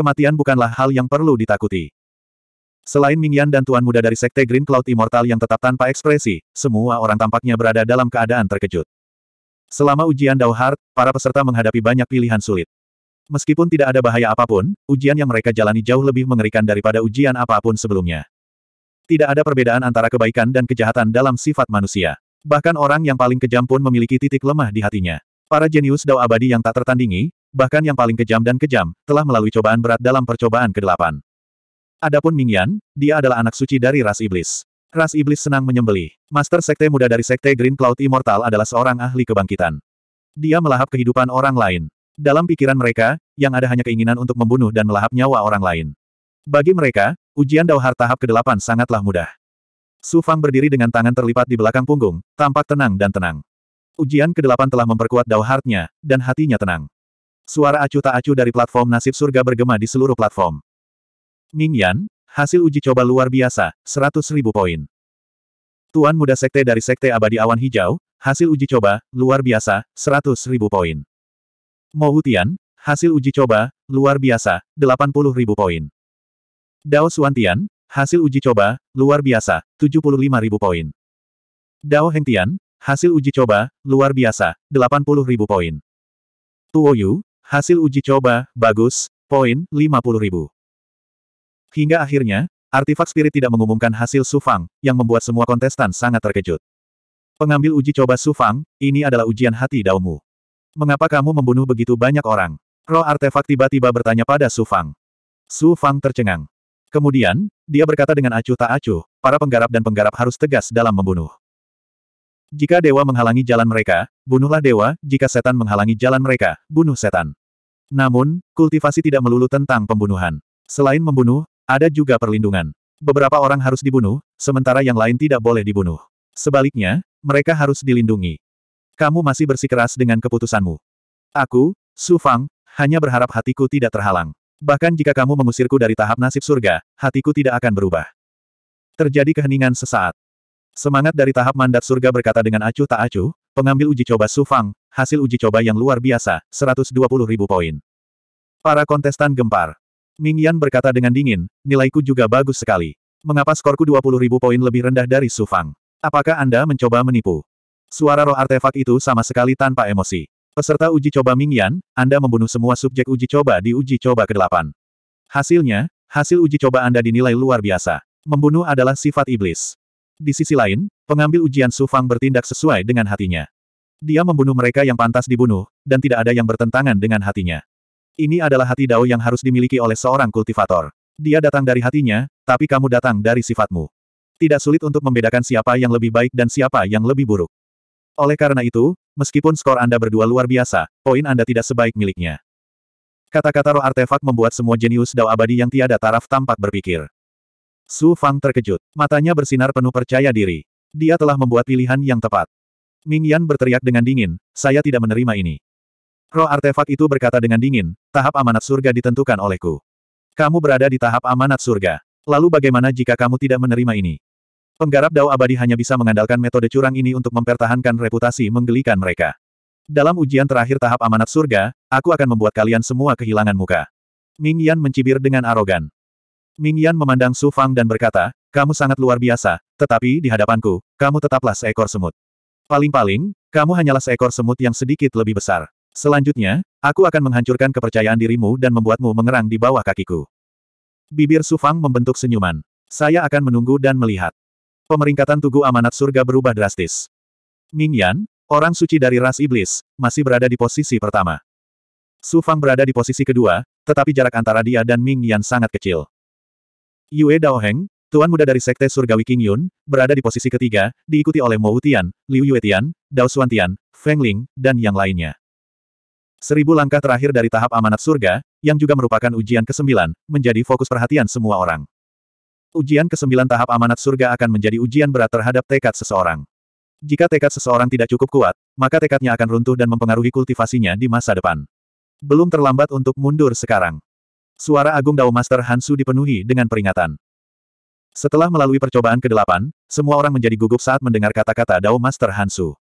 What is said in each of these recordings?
Kematian bukanlah hal yang perlu ditakuti. Selain Mingyan dan Tuan Muda dari Sekte Green Cloud Immortal yang tetap tanpa ekspresi, semua orang tampaknya berada dalam keadaan terkejut. Selama ujian Dao Heart, para peserta menghadapi banyak pilihan sulit. Meskipun tidak ada bahaya apapun, ujian yang mereka jalani jauh lebih mengerikan daripada ujian apapun sebelumnya. Tidak ada perbedaan antara kebaikan dan kejahatan dalam sifat manusia. Bahkan orang yang paling kejam pun memiliki titik lemah di hatinya. Para jenius Dao abadi yang tak tertandingi, bahkan yang paling kejam dan kejam, telah melalui cobaan berat dalam percobaan ke-8. Adapun Yan, dia adalah anak suci dari ras iblis. Ras iblis senang menyembelih. Master Sekte muda dari Sekte Green Cloud Immortal adalah seorang ahli kebangkitan. Dia melahap kehidupan orang lain. Dalam pikiran mereka, yang ada hanya keinginan untuk membunuh dan melahap nyawa orang lain. Bagi mereka, ujian Dauhar tahap ke-8 sangatlah mudah. Su Fang berdiri dengan tangan terlipat di belakang punggung, tampak tenang dan tenang. Ujian ke-8 telah memperkuat Dauhartnya, dan hatinya tenang. Suara acuh tak acuh dari platform nasib surga bergema di seluruh platform. Yan, hasil uji coba luar biasa, 100.000 poin. Tuan muda sekte dari sekte abadi awan hijau, hasil uji coba, luar biasa, 100.000 poin. poin. Mohutian, hasil uji coba, luar biasa, 80.000 ribu poin. Dao Suantian, hasil uji coba, luar biasa, 75.000 ribu poin. Dao Hengtian, hasil uji coba, luar biasa, 80.000 ribu poin. Tuoyu. Hasil uji coba, bagus, poin, 50.000. Hingga akhirnya, artifak spirit tidak mengumumkan hasil Sufang, yang membuat semua kontestan sangat terkejut. Pengambil uji coba Sufang, ini adalah ujian hati Daumu. Mengapa kamu membunuh begitu banyak orang? Roh artefak tiba-tiba bertanya pada Sufang. Sufang tercengang. Kemudian, dia berkata dengan acuh tak acuh, para penggarap dan penggarap harus tegas dalam membunuh. Jika dewa menghalangi jalan mereka, bunuhlah dewa, jika setan menghalangi jalan mereka, bunuh setan. Namun, kultivasi tidak melulu tentang pembunuhan. Selain membunuh, ada juga perlindungan. Beberapa orang harus dibunuh, sementara yang lain tidak boleh dibunuh. Sebaliknya, mereka harus dilindungi. Kamu masih bersikeras dengan keputusanmu. Aku, Su Fang, hanya berharap hatiku tidak terhalang. Bahkan jika kamu mengusirku dari tahap nasib surga, hatiku tidak akan berubah. Terjadi keheningan sesaat. Semangat dari tahap mandat surga berkata dengan acuh tak acuh, pengambil uji coba Sufang, hasil uji coba yang luar biasa, 120 ribu poin. Para kontestan gempar. Ming Yan berkata dengan dingin, nilaiku juga bagus sekali. Mengapa skorku 20 ribu poin lebih rendah dari Sufang? Apakah Anda mencoba menipu? Suara roh artefak itu sama sekali tanpa emosi. Peserta uji coba Ming Yan, Anda membunuh semua subjek uji coba di uji coba ke-8. Hasilnya, hasil uji coba Anda dinilai luar biasa. Membunuh adalah sifat iblis. Di sisi lain, pengambil ujian Su Fang bertindak sesuai dengan hatinya. Dia membunuh mereka yang pantas dibunuh, dan tidak ada yang bertentangan dengan hatinya. Ini adalah hati Dao yang harus dimiliki oleh seorang kultivator. Dia datang dari hatinya, tapi kamu datang dari sifatmu. Tidak sulit untuk membedakan siapa yang lebih baik dan siapa yang lebih buruk. Oleh karena itu, meskipun skor Anda berdua luar biasa, poin Anda tidak sebaik miliknya. Kata-kata roh artefak membuat semua jenius Dao abadi yang tiada taraf tampak berpikir. Su Fang terkejut. Matanya bersinar penuh percaya diri. Dia telah membuat pilihan yang tepat. Ming Yan berteriak dengan dingin, saya tidak menerima ini. Roh artefak itu berkata dengan dingin, tahap amanat surga ditentukan olehku. Kamu berada di tahap amanat surga. Lalu bagaimana jika kamu tidak menerima ini? Penggarap Dao Abadi hanya bisa mengandalkan metode curang ini untuk mempertahankan reputasi menggelikan mereka. Dalam ujian terakhir tahap amanat surga, aku akan membuat kalian semua kehilangan muka. Ming Yan mencibir dengan arogan. Ming Yan memandang Su Fang dan berkata, kamu sangat luar biasa, tetapi di hadapanku, kamu tetaplah seekor semut. Paling-paling, kamu hanyalah seekor semut yang sedikit lebih besar. Selanjutnya, aku akan menghancurkan kepercayaan dirimu dan membuatmu mengerang di bawah kakiku. Bibir Su Fang membentuk senyuman. Saya akan menunggu dan melihat. Pemeringkatan Tugu Amanat Surga berubah drastis. Ming Yan, orang suci dari ras iblis, masih berada di posisi pertama. Su Fang berada di posisi kedua, tetapi jarak antara dia dan Ming Yan sangat kecil. Yue Daoheng, Tuan muda dari Sekte Surgawi King Yun, berada di posisi ketiga, diikuti oleh Mo Utian, Liu Yuetian, Dao Xuan Tian, Feng Ling, dan yang lainnya. Seribu langkah terakhir dari tahap amanat surga, yang juga merupakan ujian kesembilan, menjadi fokus perhatian semua orang. Ujian kesembilan tahap amanat surga akan menjadi ujian berat terhadap tekad seseorang. Jika tekad seseorang tidak cukup kuat, maka tekadnya akan runtuh dan mempengaruhi kultivasinya di masa depan. Belum terlambat untuk mundur sekarang. Suara agung Dao Master Hansu dipenuhi dengan peringatan. Setelah melalui percobaan ke-8, semua orang menjadi gugup saat mendengar kata-kata Dao Master Hansu.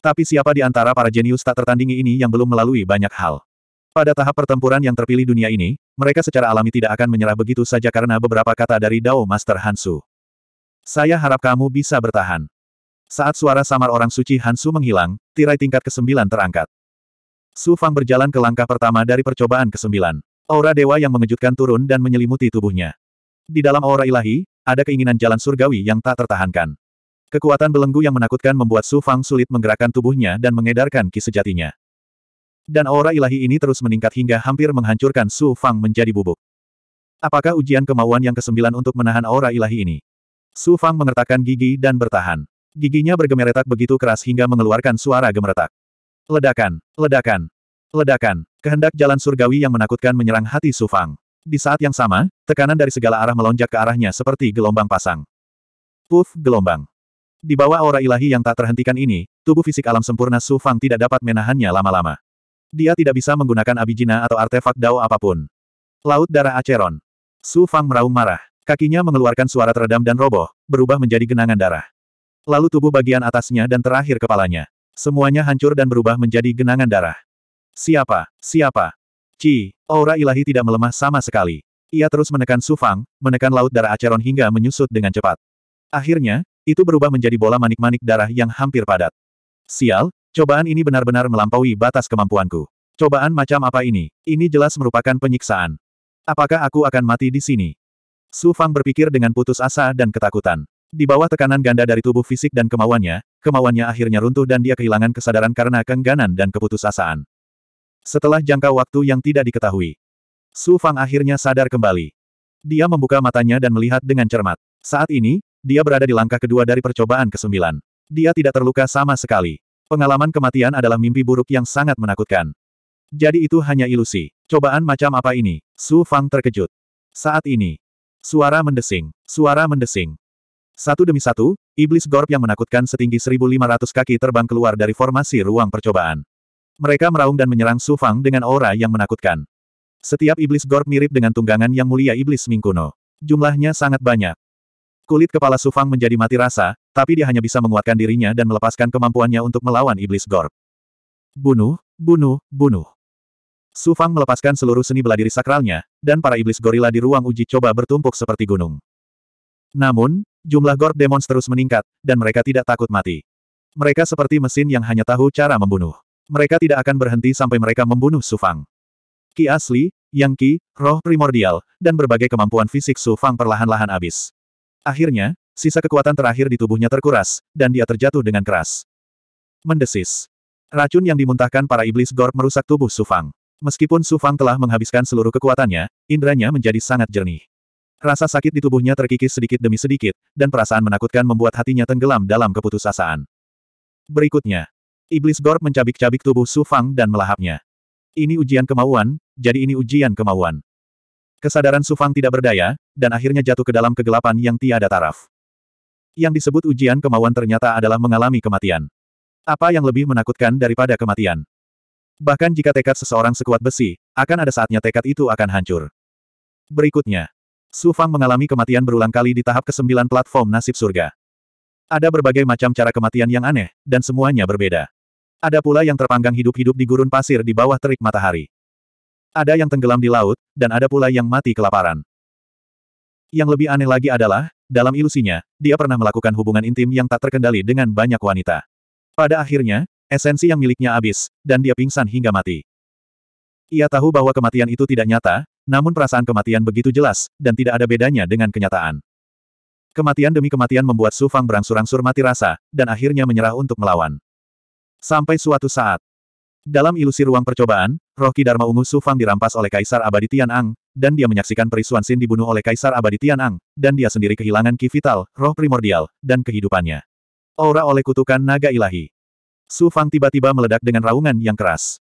Tapi siapa di antara para jenius tak tertandingi ini yang belum melalui banyak hal? Pada tahap pertempuran yang terpilih dunia ini, mereka secara alami tidak akan menyerah begitu saja karena beberapa kata dari Dao Master Hansu. Saya harap kamu bisa bertahan. Saat suara samar orang suci Hansu menghilang, tirai tingkat ke-9 terangkat. Su Fang berjalan ke langkah pertama dari percobaan ke-9. Aura dewa yang mengejutkan turun dan menyelimuti tubuhnya. Di dalam aura ilahi, ada keinginan jalan surgawi yang tak tertahankan. Kekuatan belenggu yang menakutkan membuat Su Fang sulit menggerakkan tubuhnya dan mengedarkan ki sejatinya. Dan aura ilahi ini terus meningkat hingga hampir menghancurkan Su Fang menjadi bubuk. Apakah ujian kemauan yang kesembilan untuk menahan aura ilahi ini? Su Fang mengertakkan gigi dan bertahan. Giginya bergemeretak begitu keras hingga mengeluarkan suara gemeretak. Ledakan, ledakan, ledakan. Kehendak jalan surgawi yang menakutkan menyerang hati Su Fang. Di saat yang sama, tekanan dari segala arah melonjak ke arahnya seperti gelombang pasang. Puff, gelombang. Di bawah aura ilahi yang tak terhentikan ini, tubuh fisik alam sempurna Su Fang tidak dapat menahannya lama-lama. Dia tidak bisa menggunakan abijina atau artefak dao apapun. Laut darah Aceron. Su Fang meraung marah. Kakinya mengeluarkan suara teredam dan roboh, berubah menjadi genangan darah. Lalu tubuh bagian atasnya dan terakhir kepalanya. Semuanya hancur dan berubah menjadi genangan darah. Siapa? Siapa? Ci, aura ilahi tidak melemah sama sekali. Ia terus menekan Sufang, menekan laut darah Acheron hingga menyusut dengan cepat. Akhirnya, itu berubah menjadi bola manik-manik darah yang hampir padat. Sial, cobaan ini benar-benar melampaui batas kemampuanku. Cobaan macam apa ini? Ini jelas merupakan penyiksaan. Apakah aku akan mati di sini? Sufang berpikir dengan putus asa dan ketakutan. Di bawah tekanan ganda dari tubuh fisik dan kemauannya, kemauannya akhirnya runtuh dan dia kehilangan kesadaran karena kengganan dan keputusasaan. Setelah jangka waktu yang tidak diketahui, Su Fang akhirnya sadar kembali. Dia membuka matanya dan melihat dengan cermat. Saat ini, dia berada di langkah kedua dari percobaan ke-9. Dia tidak terluka sama sekali. Pengalaman kematian adalah mimpi buruk yang sangat menakutkan. Jadi itu hanya ilusi. Cobaan macam apa ini? Su Fang terkejut. Saat ini, suara mendesing, suara mendesing. Satu demi satu, iblis gorp yang menakutkan setinggi 1500 kaki terbang keluar dari formasi ruang percobaan. Mereka meraung dan menyerang Su Fang dengan aura yang menakutkan. Setiap iblis gorp mirip dengan tunggangan yang mulia iblis Mingkuno. Jumlahnya sangat banyak. Kulit kepala Su Fang menjadi mati rasa, tapi dia hanya bisa menguatkan dirinya dan melepaskan kemampuannya untuk melawan iblis gorp. Bunuh, bunuh, bunuh. Su Fang melepaskan seluruh seni bela diri sakralnya, dan para iblis gorila di ruang uji coba bertumpuk seperti gunung. Namun, jumlah gorp demons terus meningkat, dan mereka tidak takut mati. Mereka seperti mesin yang hanya tahu cara membunuh. Mereka tidak akan berhenti sampai mereka membunuh Su Fang. Ki asli, Yang Ki, roh primordial, dan berbagai kemampuan fisik Su Fang perlahan-lahan habis. Akhirnya, sisa kekuatan terakhir di tubuhnya terkuras, dan dia terjatuh dengan keras. Mendesis. Racun yang dimuntahkan para iblis Gorp merusak tubuh Su Fang. Meskipun Su Fang telah menghabiskan seluruh kekuatannya, indranya menjadi sangat jernih. Rasa sakit di tubuhnya terkikis sedikit demi sedikit, dan perasaan menakutkan membuat hatinya tenggelam dalam keputusasaan. Berikutnya, Iblis Gord mencabik-cabik tubuh Su Fang dan melahapnya. Ini ujian kemauan, jadi ini ujian kemauan. Kesadaran Su Fang tidak berdaya, dan akhirnya jatuh ke dalam kegelapan yang tiada taraf. Yang disebut ujian kemauan ternyata adalah mengalami kematian. Apa yang lebih menakutkan daripada kematian? Bahkan jika tekad seseorang sekuat besi, akan ada saatnya tekad itu akan hancur. Berikutnya, Su Fang mengalami kematian berulang kali di tahap kesembilan platform nasib surga. Ada berbagai macam cara kematian yang aneh, dan semuanya berbeda. Ada pula yang terpanggang hidup-hidup di gurun pasir di bawah terik matahari. Ada yang tenggelam di laut, dan ada pula yang mati kelaparan. Yang lebih aneh lagi adalah, dalam ilusinya, dia pernah melakukan hubungan intim yang tak terkendali dengan banyak wanita. Pada akhirnya, esensi yang miliknya habis, dan dia pingsan hingga mati. Ia tahu bahwa kematian itu tidak nyata, namun perasaan kematian begitu jelas, dan tidak ada bedanya dengan kenyataan. Kematian demi kematian membuat Su Fang berangsur-angsur mati rasa, dan akhirnya menyerah untuk melawan. Sampai suatu saat. Dalam ilusi ruang percobaan, roh Ki Dharma Ungu Sufang dirampas oleh Kaisar Abadi Tian Ang, dan dia menyaksikan Perisuan Sin dibunuh oleh Kaisar Abadi Tian Ang, dan dia sendiri kehilangan Ki Vital, roh primordial, dan kehidupannya. Aura oleh kutukan naga ilahi. Sufang tiba-tiba meledak dengan raungan yang keras.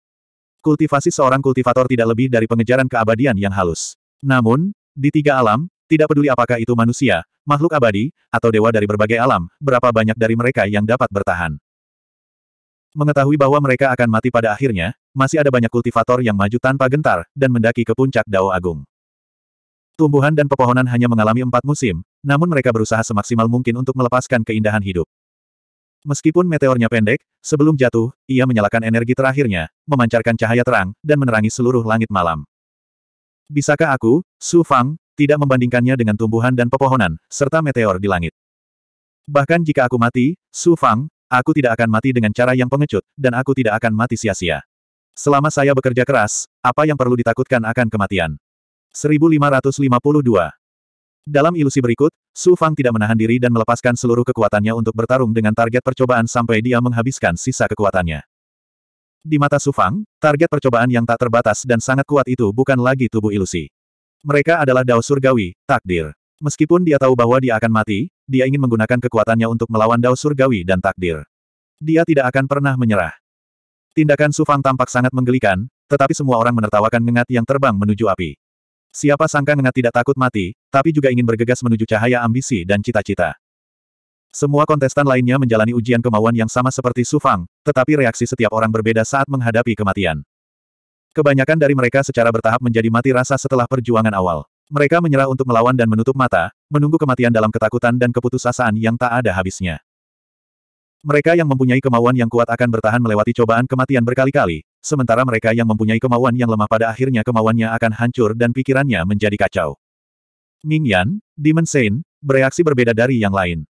Kultivasi seorang kultivator tidak lebih dari pengejaran keabadian yang halus. Namun, di tiga alam, tidak peduli apakah itu manusia, makhluk abadi, atau dewa dari berbagai alam, berapa banyak dari mereka yang dapat bertahan. Mengetahui bahwa mereka akan mati pada akhirnya, masih ada banyak kultivator yang maju tanpa gentar, dan mendaki ke puncak Dao Agung. Tumbuhan dan pepohonan hanya mengalami empat musim, namun mereka berusaha semaksimal mungkin untuk melepaskan keindahan hidup. Meskipun meteornya pendek, sebelum jatuh, ia menyalakan energi terakhirnya, memancarkan cahaya terang, dan menerangi seluruh langit malam. Bisakah aku, Su Fang, tidak membandingkannya dengan tumbuhan dan pepohonan, serta meteor di langit? Bahkan jika aku mati, Su Fang, Aku tidak akan mati dengan cara yang pengecut, dan aku tidak akan mati sia-sia. Selama saya bekerja keras, apa yang perlu ditakutkan akan kematian? 1552 Dalam ilusi berikut, Su Fang tidak menahan diri dan melepaskan seluruh kekuatannya untuk bertarung dengan target percobaan sampai dia menghabiskan sisa kekuatannya. Di mata Su Fang, target percobaan yang tak terbatas dan sangat kuat itu bukan lagi tubuh ilusi. Mereka adalah dao surgawi, takdir. Meskipun dia tahu bahwa dia akan mati, dia ingin menggunakan kekuatannya untuk melawan Dao Surgawi dan takdir. Dia tidak akan pernah menyerah. Tindakan Sufang tampak sangat menggelikan, tetapi semua orang menertawakan ngengat yang terbang menuju api. Siapa sangka ngengat tidak takut mati, tapi juga ingin bergegas menuju cahaya ambisi dan cita-cita. Semua kontestan lainnya menjalani ujian kemauan yang sama seperti Sufang, tetapi reaksi setiap orang berbeda saat menghadapi kematian. Kebanyakan dari mereka secara bertahap menjadi mati rasa setelah perjuangan awal. Mereka menyerah untuk melawan dan menutup mata, menunggu kematian dalam ketakutan dan keputusasaan yang tak ada habisnya. Mereka yang mempunyai kemauan yang kuat akan bertahan melewati cobaan kematian berkali-kali, sementara mereka yang mempunyai kemauan yang lemah pada akhirnya kemauannya akan hancur dan pikirannya menjadi kacau. Ming Yan, Demon Saint, bereaksi berbeda dari yang lain.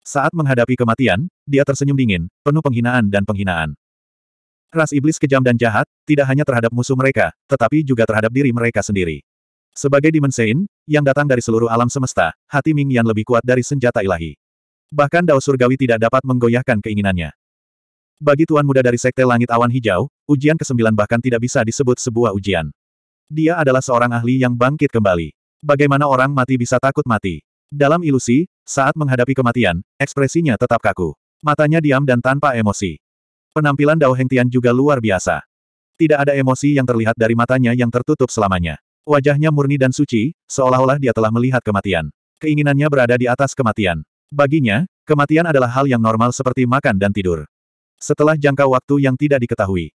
Saat menghadapi kematian, dia tersenyum dingin, penuh penghinaan dan penghinaan. Ras iblis kejam dan jahat, tidak hanya terhadap musuh mereka, tetapi juga terhadap diri mereka sendiri. Sebagai dimensain yang datang dari seluruh alam semesta, hati Ming Yan lebih kuat dari senjata ilahi. Bahkan Dao Surgawi tidak dapat menggoyahkan keinginannya. Bagi Tuan Muda dari Sekte Langit Awan Hijau, ujian ke-9 bahkan tidak bisa disebut sebuah ujian. Dia adalah seorang ahli yang bangkit kembali. Bagaimana orang mati bisa takut mati? Dalam ilusi, saat menghadapi kematian, ekspresinya tetap kaku. Matanya diam dan tanpa emosi. Penampilan Dao Tian juga luar biasa. Tidak ada emosi yang terlihat dari matanya yang tertutup selamanya. Wajahnya murni dan suci, seolah-olah dia telah melihat kematian. Keinginannya berada di atas kematian. Baginya, kematian adalah hal yang normal seperti makan dan tidur. Setelah jangka waktu yang tidak diketahui,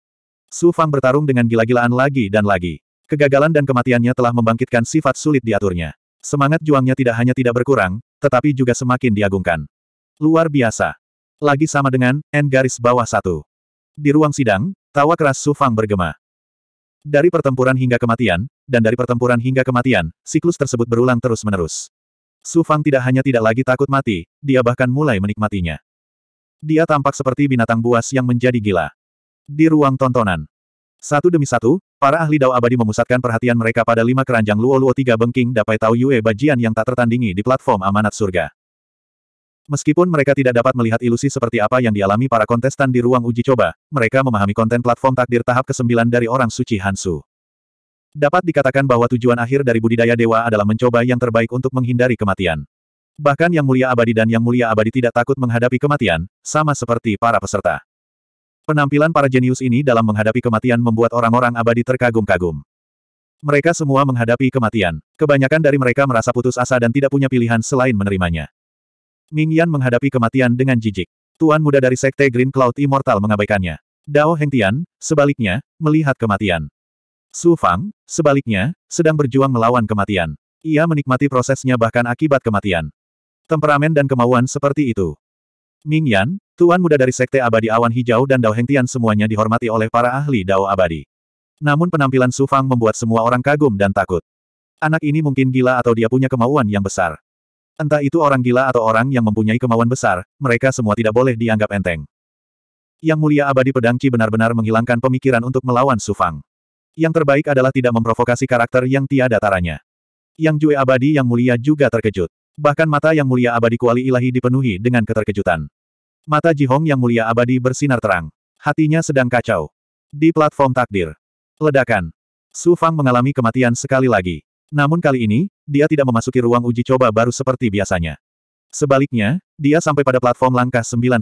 Su Fang bertarung dengan gila-gilaan lagi dan lagi. Kegagalan dan kematiannya telah membangkitkan sifat sulit diaturnya. Semangat juangnya tidak hanya tidak berkurang, tetapi juga semakin diagungkan. Luar biasa. Lagi sama dengan, N garis bawah satu. Di ruang sidang, tawa keras Su Fang bergema. Dari pertempuran hingga kematian, dan dari pertempuran hingga kematian, siklus tersebut berulang terus-menerus. Su Fang tidak hanya tidak lagi takut mati, dia bahkan mulai menikmatinya. Dia tampak seperti binatang buas yang menjadi gila. Di ruang tontonan. Satu demi satu, para ahli Dao abadi memusatkan perhatian mereka pada lima keranjang Luo Luo tiga bengking dapai Tao Yue bajian yang tak tertandingi di platform amanat surga. Meskipun mereka tidak dapat melihat ilusi seperti apa yang dialami para kontestan di ruang uji coba, mereka memahami konten platform takdir tahap ke-9 dari orang suci Hansu. Dapat dikatakan bahwa tujuan akhir dari budidaya dewa adalah mencoba yang terbaik untuk menghindari kematian. Bahkan yang mulia abadi dan yang mulia abadi tidak takut menghadapi kematian, sama seperti para peserta. Penampilan para jenius ini dalam menghadapi kematian membuat orang-orang abadi terkagum-kagum. Mereka semua menghadapi kematian. Kebanyakan dari mereka merasa putus asa dan tidak punya pilihan selain menerimanya. Ming Yan menghadapi kematian dengan jijik. Tuan muda dari Sekte Green Cloud Immortal mengabaikannya. Dao Hengtian, sebaliknya, melihat kematian. Su Fang, sebaliknya, sedang berjuang melawan kematian. Ia menikmati prosesnya bahkan akibat kematian. Temperamen dan kemauan seperti itu. Ming Yan, tuan muda dari Sekte Abadi Awan Hijau dan Dao Hengtian semuanya dihormati oleh para ahli Dao Abadi. Namun penampilan Su Fang membuat semua orang kagum dan takut. Anak ini mungkin gila atau dia punya kemauan yang besar. Entah itu orang gila atau orang yang mempunyai kemauan besar, mereka semua tidak boleh dianggap enteng. Yang mulia abadi pedang benar-benar menghilangkan pemikiran untuk melawan Sufang. Yang terbaik adalah tidak memprovokasi karakter yang tiada taranya. Yang Jue abadi yang mulia juga terkejut. Bahkan mata yang mulia abadi kuali ilahi dipenuhi dengan keterkejutan. Mata Jihong yang mulia abadi bersinar terang. Hatinya sedang kacau. Di platform takdir. Ledakan. Su Fang mengalami kematian sekali lagi. Namun kali ini, dia tidak memasuki ruang uji coba baru seperti biasanya. Sebaliknya, dia sampai pada platform langkah 9000.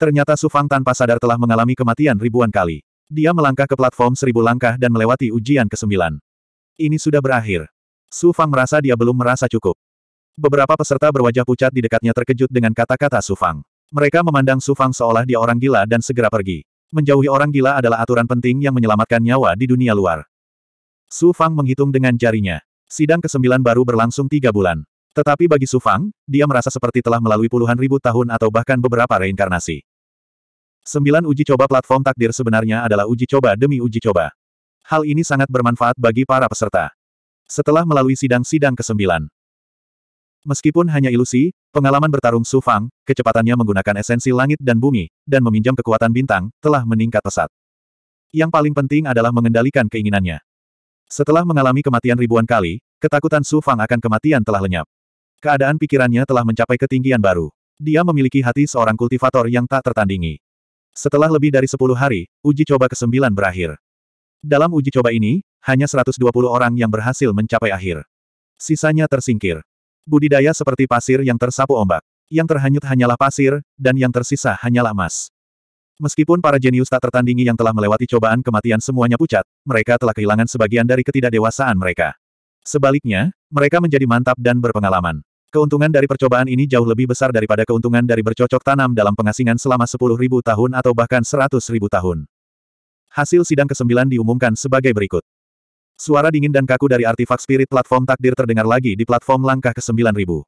Ternyata Su Fang tanpa sadar telah mengalami kematian ribuan kali. Dia melangkah ke platform 1000 langkah dan melewati ujian ke-9. Ini sudah berakhir. Su Fang merasa dia belum merasa cukup. Beberapa peserta berwajah pucat di dekatnya terkejut dengan kata-kata Su Fang. Mereka memandang Su Fang seolah dia orang gila dan segera pergi. Menjauhi orang gila adalah aturan penting yang menyelamatkan nyawa di dunia luar. Su Fang menghitung dengan jarinya. Sidang ke-9 baru berlangsung tiga bulan. Tetapi bagi Su Fang, dia merasa seperti telah melalui puluhan ribu tahun atau bahkan beberapa reinkarnasi. Sembilan uji coba platform takdir sebenarnya adalah uji coba demi uji coba. Hal ini sangat bermanfaat bagi para peserta. Setelah melalui sidang-sidang ke-9. Meskipun hanya ilusi, pengalaman bertarung Su Fang, kecepatannya menggunakan esensi langit dan bumi, dan meminjam kekuatan bintang, telah meningkat pesat. Yang paling penting adalah mengendalikan keinginannya. Setelah mengalami kematian ribuan kali, ketakutan Su Fang akan kematian telah lenyap. Keadaan pikirannya telah mencapai ketinggian baru. Dia memiliki hati seorang kultivator yang tak tertandingi. Setelah lebih dari 10 hari, uji coba ke-9 berakhir. Dalam uji coba ini, hanya 120 orang yang berhasil mencapai akhir. Sisanya tersingkir. Budidaya seperti pasir yang tersapu ombak. Yang terhanyut hanyalah pasir, dan yang tersisa hanyalah emas. Meskipun para jenius tak tertandingi yang telah melewati cobaan kematian semuanya pucat, mereka telah kehilangan sebagian dari ketidakdewasaan mereka. Sebaliknya, mereka menjadi mantap dan berpengalaman. Keuntungan dari percobaan ini jauh lebih besar daripada keuntungan dari bercocok tanam dalam pengasingan selama 10.000 tahun atau bahkan 100.000 tahun. Hasil sidang ke-9 diumumkan sebagai berikut. Suara dingin dan kaku dari artefak spirit platform takdir terdengar lagi di platform langkah ke-9000.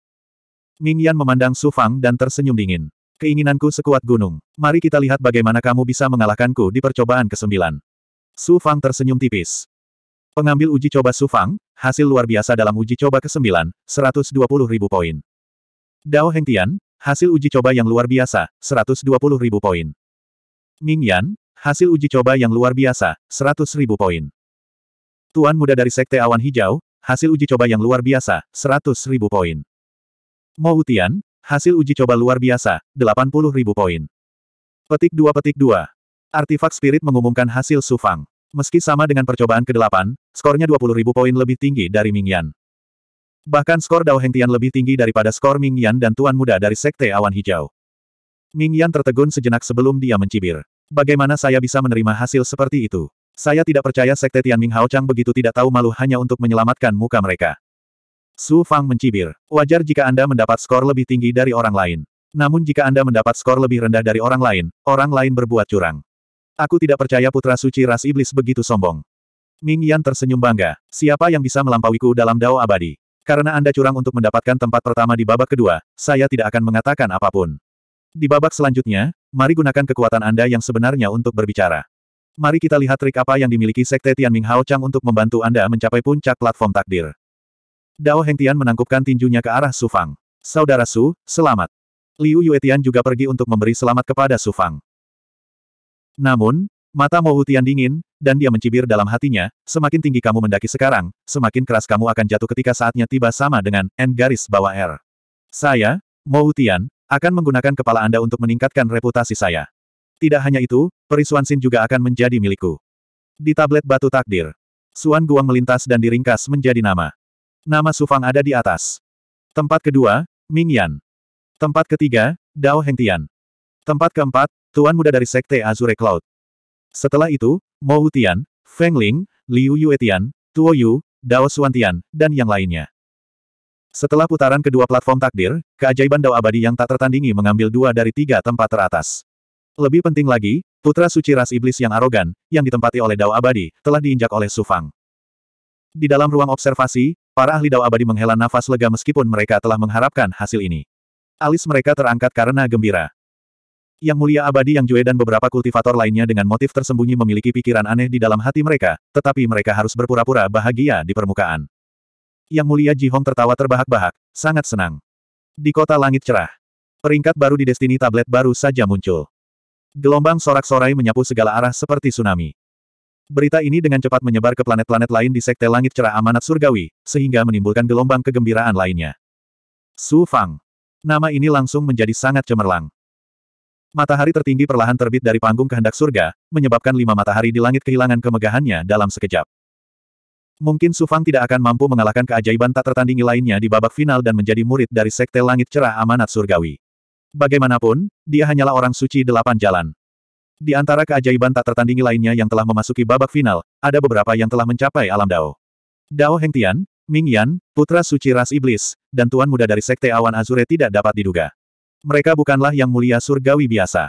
Ming Yan memandang Su Fang dan tersenyum dingin. Keinginanku sekuat gunung. Mari kita lihat bagaimana kamu bisa mengalahkanku di percobaan ke-9. Su Fang tersenyum tipis. Pengambil uji coba Su Fang, hasil luar biasa dalam uji coba ke-9, 120 ribu poin. Dao Hengtian, hasil uji coba yang luar biasa, 120 ribu poin. Ming Yan, hasil uji coba yang luar biasa, 100 ribu poin. Tuan muda dari Sekte Awan Hijau, hasil uji coba yang luar biasa, 100 ribu poin. Mo Utian, Hasil uji coba luar biasa, 80 ribu poin. Petik 2 petik 2. Artifak Spirit mengumumkan hasil Sufang. Meski sama dengan percobaan ke-8, skornya 20 ribu poin lebih tinggi dari Ming Yan. Bahkan skor Dao Hengtian lebih tinggi daripada skor Ming Yan dan Tuan Muda dari Sekte Awan Hijau. Ming Yan tertegun sejenak sebelum dia mencibir. Bagaimana saya bisa menerima hasil seperti itu? Saya tidak percaya Sekte Tian Ming Hao Chang begitu tidak tahu malu hanya untuk menyelamatkan muka mereka. Su Fang mencibir. Wajar jika Anda mendapat skor lebih tinggi dari orang lain. Namun jika Anda mendapat skor lebih rendah dari orang lain, orang lain berbuat curang. Aku tidak percaya putra suci ras iblis begitu sombong. Ming Yan tersenyum bangga. Siapa yang bisa melampauiku dalam dao abadi? Karena Anda curang untuk mendapatkan tempat pertama di babak kedua, saya tidak akan mengatakan apapun. Di babak selanjutnya, mari gunakan kekuatan Anda yang sebenarnya untuk berbicara. Mari kita lihat trik apa yang dimiliki Sekte Ming Hao Chang untuk membantu Anda mencapai puncak platform takdir. Dao Hengtian menangkupkan tinjunya ke arah Su Fang. Saudara Su, selamat. Liu Yuetian juga pergi untuk memberi selamat kepada Su Fang. Namun, mata Mo Hutian dingin, dan dia mencibir dalam hatinya, semakin tinggi kamu mendaki sekarang, semakin keras kamu akan jatuh ketika saatnya tiba sama dengan N garis bawah R. Saya, Mo Hutian, akan menggunakan kepala Anda untuk meningkatkan reputasi saya. Tidak hanya itu, perisuan Sin juga akan menjadi milikku. Di tablet batu takdir, Suan Guang melintas dan diringkas menjadi nama. Nama Sufang ada di atas. Tempat kedua, Ming Yan. Tempat ketiga, Dao Heng Tian. Tempat keempat, Tuan Muda dari Sekte Azure Cloud. Setelah itu, Mo Tian, Feng Ling, Liu Yuetian, Tuo Yu, Dao Tian, dan yang lainnya. Setelah putaran kedua platform takdir, keajaiban Dao Abadi yang tak tertandingi mengambil dua dari tiga tempat teratas. Lebih penting lagi, putra suci ras iblis yang arogan, yang ditempati oleh Dao Abadi, telah diinjak oleh Sufang. Di dalam ruang observasi, Para ahli dao abadi menghela nafas lega meskipun mereka telah mengharapkan hasil ini. Alis mereka terangkat karena gembira. Yang mulia abadi yang Jue dan beberapa kultivator lainnya dengan motif tersembunyi memiliki pikiran aneh di dalam hati mereka, tetapi mereka harus berpura-pura bahagia di permukaan. Yang mulia Ji Hong tertawa terbahak-bahak, sangat senang. Di kota langit cerah. Peringkat baru di Destiny Tablet baru saja muncul. Gelombang sorak-sorai menyapu segala arah seperti tsunami. Berita ini dengan cepat menyebar ke planet-planet lain di Sekte Langit Cerah Amanat Surgawi, sehingga menimbulkan gelombang kegembiraan lainnya. Su Fang. Nama ini langsung menjadi sangat cemerlang. Matahari tertinggi perlahan terbit dari panggung kehendak surga, menyebabkan lima matahari di langit kehilangan kemegahannya dalam sekejap. Mungkin Su Fang tidak akan mampu mengalahkan keajaiban tak tertandingi lainnya di babak final dan menjadi murid dari Sekte Langit Cerah Amanat Surgawi. Bagaimanapun, dia hanyalah orang suci delapan jalan. Di antara keajaiban tak tertandingi lainnya yang telah memasuki babak final, ada beberapa yang telah mencapai alam Dao. Dao Heng Tian, Ming Yan, putra suci ras iblis, dan tuan muda dari sekte awan Azure tidak dapat diduga. Mereka bukanlah yang mulia surgawi biasa.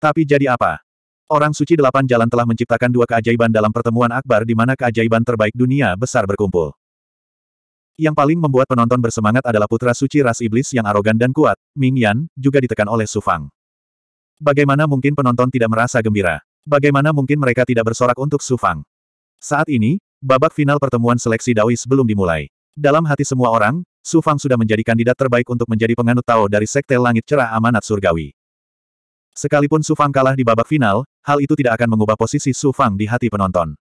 Tapi jadi apa? Orang suci delapan jalan telah menciptakan dua keajaiban dalam pertemuan akbar di mana keajaiban terbaik dunia besar berkumpul. Yang paling membuat penonton bersemangat adalah putra suci ras iblis yang arogan dan kuat, Ming Yan, juga ditekan oleh Su Fang. Bagaimana mungkin penonton tidak merasa gembira? Bagaimana mungkin mereka tidak bersorak untuk Su Fang? Saat ini, babak final pertemuan seleksi Daois belum dimulai. Dalam hati semua orang, Su Fang sudah menjadi kandidat terbaik untuk menjadi penganut Tao dari Sekte Langit Cerah Amanat Surgawi. Sekalipun Su Fang kalah di babak final, hal itu tidak akan mengubah posisi Su Fang di hati penonton.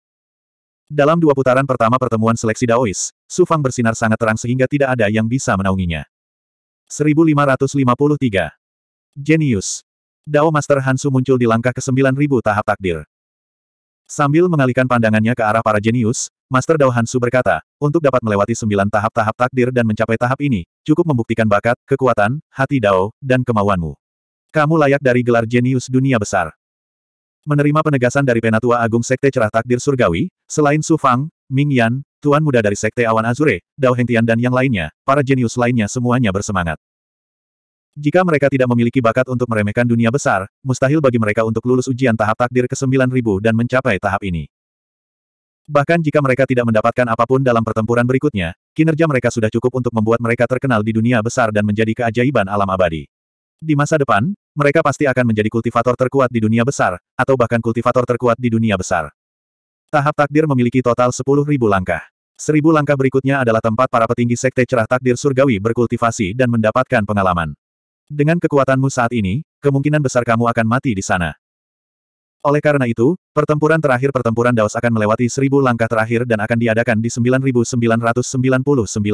Dalam dua putaran pertama pertemuan seleksi Daois, Su Fang bersinar sangat terang sehingga tidak ada yang bisa menaunginya. 1553 Genius Dao Master Hansu muncul di langkah ke-9000 tahap takdir. Sambil mengalihkan pandangannya ke arah para jenius, Master Dao Hansu berkata, untuk dapat melewati sembilan tahap-tahap takdir dan mencapai tahap ini, cukup membuktikan bakat, kekuatan, hati Dao, dan kemauanmu. Kamu layak dari gelar jenius dunia besar. Menerima penegasan dari Penatua Agung Sekte Cerah Takdir Surgawi, selain Su Fang, Ming Yan, Tuan Muda dari Sekte Awan Azure, Dao Hengtian dan yang lainnya, para jenius lainnya semuanya bersemangat. Jika mereka tidak memiliki bakat untuk meremehkan dunia besar, mustahil bagi mereka untuk lulus ujian tahap takdir ke-9000 dan mencapai tahap ini. Bahkan jika mereka tidak mendapatkan apapun dalam pertempuran berikutnya, kinerja mereka sudah cukup untuk membuat mereka terkenal di dunia besar dan menjadi keajaiban alam abadi. Di masa depan, mereka pasti akan menjadi kultivator terkuat di dunia besar, atau bahkan kultivator terkuat di dunia besar. Tahap takdir memiliki total 10.000 langkah. Seribu langkah berikutnya adalah tempat para petinggi sekte cerah takdir surgawi berkultivasi dan mendapatkan pengalaman. Dengan kekuatanmu saat ini, kemungkinan besar kamu akan mati di sana. Oleh karena itu, pertempuran terakhir pertempuran Daos akan melewati seribu langkah terakhir dan akan diadakan di 9.999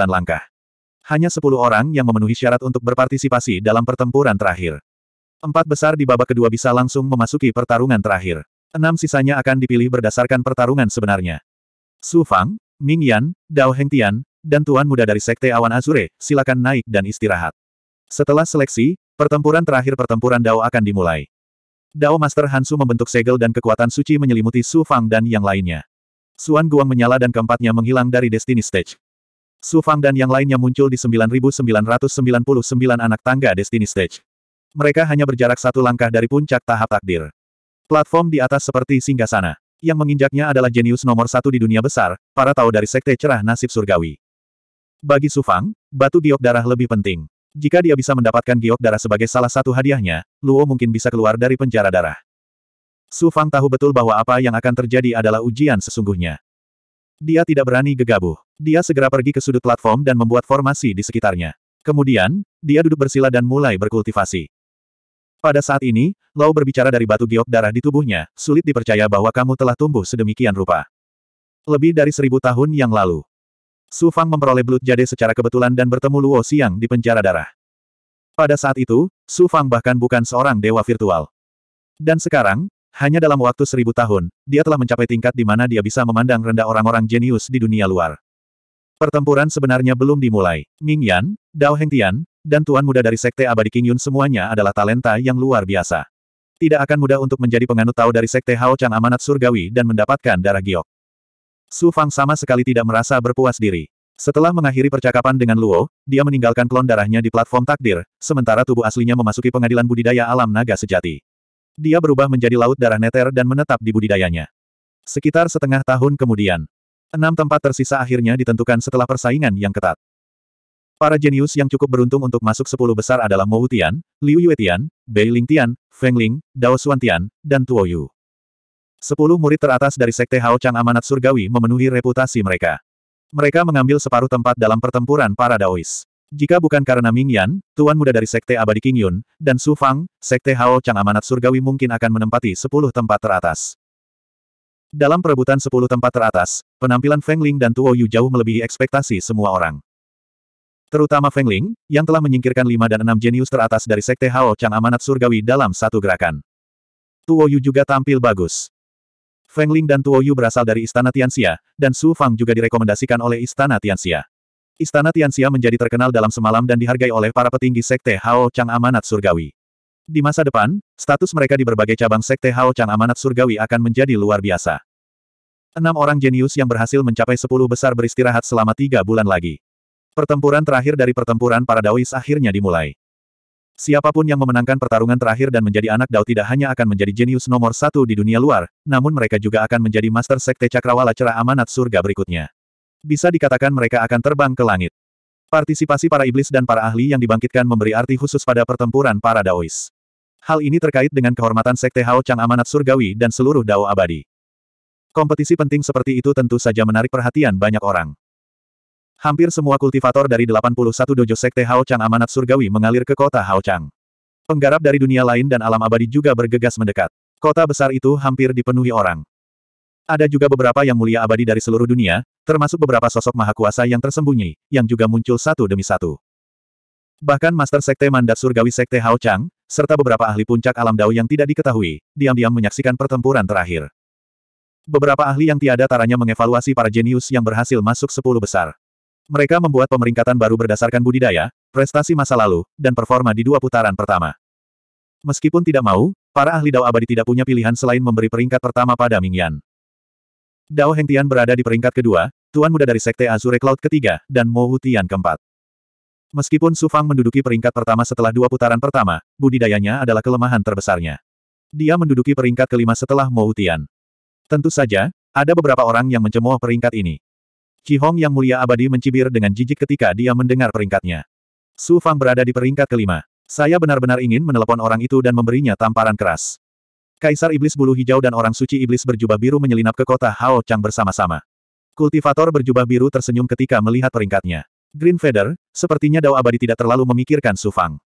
langkah. Hanya sepuluh orang yang memenuhi syarat untuk berpartisipasi dalam pertempuran terakhir. Empat besar di babak kedua bisa langsung memasuki pertarungan terakhir. Enam sisanya akan dipilih berdasarkan pertarungan sebenarnya. Su Fang, Ming Yan, Dao Heng Tian, dan Tuan Muda dari Sekte Awan Azure, silakan naik dan istirahat. Setelah seleksi, pertempuran terakhir pertempuran Dao akan dimulai. Dao Master Hansu membentuk segel dan kekuatan suci menyelimuti Su Fang dan yang lainnya. Suan Guang menyala dan keempatnya menghilang dari Destiny Stage. Su Fang dan yang lainnya muncul di 9999 anak tangga Destiny Stage. Mereka hanya berjarak satu langkah dari puncak tahap takdir. Platform di atas seperti singgasana. Yang menginjaknya adalah jenius nomor satu di dunia besar, para tahu dari sekte cerah nasib surgawi. Bagi Sufang, batu giok darah lebih penting. Jika dia bisa mendapatkan giok darah sebagai salah satu hadiahnya, Luo mungkin bisa keluar dari penjara darah. Su Fang tahu betul bahwa apa yang akan terjadi adalah ujian sesungguhnya. Dia tidak berani gegabah. Dia segera pergi ke sudut platform dan membuat formasi di sekitarnya. Kemudian, dia duduk bersila dan mulai berkultivasi. Pada saat ini, Lau berbicara dari batu giok darah di tubuhnya, sulit dipercaya bahwa kamu telah tumbuh sedemikian rupa. Lebih dari seribu tahun yang lalu, Su Fang memperoleh Blood Jade secara kebetulan dan bertemu Luo Xiang di penjara darah. Pada saat itu, Su Fang bahkan bukan seorang dewa virtual. Dan sekarang, hanya dalam waktu seribu tahun, dia telah mencapai tingkat di mana dia bisa memandang rendah orang-orang jenius di dunia luar. Pertempuran sebenarnya belum dimulai. Ming Yan, Dao Heng Tian, dan Tuan Muda dari Sekte Abadi King Yun semuanya adalah talenta yang luar biasa. Tidak akan mudah untuk menjadi penganut tahu dari Sekte Hao Chang Amanat Surgawi dan mendapatkan darah giok. Su Fang sama sekali tidak merasa berpuas diri. Setelah mengakhiri percakapan dengan Luo, dia meninggalkan klon darahnya di platform takdir, sementara tubuh aslinya memasuki pengadilan budidaya alam naga sejati. Dia berubah menjadi laut darah neter dan menetap di budidayanya. Sekitar setengah tahun kemudian, enam tempat tersisa akhirnya ditentukan setelah persaingan yang ketat. Para jenius yang cukup beruntung untuk masuk sepuluh besar adalah Mou Tian, Liu Yuetian, Bei Lingtian, Feng Ling, Dao Xuan Tian, dan Tuo Yu. Sepuluh murid teratas dari Sekte Hao Chang Amanat Surgawi memenuhi reputasi mereka. Mereka mengambil separuh tempat dalam pertempuran para Daois. Jika bukan karena Ming Yan, tuan muda dari Sekte Abadi King Yun, dan Su Fang, Sekte Hao Chang Amanat Surgawi mungkin akan menempati sepuluh tempat teratas. Dalam perebutan sepuluh tempat teratas, penampilan Feng Ling dan Tuo Yu jauh melebihi ekspektasi semua orang. Terutama Feng Ling, yang telah menyingkirkan lima dan enam jenius teratas dari Sekte Hao Chang Amanat Surgawi dalam satu gerakan. Tuo Yu juga tampil bagus. Feng Ling dan Tuoyu berasal dari Istana Tianxia, dan Su Fang juga direkomendasikan oleh Istana Tianxia. Istana Tianxia menjadi terkenal dalam semalam dan dihargai oleh para petinggi Sekte Hao Chang Amanat Surgawi. Di masa depan, status mereka di berbagai cabang Sekte Hao Chang Amanat Surgawi akan menjadi luar biasa. Enam orang jenius yang berhasil mencapai sepuluh besar beristirahat selama tiga bulan lagi. Pertempuran terakhir dari pertempuran para Daois akhirnya dimulai. Siapapun yang memenangkan pertarungan terakhir dan menjadi anak Dao tidak hanya akan menjadi jenius nomor satu di dunia luar, namun mereka juga akan menjadi master sekte cakrawala cerah amanat surga berikutnya. Bisa dikatakan mereka akan terbang ke langit. Partisipasi para iblis dan para ahli yang dibangkitkan memberi arti khusus pada pertempuran para Daois. Hal ini terkait dengan kehormatan Sekte Hao Chang Amanat Surgawi dan seluruh Dao Abadi. Kompetisi penting seperti itu tentu saja menarik perhatian banyak orang. Hampir semua kultivator dari 81 dojo sekte Haochang amanat surgawi mengalir ke kota Haochang. Penggarap dari dunia lain dan alam abadi juga bergegas mendekat. Kota besar itu hampir dipenuhi orang. Ada juga beberapa yang mulia abadi dari seluruh dunia, termasuk beberapa sosok maha kuasa yang tersembunyi, yang juga muncul satu demi satu. Bahkan Master Sekte Mandat Surgawi Sekte Hao Chang, serta beberapa ahli puncak alam dao yang tidak diketahui, diam-diam menyaksikan pertempuran terakhir. Beberapa ahli yang tiada taranya mengevaluasi para jenius yang berhasil masuk sepuluh besar. Mereka membuat pemeringkatan baru berdasarkan budidaya, prestasi masa lalu, dan performa di dua putaran pertama. Meskipun tidak mau, para ahli Dao abadi tidak punya pilihan selain memberi peringkat pertama pada Mingyan. Dao Hengtian berada di peringkat kedua, Tuan Muda dari Sekte Azure Cloud ketiga, dan Mo Tian keempat. Meskipun Su Fang menduduki peringkat pertama setelah dua putaran pertama, budidayanya adalah kelemahan terbesarnya. Dia menduduki peringkat kelima setelah Mo Tian. Tentu saja, ada beberapa orang yang mencemooh peringkat ini. Qi Hong yang mulia abadi mencibir dengan jijik ketika dia mendengar peringkatnya. Su Fang berada di peringkat kelima. Saya benar-benar ingin menelepon orang itu dan memberinya tamparan keras. Kaisar Iblis Bulu Hijau dan orang suci Iblis berjubah biru menyelinap ke kota Hao Chang bersama-sama. Kultivator berjubah biru tersenyum ketika melihat peringkatnya. Green Feather, sepertinya Dao Abadi tidak terlalu memikirkan Su Fang.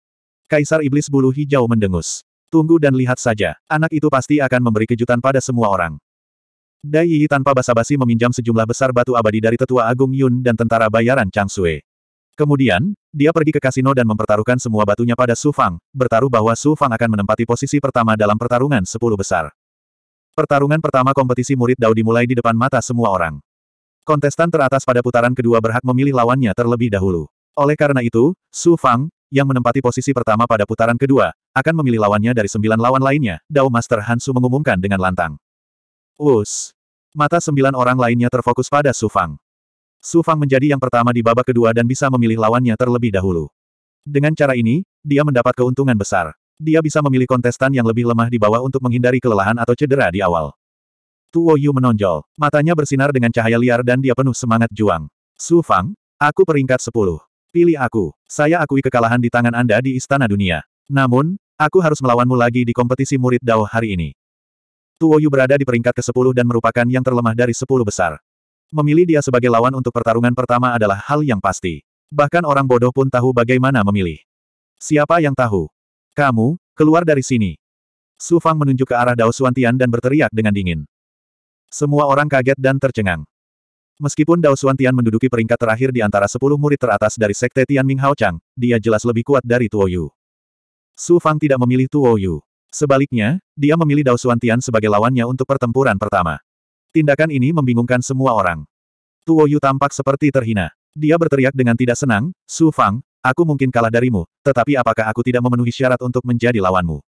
Kaisar Iblis Bulu Hijau mendengus. Tunggu dan lihat saja, anak itu pasti akan memberi kejutan pada semua orang. Dai Yi tanpa basa-basi meminjam sejumlah besar batu abadi dari tetua agung Yun dan tentara bayaran Chang Sui. Kemudian, dia pergi ke kasino dan mempertaruhkan semua batunya pada Su Fang, bertaruh bahwa Su Fang akan menempati posisi pertama dalam pertarungan sepuluh besar. Pertarungan pertama kompetisi murid Dao dimulai di depan mata semua orang. Kontestan teratas pada putaran kedua berhak memilih lawannya terlebih dahulu. Oleh karena itu, Su Fang, yang menempati posisi pertama pada putaran kedua, akan memilih lawannya dari sembilan lawan lainnya, Dao Master Hansu mengumumkan dengan lantang. Us. Mata sembilan orang lainnya terfokus pada Su Fang. Su Fang menjadi yang pertama di babak kedua dan bisa memilih lawannya terlebih dahulu. Dengan cara ini, dia mendapat keuntungan besar. Dia bisa memilih kontestan yang lebih lemah di bawah untuk menghindari kelelahan atau cedera di awal. Tuo Yu menonjol. Matanya bersinar dengan cahaya liar dan dia penuh semangat juang. Su Fang, aku peringkat 10. Pilih aku. Saya akui kekalahan di tangan Anda di Istana Dunia. Namun, aku harus melawanmu lagi di kompetisi murid Dao hari ini. Tuoyu berada di peringkat ke-10 dan merupakan yang terlemah dari 10 besar. Memilih dia sebagai lawan untuk pertarungan pertama adalah hal yang pasti. Bahkan orang bodoh pun tahu bagaimana memilih. Siapa yang tahu? Kamu, keluar dari sini. Su Fang menunjuk ke arah Dao Suantian dan berteriak dengan dingin. Semua orang kaget dan tercengang. Meskipun Dao Suantian menduduki peringkat terakhir di antara 10 murid teratas dari Sekte Tian Ming Hao Chang, dia jelas lebih kuat dari Tuoyu. Su Fang tidak memilih Tuoyu. Sebaliknya, dia memilih Dao Xuantian sebagai lawannya untuk pertempuran pertama. Tindakan ini membingungkan semua orang. Tuo Yu tampak seperti terhina. Dia berteriak dengan tidak senang, Su Fang, aku mungkin kalah darimu, tetapi apakah aku tidak memenuhi syarat untuk menjadi lawanmu?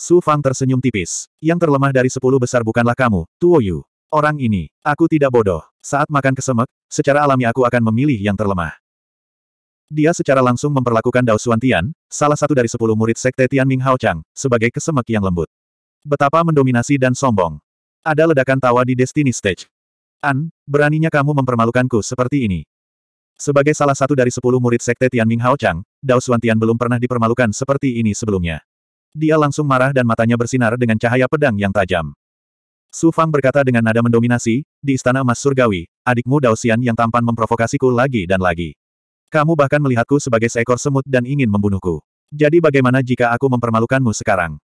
Su Fang tersenyum tipis. Yang terlemah dari sepuluh besar bukanlah kamu, Tuo Yu. Orang ini, aku tidak bodoh. Saat makan kesemek, secara alami aku akan memilih yang terlemah. Dia secara langsung memperlakukan Dao Xuantian, salah satu dari sepuluh murid sekte Tianming Haochang, sebagai kesemek yang lembut. Betapa mendominasi dan sombong. Ada ledakan tawa di Destiny Stage. An, beraninya kamu mempermalukanku seperti ini. Sebagai salah satu dari sepuluh murid sekte Tianming Haochang, Dao Xuantian belum pernah dipermalukan seperti ini sebelumnya. Dia langsung marah dan matanya bersinar dengan cahaya pedang yang tajam. Su Fang berkata dengan nada mendominasi, di Istana Emas Surgawi, adikmu Dao Xian yang tampan memprovokasiku lagi dan lagi. Kamu bahkan melihatku sebagai seekor semut dan ingin membunuhku. Jadi bagaimana jika aku mempermalukanmu sekarang?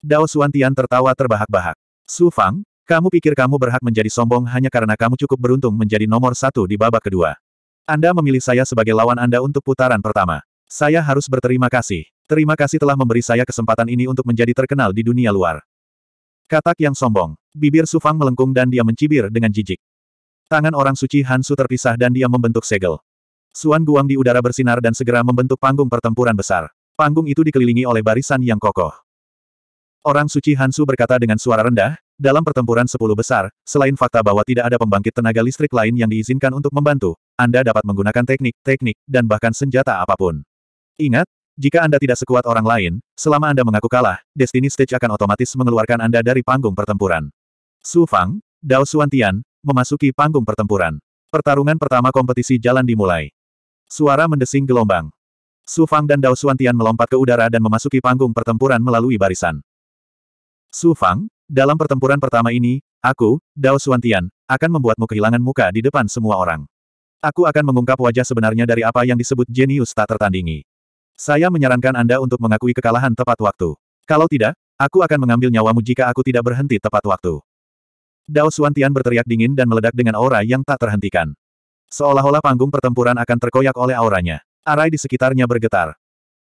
Dao Suantian tertawa terbahak-bahak. Su Fang, kamu pikir kamu berhak menjadi sombong hanya karena kamu cukup beruntung menjadi nomor satu di babak kedua. Anda memilih saya sebagai lawan Anda untuk putaran pertama. Saya harus berterima kasih. Terima kasih telah memberi saya kesempatan ini untuk menjadi terkenal di dunia luar. Katak yang sombong. Bibir Su Fang melengkung dan dia mencibir dengan jijik. Tangan orang suci Hansu terpisah dan dia membentuk segel. Suan Guang di udara bersinar dan segera membentuk panggung pertempuran besar. Panggung itu dikelilingi oleh barisan yang kokoh. Orang suci Hansu berkata dengan suara rendah, dalam pertempuran sepuluh besar, selain fakta bahwa tidak ada pembangkit tenaga listrik lain yang diizinkan untuk membantu, Anda dapat menggunakan teknik, teknik, dan bahkan senjata apapun. Ingat, jika Anda tidak sekuat orang lain, selama Anda mengaku kalah, Destiny Stage akan otomatis mengeluarkan Anda dari panggung pertempuran. Su Fang, Dao Suantian memasuki panggung pertempuran. Pertarungan pertama kompetisi jalan dimulai. Suara mendesing gelombang. Su Fang dan Dao Suantian melompat ke udara dan memasuki panggung pertempuran melalui barisan. Su Fang, dalam pertempuran pertama ini, aku, Dao Suantian, akan membuatmu kehilangan muka di depan semua orang. Aku akan mengungkap wajah sebenarnya dari apa yang disebut jenius tak tertandingi. Saya menyarankan Anda untuk mengakui kekalahan tepat waktu. Kalau tidak, aku akan mengambil nyawamu jika aku tidak berhenti tepat waktu. Dao Suantian berteriak dingin dan meledak dengan aura yang tak terhentikan. Seolah-olah panggung pertempuran akan terkoyak oleh auranya. Arai di sekitarnya bergetar.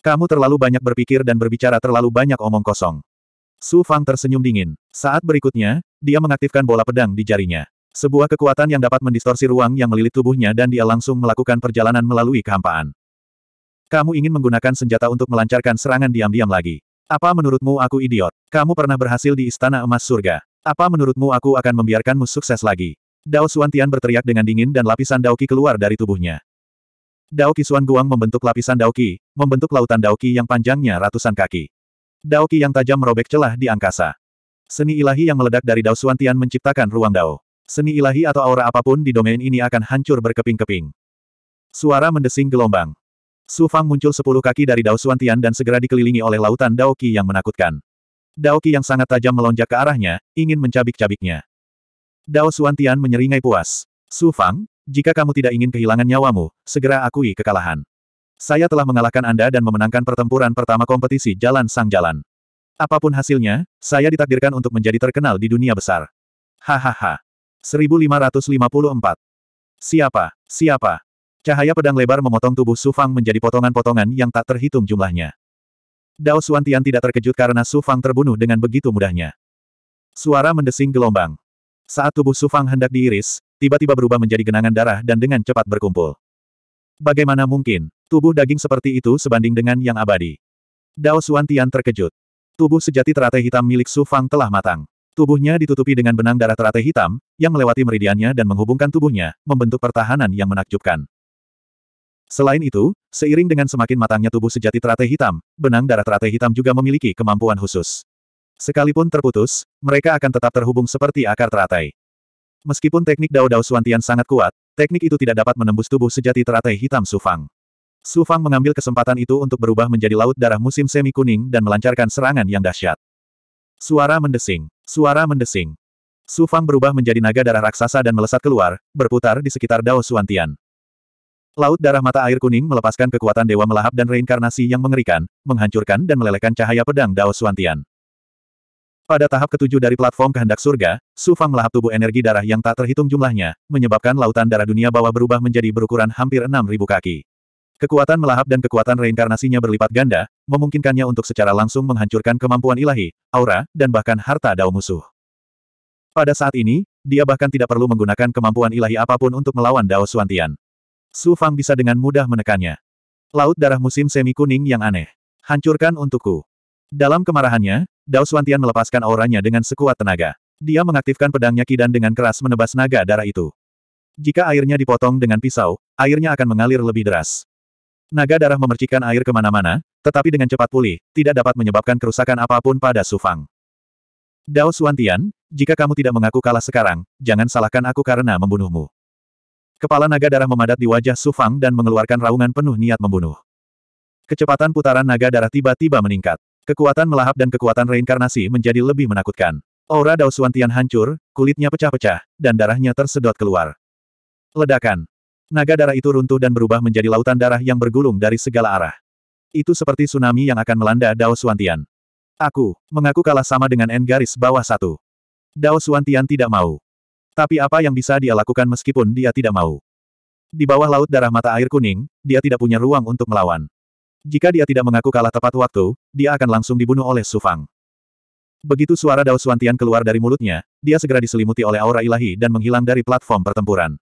Kamu terlalu banyak berpikir dan berbicara terlalu banyak omong kosong. Su Fang tersenyum dingin. Saat berikutnya, dia mengaktifkan bola pedang di jarinya. Sebuah kekuatan yang dapat mendistorsi ruang yang melilit tubuhnya dan dia langsung melakukan perjalanan melalui kehampaan. Kamu ingin menggunakan senjata untuk melancarkan serangan diam-diam lagi. Apa menurutmu aku idiot? Kamu pernah berhasil di Istana Emas Surga. Apa menurutmu aku akan membiarkanmu sukses lagi? Dao Xuantian berteriak dengan dingin dan lapisan Daoqi keluar dari tubuhnya. Daoqi Xuan Guang membentuk lapisan Daoqi, membentuk lautan Daoqi yang panjangnya ratusan kaki. Daoqi yang tajam merobek celah di angkasa. Seni ilahi yang meledak dari Dao Xuantian menciptakan ruang Dao. Seni ilahi atau aura apapun di domain ini akan hancur berkeping-keping. Suara mendesing gelombang. Su Fang muncul sepuluh kaki dari Dao Xuantian dan segera dikelilingi oleh lautan Daoqi yang menakutkan. Daoqi yang sangat tajam melonjak ke arahnya, ingin mencabik-cabiknya. Dao Xuantian menyeringai puas. Su Fang, jika kamu tidak ingin kehilangan nyawamu, segera akui kekalahan. Saya telah mengalahkan Anda dan memenangkan pertempuran pertama kompetisi Jalan Sang Jalan. Apapun hasilnya, saya ditakdirkan untuk menjadi terkenal di dunia besar. Hahaha. 1554. Siapa? Siapa? Cahaya pedang lebar memotong tubuh Su Fang menjadi potongan-potongan yang tak terhitung jumlahnya. Dao Xuantian tidak terkejut karena Su Fang terbunuh dengan begitu mudahnya. Suara mendesing gelombang. Saat tubuh Sufang hendak diiris, tiba-tiba berubah menjadi genangan darah dan dengan cepat berkumpul. Bagaimana mungkin, tubuh daging seperti itu sebanding dengan yang abadi? Dao Xuan Tian terkejut. Tubuh sejati teratai hitam milik Sufang telah matang. Tubuhnya ditutupi dengan benang darah teratai hitam, yang melewati meridiannya dan menghubungkan tubuhnya, membentuk pertahanan yang menakjubkan. Selain itu, seiring dengan semakin matangnya tubuh sejati teratai hitam, benang darah teratai hitam juga memiliki kemampuan khusus. Sekalipun terputus, mereka akan tetap terhubung seperti akar teratai. Meskipun teknik Dao Dao Suantian sangat kuat, teknik itu tidak dapat menembus tubuh sejati teratai hitam Sufang. Sufang mengambil kesempatan itu untuk berubah menjadi laut darah musim semi kuning dan melancarkan serangan yang dahsyat. Suara mendesing. Suara mendesing. Sufang berubah menjadi naga darah raksasa dan melesat keluar, berputar di sekitar Dao Suantian. Laut darah mata air kuning melepaskan kekuatan dewa melahap dan reinkarnasi yang mengerikan, menghancurkan dan melelehkan cahaya pedang Dao Suantian. Pada tahap ketujuh dari platform kehendak surga, Su Fang melahap tubuh energi darah yang tak terhitung jumlahnya, menyebabkan lautan darah dunia bawah berubah menjadi berukuran hampir 6.000 kaki. Kekuatan melahap dan kekuatan reinkarnasinya berlipat ganda, memungkinkannya untuk secara langsung menghancurkan kemampuan ilahi, aura, dan bahkan harta dao musuh. Pada saat ini, dia bahkan tidak perlu menggunakan kemampuan ilahi apapun untuk melawan Dao Suantian. Su Fang bisa dengan mudah menekannya. Laut darah musim semi kuning yang aneh. Hancurkan untukku. Dalam kemarahannya, Dao Xuantian melepaskan auranya dengan sekuat tenaga. Dia mengaktifkan pedangnya Kidan dengan keras menebas naga darah itu. Jika airnya dipotong dengan pisau, airnya akan mengalir lebih deras. Naga darah memercikan air kemana-mana, tetapi dengan cepat pulih, tidak dapat menyebabkan kerusakan apapun pada Sufang. Dao Xuantian, jika kamu tidak mengaku kalah sekarang, jangan salahkan aku karena membunuhmu. Kepala naga darah memadat di wajah Sufang dan mengeluarkan raungan penuh niat membunuh. Kecepatan putaran naga darah tiba-tiba meningkat. Kekuatan melahap dan kekuatan reinkarnasi menjadi lebih menakutkan. Aura Dao Tian hancur, kulitnya pecah-pecah, dan darahnya tersedot keluar. Ledakan. Naga darah itu runtuh dan berubah menjadi lautan darah yang bergulung dari segala arah. Itu seperti tsunami yang akan melanda Dao Tian. Aku, mengaku kalah sama dengan N garis bawah satu. Dao Tian tidak mau. Tapi apa yang bisa dia lakukan meskipun dia tidak mau? Di bawah laut darah mata air kuning, dia tidak punya ruang untuk melawan. Jika dia tidak mengaku kalah tepat waktu, dia akan langsung dibunuh oleh Su Fang. Begitu suara Dao Suantian keluar dari mulutnya, dia segera diselimuti oleh aura ilahi dan menghilang dari platform pertempuran.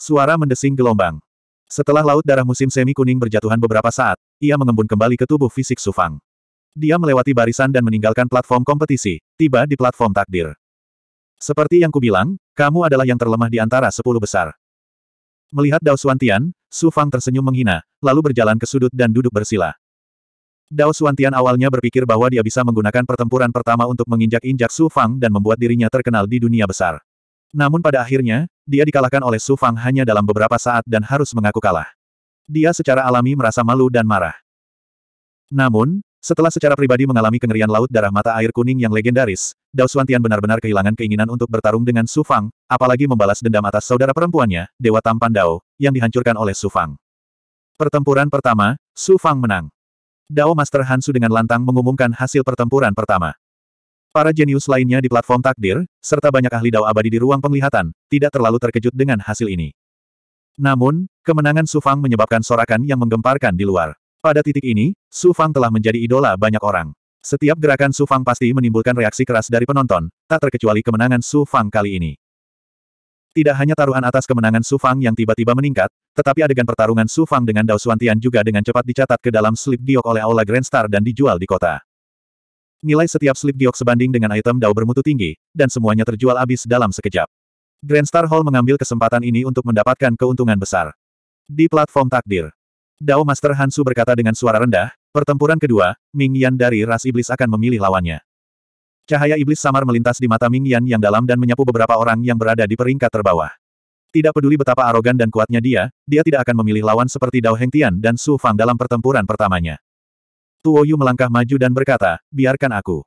Suara mendesing gelombang. Setelah laut darah musim semi kuning berjatuhan beberapa saat, ia mengembun kembali ke tubuh fisik Su Fang. Dia melewati barisan dan meninggalkan platform kompetisi, tiba di platform takdir. Seperti yang kubilang, kamu adalah yang terlemah di antara sepuluh besar. Melihat Dao Suantian, Su Fang tersenyum menghina, lalu berjalan ke sudut dan duduk bersila. Dao Suantian awalnya berpikir bahwa dia bisa menggunakan pertempuran pertama untuk menginjak-injak Su Fang dan membuat dirinya terkenal di dunia besar. Namun pada akhirnya, dia dikalahkan oleh Su Fang hanya dalam beberapa saat dan harus mengaku kalah. Dia secara alami merasa malu dan marah. Namun, setelah secara pribadi mengalami kengerian laut darah mata air kuning yang legendaris, Dao Xuantian benar-benar kehilangan keinginan untuk bertarung dengan Su Fang, apalagi membalas dendam atas saudara perempuannya, Dewa Tampan Dao, yang dihancurkan oleh Su Fang. Pertempuran pertama, Su Fang menang. Dao Master Hansu dengan lantang mengumumkan hasil pertempuran pertama. Para jenius lainnya di platform takdir, serta banyak ahli dao abadi di ruang penglihatan, tidak terlalu terkejut dengan hasil ini. Namun, kemenangan Su Fang menyebabkan sorakan yang menggemparkan di luar. Pada titik ini, Su Fang telah menjadi idola banyak orang. Setiap gerakan Su Fang pasti menimbulkan reaksi keras dari penonton, tak terkecuali kemenangan Su Fang kali ini. Tidak hanya taruhan atas kemenangan Su Fang yang tiba-tiba meningkat, tetapi adegan pertarungan Su Fang dengan Dao Xuantian juga dengan cepat dicatat ke dalam slip giok oleh Aula Grand Star dan dijual di kota. Nilai setiap slip giok sebanding dengan item Dao bermutu tinggi, dan semuanya terjual habis dalam sekejap. Grand Star Hall mengambil kesempatan ini untuk mendapatkan keuntungan besar. Di platform takdir, Dao Master Hansu berkata dengan suara rendah, pertempuran kedua, Ming Yan dari ras iblis akan memilih lawannya. Cahaya iblis samar melintas di mata Ming Yan yang dalam dan menyapu beberapa orang yang berada di peringkat terbawah. Tidak peduli betapa arogan dan kuatnya dia, dia tidak akan memilih lawan seperti Dao Hengtian dan Su Fang dalam pertempuran pertamanya. Tuo Yu melangkah maju dan berkata, biarkan aku.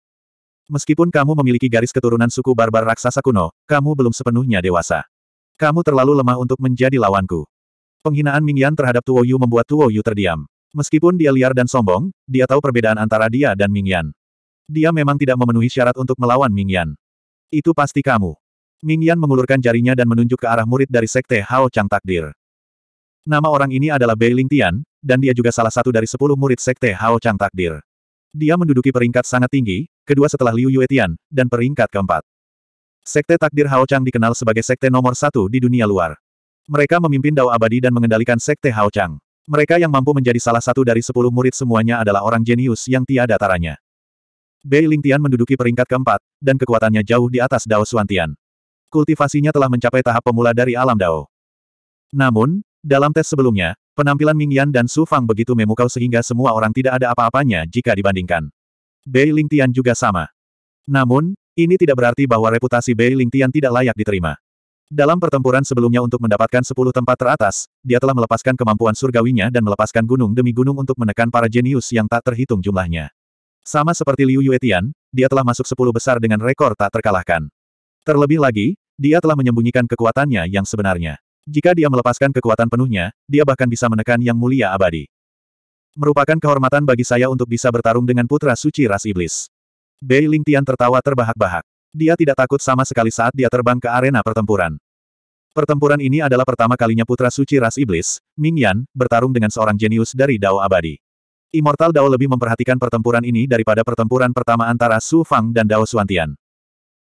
Meskipun kamu memiliki garis keturunan suku barbar raksasa kuno, kamu belum sepenuhnya dewasa. Kamu terlalu lemah untuk menjadi lawanku. Penghinaan Mingyan terhadap Tuo Yu membuat Tuo Yu terdiam. Meskipun dia liar dan sombong, dia tahu perbedaan antara dia dan Mingyan. Dia memang tidak memenuhi syarat untuk melawan Mingyan. Itu pasti kamu. Mingyan mengulurkan jarinya dan menunjuk ke arah murid dari Sekte Hao Chang Takdir. Nama orang ini adalah Bei Ling Tian, dan dia juga salah satu dari sepuluh murid Sekte Hao Chang Takdir. Dia menduduki peringkat sangat tinggi, kedua setelah Liu Yuetian, dan peringkat keempat. Sekte Takdir Hao Chang dikenal sebagai sekte nomor satu di dunia luar. Mereka memimpin Dao Abadi dan mengendalikan Sekte Hao Chang. Mereka yang mampu menjadi salah satu dari sepuluh murid semuanya adalah orang jenius yang tiada taranya. Bei Lingtian menduduki peringkat keempat, dan kekuatannya jauh di atas Dao Suantian. Kultivasinya telah mencapai tahap pemula dari alam Dao. Namun, dalam tes sebelumnya, penampilan Ming Yan dan Su Fang begitu memukau sehingga semua orang tidak ada apa-apanya jika dibandingkan. Bei Lingtian juga sama. Namun, ini tidak berarti bahwa reputasi Bei Lingtian tidak layak diterima. Dalam pertempuran sebelumnya untuk mendapatkan sepuluh tempat teratas, dia telah melepaskan kemampuan surgawinya dan melepaskan gunung demi gunung untuk menekan para jenius yang tak terhitung jumlahnya. Sama seperti Liu Yuetian, dia telah masuk sepuluh besar dengan rekor tak terkalahkan. Terlebih lagi, dia telah menyembunyikan kekuatannya yang sebenarnya. Jika dia melepaskan kekuatan penuhnya, dia bahkan bisa menekan Yang Mulia Abadi. Merupakan kehormatan bagi saya untuk bisa bertarung dengan putra suci ras iblis. Bei Lingtian tertawa terbahak-bahak. Dia tidak takut sama sekali saat dia terbang ke arena pertempuran. Pertempuran ini adalah pertama kalinya putra suci ras iblis, Ming Yan, bertarung dengan seorang jenius dari Dao Abadi. Immortal Dao lebih memperhatikan pertempuran ini daripada pertempuran pertama antara Su Fang dan Dao Suantian.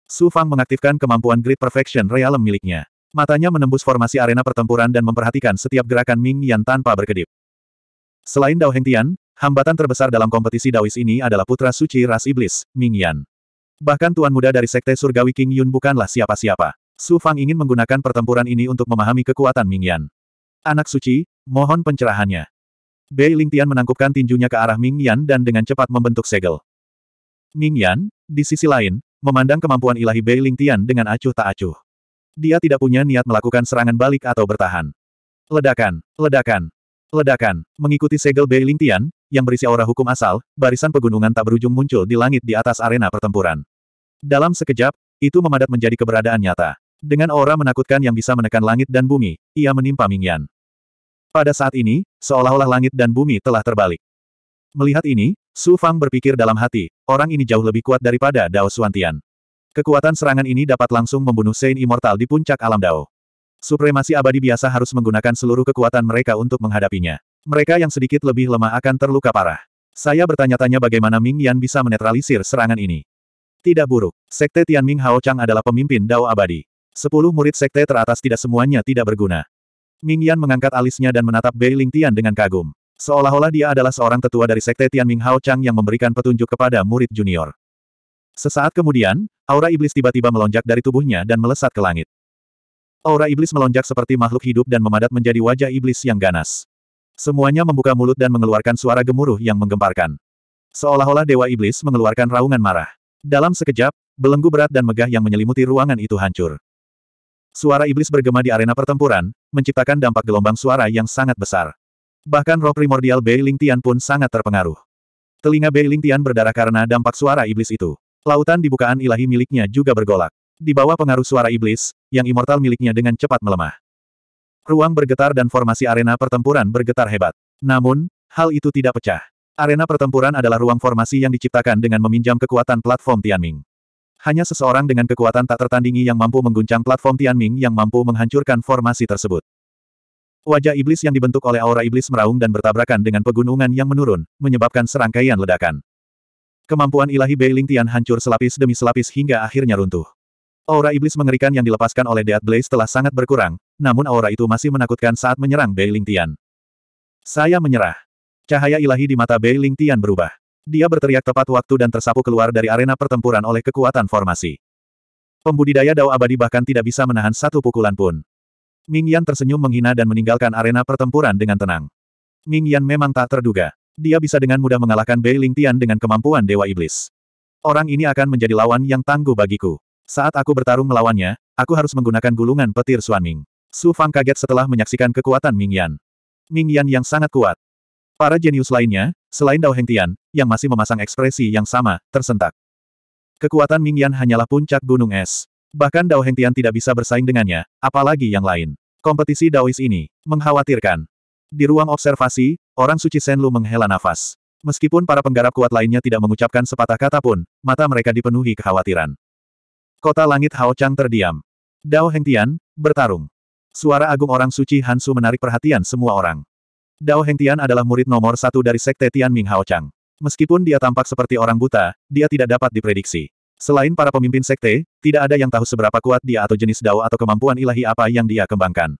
Su Fang mengaktifkan kemampuan Great Perfection Realm miliknya. Matanya menembus formasi arena pertempuran dan memperhatikan setiap gerakan Ming Yan tanpa berkedip. Selain Dao Hengtian, hambatan terbesar dalam kompetisi Daois ini adalah putra suci ras iblis, Ming Yan. Bahkan tuan muda dari sekte surgawi King Yun bukanlah siapa-siapa. Su Fang ingin menggunakan pertempuran ini untuk memahami kekuatan Ming Yan. Anak suci, mohon pencerahannya. Bei Ling Tian menangkupkan tinjunya ke arah Ming Yan dan dengan cepat membentuk segel. Ming Yan, di sisi lain, memandang kemampuan ilahi Bei Ling Tian dengan acuh tak acuh. Dia tidak punya niat melakukan serangan balik atau bertahan. Ledakan, ledakan, Ledakan, mengikuti segel Bei Ling Tian, yang berisi aura hukum asal, barisan pegunungan tak berujung muncul di langit di atas arena pertempuran. Dalam sekejap, itu memadat menjadi keberadaan nyata. Dengan aura menakutkan yang bisa menekan langit dan bumi, ia menimpa Mingyan. Pada saat ini, seolah-olah langit dan bumi telah terbalik. Melihat ini, Su Fang berpikir dalam hati, orang ini jauh lebih kuat daripada Dao Suantian. Kekuatan serangan ini dapat langsung membunuh Sein Immortal di puncak alam Dao. Supremasi abadi biasa harus menggunakan seluruh kekuatan mereka untuk menghadapinya. Mereka yang sedikit lebih lemah akan terluka parah. Saya bertanya-tanya bagaimana Ming Yan bisa menetralisir serangan ini. Tidak buruk. Sekte Tian Ming Hao Chang adalah pemimpin Dao Abadi. Sepuluh murid sekte teratas tidak semuanya tidak berguna. Ming Yan mengangkat alisnya dan menatap Bei Ling Tian dengan kagum. Seolah-olah dia adalah seorang tetua dari sekte Tian Ming Hao Chang yang memberikan petunjuk kepada murid junior. Sesaat kemudian, aura iblis tiba-tiba melonjak dari tubuhnya dan melesat ke langit. Aura iblis melonjak seperti makhluk hidup dan memadat menjadi wajah iblis yang ganas. Semuanya membuka mulut dan mengeluarkan suara gemuruh yang menggemparkan. Seolah-olah Dewa Iblis mengeluarkan raungan marah. Dalam sekejap, belenggu berat dan megah yang menyelimuti ruangan itu hancur. Suara iblis bergema di arena pertempuran, menciptakan dampak gelombang suara yang sangat besar. Bahkan roh primordial Bei Tian pun sangat terpengaruh. Telinga Bei Tian berdarah karena dampak suara iblis itu. Lautan di bukaan ilahi miliknya juga bergolak. Di bawah pengaruh suara iblis, yang immortal miliknya dengan cepat melemah. Ruang bergetar dan formasi arena pertempuran bergetar hebat. Namun, hal itu tidak pecah. Arena pertempuran adalah ruang formasi yang diciptakan dengan meminjam kekuatan platform Tianming. Hanya seseorang dengan kekuatan tak tertandingi yang mampu mengguncang platform Tianming yang mampu menghancurkan formasi tersebut. Wajah iblis yang dibentuk oleh aura iblis meraung dan bertabrakan dengan pegunungan yang menurun, menyebabkan serangkaian ledakan. Kemampuan ilahi Beiling Tian hancur selapis demi selapis hingga akhirnya runtuh. Aura iblis mengerikan yang dilepaskan oleh Deat Blaze telah sangat berkurang, namun aura itu masih menakutkan saat menyerang Bei Lingtian. Saya menyerah. Cahaya ilahi di mata Bei Lingtian berubah. Dia berteriak tepat waktu dan tersapu keluar dari arena pertempuran oleh kekuatan formasi. Pembudidaya Dao Abadi bahkan tidak bisa menahan satu pukulan pun. Ming Yan tersenyum menghina dan meninggalkan arena pertempuran dengan tenang. Ming Yan memang tak terduga. Dia bisa dengan mudah mengalahkan Bei Lingtian dengan kemampuan Dewa Iblis. Orang ini akan menjadi lawan yang tangguh bagiku. Saat aku bertarung melawannya, aku harus menggunakan gulungan petir Suan Ming. Su Fang kaget setelah menyaksikan kekuatan Ming Yan. Ming Yan yang sangat kuat. Para jenius lainnya, selain Dao Heng Tian, yang masih memasang ekspresi yang sama, tersentak. Kekuatan Ming Yan hanyalah puncak gunung es. Bahkan Dao Heng Tian tidak bisa bersaing dengannya, apalagi yang lain. Kompetisi Daois ini, mengkhawatirkan. Di ruang observasi, orang suci Senlu menghela nafas. Meskipun para penggarap kuat lainnya tidak mengucapkan sepatah kata pun, mata mereka dipenuhi kekhawatiran. Kota langit Hao Chang terdiam. Dao Heng Tian, bertarung. Suara agung orang suci Hansu menarik perhatian semua orang. Dao Hengtian adalah murid nomor satu dari Sekte Tian Ming Hao Chang. Meskipun dia tampak seperti orang buta, dia tidak dapat diprediksi. Selain para pemimpin sekte, tidak ada yang tahu seberapa kuat dia atau jenis dao atau kemampuan ilahi apa yang dia kembangkan.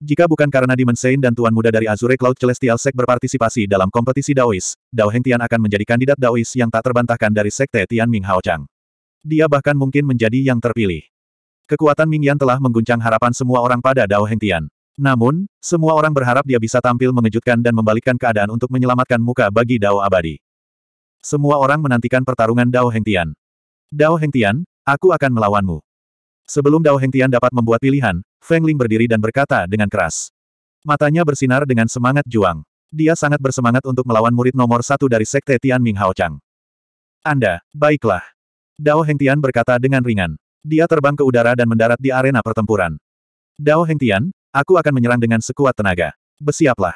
Jika bukan karena Sein dan Tuan Muda dari Azure Cloud Celestial Sek berpartisipasi dalam kompetisi daois, Dao Hengtian akan menjadi kandidat daois yang tak terbantahkan dari sekte Tian Ming Hao Chang. Dia bahkan mungkin menjadi yang terpilih. Kekuatan Mingyan telah mengguncang harapan semua orang pada Dao Hengtian. Namun, semua orang berharap dia bisa tampil mengejutkan dan membalikkan keadaan untuk menyelamatkan muka bagi Dao Abadi. Semua orang menantikan pertarungan Dao Hengtian. Dao Hengtian, aku akan melawanmu. Sebelum Dao Hengtian dapat membuat pilihan, Feng Ling berdiri dan berkata dengan keras. Matanya bersinar dengan semangat juang. Dia sangat bersemangat untuk melawan murid nomor satu dari Sekte Tian Ming Hao Chang. Anda, baiklah. Dao Hengtian berkata dengan ringan. Dia terbang ke udara dan mendarat di arena pertempuran. Dao Hengtian, aku akan menyerang dengan sekuat tenaga. Bersiaplah.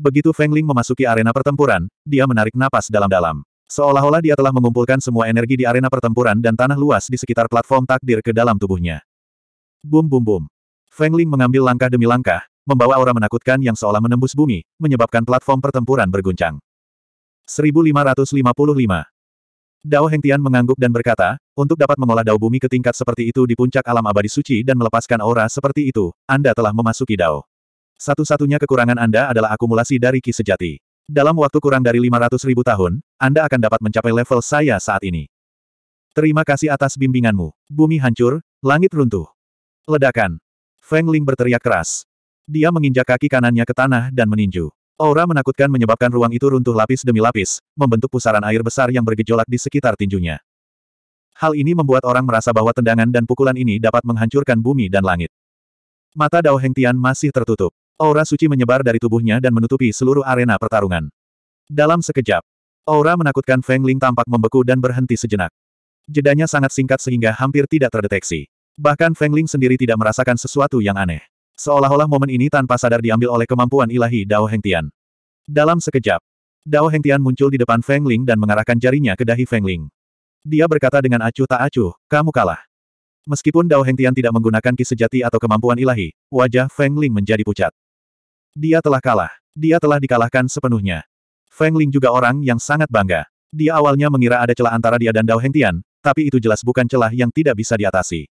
Begitu Feng Ling memasuki arena pertempuran, dia menarik napas dalam-dalam. Seolah-olah dia telah mengumpulkan semua energi di arena pertempuran dan tanah luas di sekitar platform takdir ke dalam tubuhnya. Bum bum bum. Feng Ling mengambil langkah demi langkah, membawa aura menakutkan yang seolah menembus bumi, menyebabkan platform pertempuran berguncang. 1555 Dao Hengtian mengangguk dan berkata, untuk dapat mengolah dao bumi ke tingkat seperti itu di puncak alam abadi suci dan melepaskan aura seperti itu, Anda telah memasuki dao. Satu-satunya kekurangan Anda adalah akumulasi dari ki sejati. Dalam waktu kurang dari 500 ribu tahun, Anda akan dapat mencapai level saya saat ini. Terima kasih atas bimbinganmu. Bumi hancur, langit runtuh. Ledakan. Feng Ling berteriak keras. Dia menginjak kaki kanannya ke tanah dan meninju. Aura menakutkan menyebabkan ruang itu runtuh lapis demi lapis, membentuk pusaran air besar yang bergejolak di sekitar tinjunya. Hal ini membuat orang merasa bahwa tendangan dan pukulan ini dapat menghancurkan bumi dan langit. Mata Dao Heng Tian masih tertutup. Aura suci menyebar dari tubuhnya dan menutupi seluruh arena pertarungan. Dalam sekejap, aura menakutkan Feng Ling tampak membeku dan berhenti sejenak. Jedanya sangat singkat sehingga hampir tidak terdeteksi. Bahkan Feng Ling sendiri tidak merasakan sesuatu yang aneh. Seolah-olah momen ini tanpa sadar diambil oleh kemampuan ilahi Dao Hengtian. Dalam sekejap, Dao Hengtian muncul di depan Feng Ling dan mengarahkan jarinya ke dahi Feng Ling. Dia berkata dengan acuh tak acuh, kamu kalah. Meskipun Dao Hengtian tidak menggunakan ki sejati atau kemampuan ilahi, wajah Feng Ling menjadi pucat. Dia telah kalah. Dia telah dikalahkan sepenuhnya. Feng Ling juga orang yang sangat bangga. Dia awalnya mengira ada celah antara dia dan Dao Hengtian, tapi itu jelas bukan celah yang tidak bisa diatasi.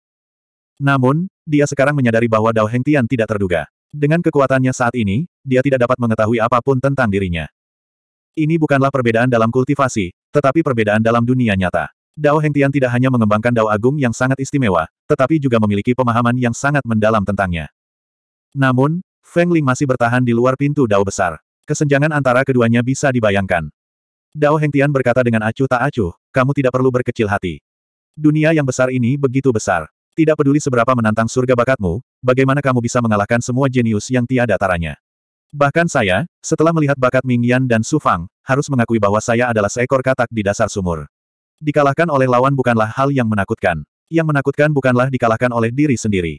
Namun, dia sekarang menyadari bahwa Dao Heng Tian tidak terduga. Dengan kekuatannya saat ini, dia tidak dapat mengetahui apapun tentang dirinya. Ini bukanlah perbedaan dalam kultivasi, tetapi perbedaan dalam dunia nyata. Dao Heng Tian tidak hanya mengembangkan Dao Agung yang sangat istimewa, tetapi juga memiliki pemahaman yang sangat mendalam tentangnya. Namun, Feng Ling masih bertahan di luar pintu Dao besar. Kesenjangan antara keduanya bisa dibayangkan. Dao Heng Tian berkata dengan acuh tak acuh, kamu tidak perlu berkecil hati. Dunia yang besar ini begitu besar. Tidak peduli seberapa menantang surga bakatmu, bagaimana kamu bisa mengalahkan semua jenius yang tiada taranya. Bahkan saya, setelah melihat bakat Ming Yan dan Su Fang, harus mengakui bahwa saya adalah seekor katak di dasar sumur. Dikalahkan oleh lawan bukanlah hal yang menakutkan. Yang menakutkan bukanlah dikalahkan oleh diri sendiri.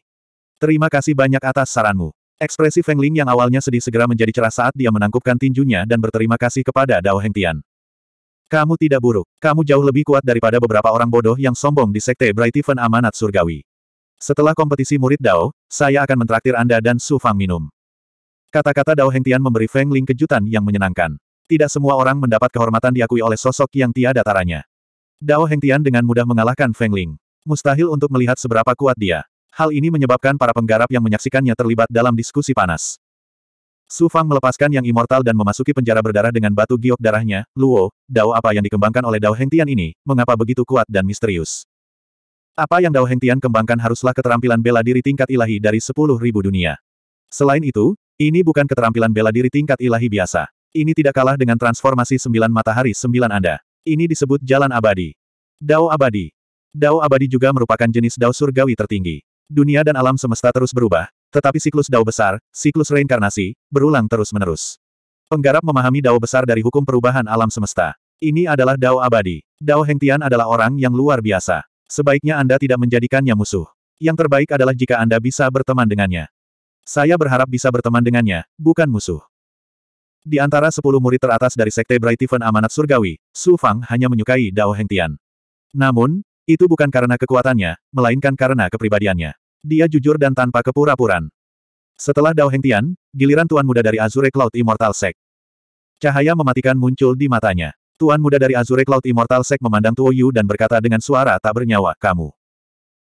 Terima kasih banyak atas saranmu. Ekspresi Feng Ling yang awalnya sedih segera menjadi cerah saat dia menangkupkan tinjunya dan berterima kasih kepada Dao Heng Tian. Kamu tidak buruk. Kamu jauh lebih kuat daripada beberapa orang bodoh yang sombong di Sekte Bright Brightiven Amanat Surgawi. Setelah kompetisi murid Dao, saya akan mentraktir Anda dan Su Fang minum. Kata-kata Dao Hengtian memberi Feng Ling kejutan yang menyenangkan. Tidak semua orang mendapat kehormatan diakui oleh sosok yang tiada taranya. Dao Hengtian dengan mudah mengalahkan Feng Ling. Mustahil untuk melihat seberapa kuat dia. Hal ini menyebabkan para penggarap yang menyaksikannya terlibat dalam diskusi panas. Su Fang melepaskan yang immortal dan memasuki penjara berdarah dengan batu giok darahnya, Luo, dao apa yang dikembangkan oleh dao Hengtian ini, mengapa begitu kuat dan misterius? Apa yang dao Hengtian kembangkan haruslah keterampilan bela diri tingkat ilahi dari sepuluh ribu dunia. Selain itu, ini bukan keterampilan bela diri tingkat ilahi biasa. Ini tidak kalah dengan transformasi sembilan matahari sembilan Anda. Ini disebut jalan abadi. Dao abadi. Dao abadi juga merupakan jenis dao surgawi tertinggi. Dunia dan alam semesta terus berubah, tetapi siklus dao besar, siklus reinkarnasi, berulang terus-menerus. Penggarap memahami dao besar dari hukum perubahan alam semesta. Ini adalah dao abadi. Dao Hengtian adalah orang yang luar biasa. Sebaiknya Anda tidak menjadikannya musuh. Yang terbaik adalah jika Anda bisa berteman dengannya. Saya berharap bisa berteman dengannya, bukan musuh. Di antara sepuluh murid teratas dari Sekte Bright Braitiven Amanat Surgawi, Su Fang hanya menyukai Dao Hengtian. Namun, itu bukan karena kekuatannya, melainkan karena kepribadiannya dia jujur dan tanpa kepura puraan Setelah Dao Hengtian, giliran tuan muda dari Azure Cloud Immortal Sect. Cahaya mematikan muncul di matanya. Tuan muda dari Azure Cloud Immortal Sect memandang Tuo Yu dan berkata dengan suara tak bernyawa, kamu.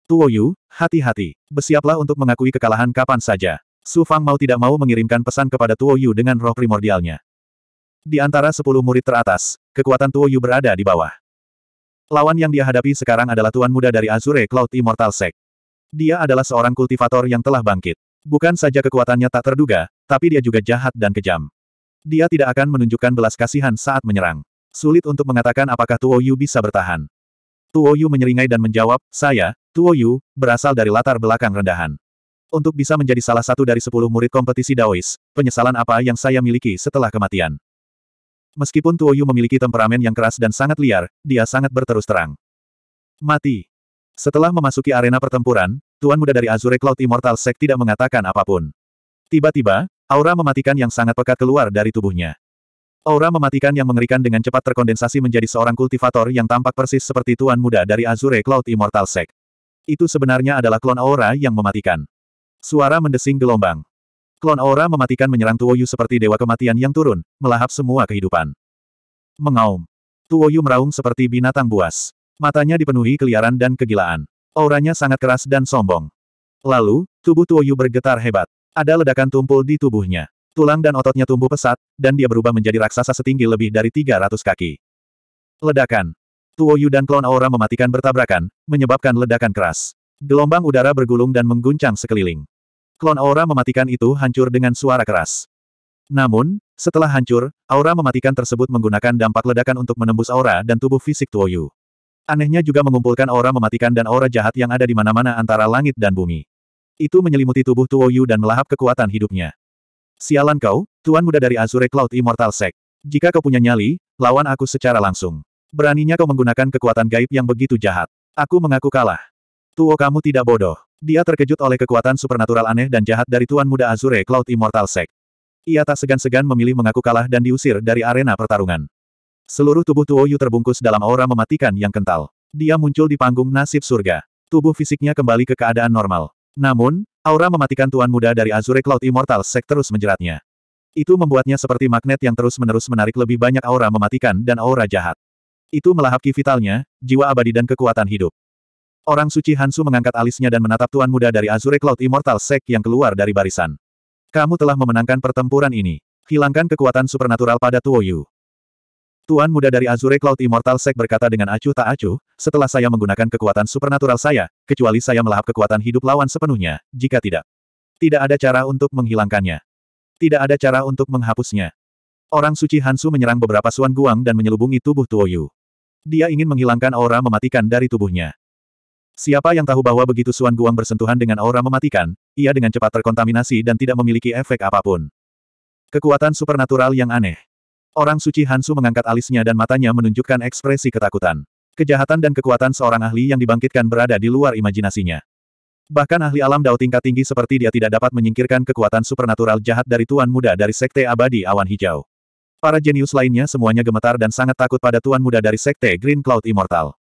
Tuo Yu, hati-hati, bersiaplah untuk mengakui kekalahan kapan saja. Su Fang mau tidak mau mengirimkan pesan kepada Tuo Yu dengan roh primordialnya. Di antara sepuluh murid teratas, kekuatan Tuo Yu berada di bawah. Lawan yang dia hadapi sekarang adalah tuan muda dari Azure Cloud Immortal Sect. Dia adalah seorang kultivator yang telah bangkit. Bukan saja kekuatannya tak terduga, tapi dia juga jahat dan kejam. Dia tidak akan menunjukkan belas kasihan saat menyerang. Sulit untuk mengatakan apakah Tuo Yu bisa bertahan. Tuo Yu menyeringai dan menjawab, saya, Tuo Yu, berasal dari latar belakang rendahan. Untuk bisa menjadi salah satu dari sepuluh murid kompetisi Daois, penyesalan apa yang saya miliki setelah kematian. Meskipun Tuoyu memiliki temperamen yang keras dan sangat liar, dia sangat berterus terang. Mati. Setelah memasuki arena pertempuran, Tuan Muda dari Azure Cloud Immortal Sect tidak mengatakan apapun. Tiba-tiba, aura mematikan yang sangat pekat keluar dari tubuhnya. Aura mematikan yang mengerikan dengan cepat terkondensasi menjadi seorang kultivator yang tampak persis seperti Tuan Muda dari Azure Cloud Immortal Sect. Itu sebenarnya adalah klon aura yang mematikan. Suara mendesing gelombang. Klon aura mematikan menyerang Tuoyu seperti dewa kematian yang turun, melahap semua kehidupan. Mengaum. Tuoyu meraung seperti binatang buas. Matanya dipenuhi keliaran dan kegilaan. Auranya sangat keras dan sombong. Lalu, tubuh Tuoyu bergetar hebat. Ada ledakan tumpul di tubuhnya. Tulang dan ototnya tumbuh pesat, dan dia berubah menjadi raksasa setinggi lebih dari 300 kaki. Ledakan. Tuoyu dan klon aura mematikan bertabrakan, menyebabkan ledakan keras. Gelombang udara bergulung dan mengguncang sekeliling. Klon aura mematikan itu hancur dengan suara keras. Namun, setelah hancur, aura mematikan tersebut menggunakan dampak ledakan untuk menembus aura dan tubuh fisik Tuoyu. Anehnya juga mengumpulkan aura mematikan dan aura jahat yang ada di mana-mana antara langit dan bumi. Itu menyelimuti tubuh Tuo Yu dan melahap kekuatan hidupnya. Sialan kau, tuan muda dari Azure Cloud Immortal Sect. Jika kau punya nyali, lawan aku secara langsung. Beraninya kau menggunakan kekuatan gaib yang begitu jahat. Aku mengaku kalah. Tuo kamu tidak bodoh. Dia terkejut oleh kekuatan supernatural aneh dan jahat dari Tuan Muda Azure Cloud Immortal Sect. Ia tak segan-segan memilih mengaku kalah dan diusir dari arena pertarungan. Seluruh tubuh Tuoyu terbungkus dalam aura mematikan yang kental. Dia muncul di panggung nasib surga. Tubuh fisiknya kembali ke keadaan normal. Namun, aura mematikan Tuan Muda dari Azure Cloud Immortal Sect terus menjeratnya. Itu membuatnya seperti magnet yang terus-menerus menarik lebih banyak aura mematikan dan aura jahat. Itu melahap ki vitalnya, jiwa abadi dan kekuatan hidup. Orang suci Hansu mengangkat alisnya dan menatap Tuan Muda dari Azure Cloud Immortal Sect yang keluar dari barisan. Kamu telah memenangkan pertempuran ini. Hilangkan kekuatan supernatural pada Tuoyu. Tuan muda dari Azure Cloud Immortal Sek berkata dengan acuh tak acuh, setelah saya menggunakan kekuatan supernatural saya, kecuali saya melahap kekuatan hidup lawan sepenuhnya, jika tidak. Tidak ada cara untuk menghilangkannya. Tidak ada cara untuk menghapusnya. Orang suci Hansu menyerang beberapa suan guang dan menyelubungi tubuh Tuoyu. Dia ingin menghilangkan aura mematikan dari tubuhnya. Siapa yang tahu bahwa begitu suan guang bersentuhan dengan aura mematikan, ia dengan cepat terkontaminasi dan tidak memiliki efek apapun. Kekuatan supernatural yang aneh. Orang suci Hansu mengangkat alisnya dan matanya menunjukkan ekspresi ketakutan. Kejahatan dan kekuatan seorang ahli yang dibangkitkan berada di luar imajinasinya. Bahkan ahli alam dao tingkat tinggi seperti dia tidak dapat menyingkirkan kekuatan supernatural jahat dari Tuan Muda dari Sekte Abadi Awan Hijau. Para jenius lainnya semuanya gemetar dan sangat takut pada Tuan Muda dari Sekte Green Cloud Immortal.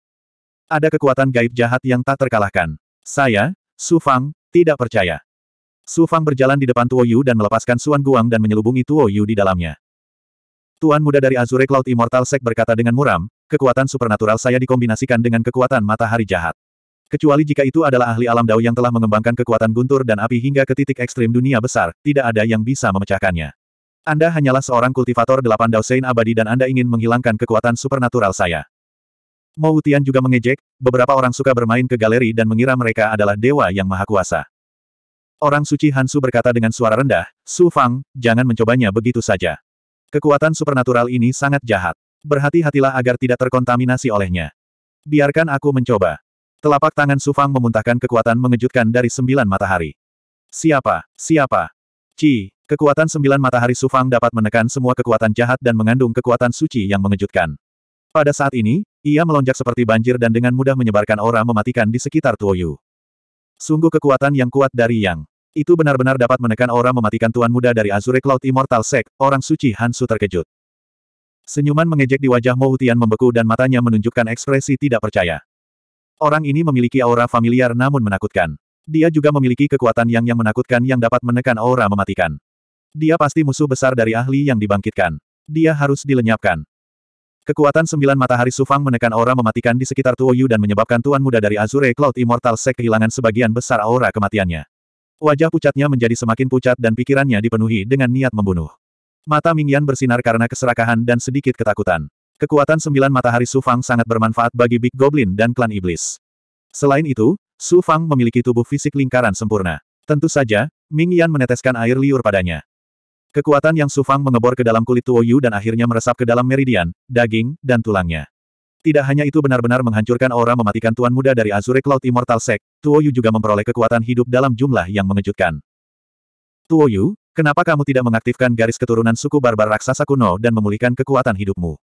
Ada kekuatan gaib jahat yang tak terkalahkan. Saya, Su Fang, tidak percaya. Su Fang berjalan di depan Tuo Yu dan melepaskan Suan Guang dan menyelubungi Tuo Yu di dalamnya. Tuan muda dari Azure Cloud Immortal Sek berkata dengan muram, kekuatan supernatural saya dikombinasikan dengan kekuatan matahari jahat. Kecuali jika itu adalah ahli alam dao yang telah mengembangkan kekuatan guntur dan api hingga ke titik ekstrim dunia besar, tidak ada yang bisa memecahkannya. Anda hanyalah seorang kultivator delapan dao sein abadi dan Anda ingin menghilangkan kekuatan supernatural saya. Mou Tian juga mengejek, beberapa orang suka bermain ke galeri dan mengira mereka adalah dewa yang maha kuasa. Orang suci Hansu berkata dengan suara rendah, Su Fang, jangan mencobanya begitu saja. Kekuatan supernatural ini sangat jahat. Berhati-hatilah agar tidak terkontaminasi olehnya. Biarkan aku mencoba. Telapak tangan Sufang memuntahkan kekuatan mengejutkan dari sembilan matahari. Siapa? Siapa? Ci, kekuatan sembilan matahari Sufang dapat menekan semua kekuatan jahat dan mengandung kekuatan suci yang mengejutkan. Pada saat ini, ia melonjak seperti banjir dan dengan mudah menyebarkan aura mematikan di sekitar Tuoyu. Sungguh kekuatan yang kuat dari Yang. Itu benar-benar dapat menekan aura mematikan Tuan Muda dari Azure Cloud Immortal Sek, orang suci Hansu terkejut. Senyuman mengejek di wajah Mo Hutian membeku dan matanya menunjukkan ekspresi tidak percaya. Orang ini memiliki aura familiar namun menakutkan. Dia juga memiliki kekuatan yang yang menakutkan yang dapat menekan aura mematikan. Dia pasti musuh besar dari ahli yang dibangkitkan. Dia harus dilenyapkan. Kekuatan sembilan matahari sufang menekan aura mematikan di sekitar Tuoyu dan menyebabkan Tuan Muda dari Azure Cloud Immortal Sect kehilangan sebagian besar aura kematiannya. Wajah pucatnya menjadi semakin pucat dan pikirannya dipenuhi dengan niat membunuh. Mata Mingyan bersinar karena keserakahan dan sedikit ketakutan. Kekuatan sembilan matahari Su Fang sangat bermanfaat bagi Big Goblin dan klan iblis. Selain itu, Su Fang memiliki tubuh fisik lingkaran sempurna. Tentu saja, Mingyan meneteskan air liur padanya. Kekuatan yang Su Fang mengebor ke dalam kulit Tuo Yu dan akhirnya meresap ke dalam meridian, daging, dan tulangnya. Tidak hanya itu benar-benar menghancurkan aura mematikan Tuan Muda dari Azure Cloud Immortal Sect, Tuo Yu juga memperoleh kekuatan hidup dalam jumlah yang mengejutkan. Tuo Yu, kenapa kamu tidak mengaktifkan garis keturunan suku barbar raksasa kuno dan memulihkan kekuatan hidupmu?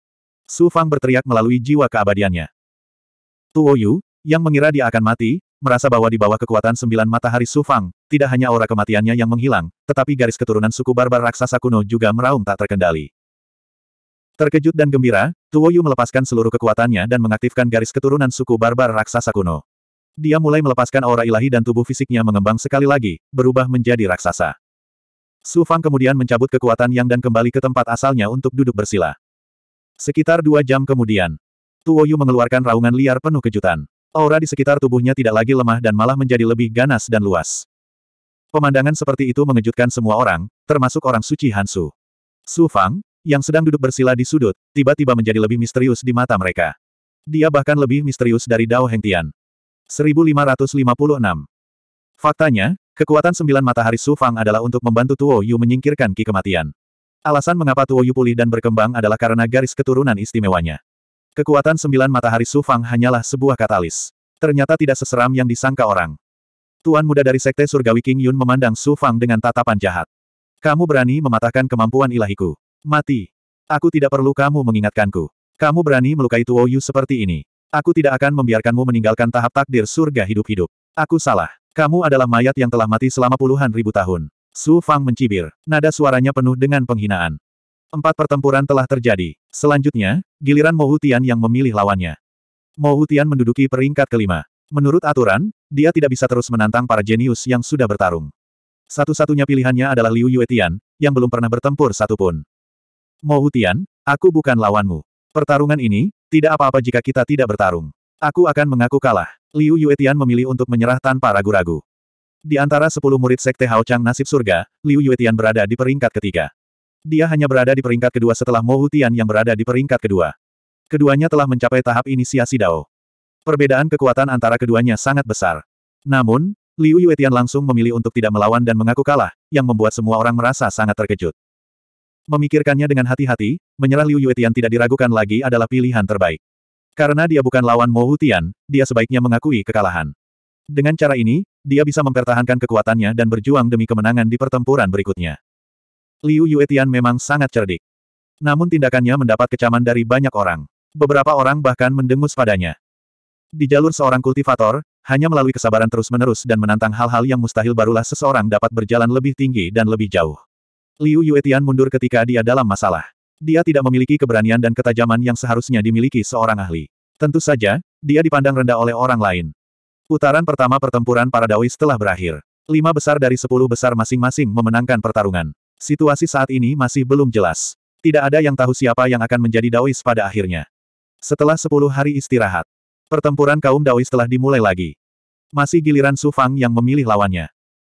Su Fang berteriak melalui jiwa keabadiannya. Tuo Yu, yang mengira dia akan mati, merasa bahwa di bawah kekuatan sembilan matahari Su Fang, tidak hanya aura kematiannya yang menghilang, tetapi garis keturunan suku barbar raksasa kuno juga meraung tak terkendali. Terkejut dan gembira, Tuoyu melepaskan seluruh kekuatannya dan mengaktifkan garis keturunan suku barbar raksasa kuno. Dia mulai melepaskan aura ilahi dan tubuh fisiknya mengembang sekali lagi, berubah menjadi raksasa. Su Fang kemudian mencabut kekuatan yang dan kembali ke tempat asalnya untuk duduk bersila. Sekitar dua jam kemudian, Tuoyu mengeluarkan raungan liar penuh kejutan. Aura di sekitar tubuhnya tidak lagi lemah dan malah menjadi lebih ganas dan luas. Pemandangan seperti itu mengejutkan semua orang, termasuk orang suci Hansu. Su Fang, yang sedang duduk bersila di sudut, tiba-tiba menjadi lebih misterius di mata mereka. Dia bahkan lebih misterius dari Dao Hengtian. 1556 Faktanya, kekuatan sembilan matahari Su Fang adalah untuk membantu Tuo Yu menyingkirkan Ki kematian. Alasan mengapa Tuo Yu pulih dan berkembang adalah karena garis keturunan istimewanya. Kekuatan sembilan matahari Su Fang hanyalah sebuah katalis. Ternyata tidak seseram yang disangka orang. Tuan muda dari Sekte Surgawi King Yun memandang Su Fang dengan tatapan jahat. Kamu berani mematahkan kemampuan ilahiku. Mati. Aku tidak perlu kamu mengingatkanku. Kamu berani melukai Tuo Yu seperti ini. Aku tidak akan membiarkanmu meninggalkan tahap takdir surga hidup-hidup. Aku salah. Kamu adalah mayat yang telah mati selama puluhan ribu tahun. Su Fang mencibir. Nada suaranya penuh dengan penghinaan. Empat pertempuran telah terjadi. Selanjutnya, giliran Mo Hutian yang memilih lawannya. Mo Hutian menduduki peringkat kelima. Menurut aturan, dia tidak bisa terus menantang para jenius yang sudah bertarung. Satu-satunya pilihannya adalah Liu Yuetian, yang belum pernah bertempur satupun. Mo Hutian, aku bukan lawanmu. Pertarungan ini, tidak apa-apa jika kita tidak bertarung. Aku akan mengaku kalah. Liu Yuetian memilih untuk menyerah tanpa ragu-ragu. Di antara sepuluh murid Sekte Hao Chang nasib surga, Liu Yuetian berada di peringkat ketiga. Dia hanya berada di peringkat kedua setelah Mo Hutian yang berada di peringkat kedua. Keduanya telah mencapai tahap inisiasi Dao. Perbedaan kekuatan antara keduanya sangat besar. Namun, Liu Yuetian langsung memilih untuk tidak melawan dan mengaku kalah, yang membuat semua orang merasa sangat terkejut. Memikirkannya dengan hati-hati, menyerah Liu Yuetian tidak diragukan lagi adalah pilihan terbaik. Karena dia bukan lawan Mo Hutian, dia sebaiknya mengakui kekalahan. Dengan cara ini, dia bisa mempertahankan kekuatannya dan berjuang demi kemenangan di pertempuran berikutnya. Liu Yuetian memang sangat cerdik. Namun tindakannya mendapat kecaman dari banyak orang. Beberapa orang bahkan mendengus padanya. Di jalur seorang kultivator, hanya melalui kesabaran terus-menerus dan menantang hal-hal yang mustahil barulah seseorang dapat berjalan lebih tinggi dan lebih jauh. Liu Yuetian mundur ketika dia dalam masalah. Dia tidak memiliki keberanian dan ketajaman yang seharusnya dimiliki seorang ahli. Tentu saja, dia dipandang rendah oleh orang lain. Putaran pertama pertempuran para Daois telah berakhir. Lima besar dari sepuluh besar masing-masing memenangkan pertarungan. Situasi saat ini masih belum jelas. Tidak ada yang tahu siapa yang akan menjadi Daois pada akhirnya. Setelah sepuluh hari istirahat, pertempuran kaum Daois telah dimulai lagi. Masih giliran Su Fang yang memilih lawannya.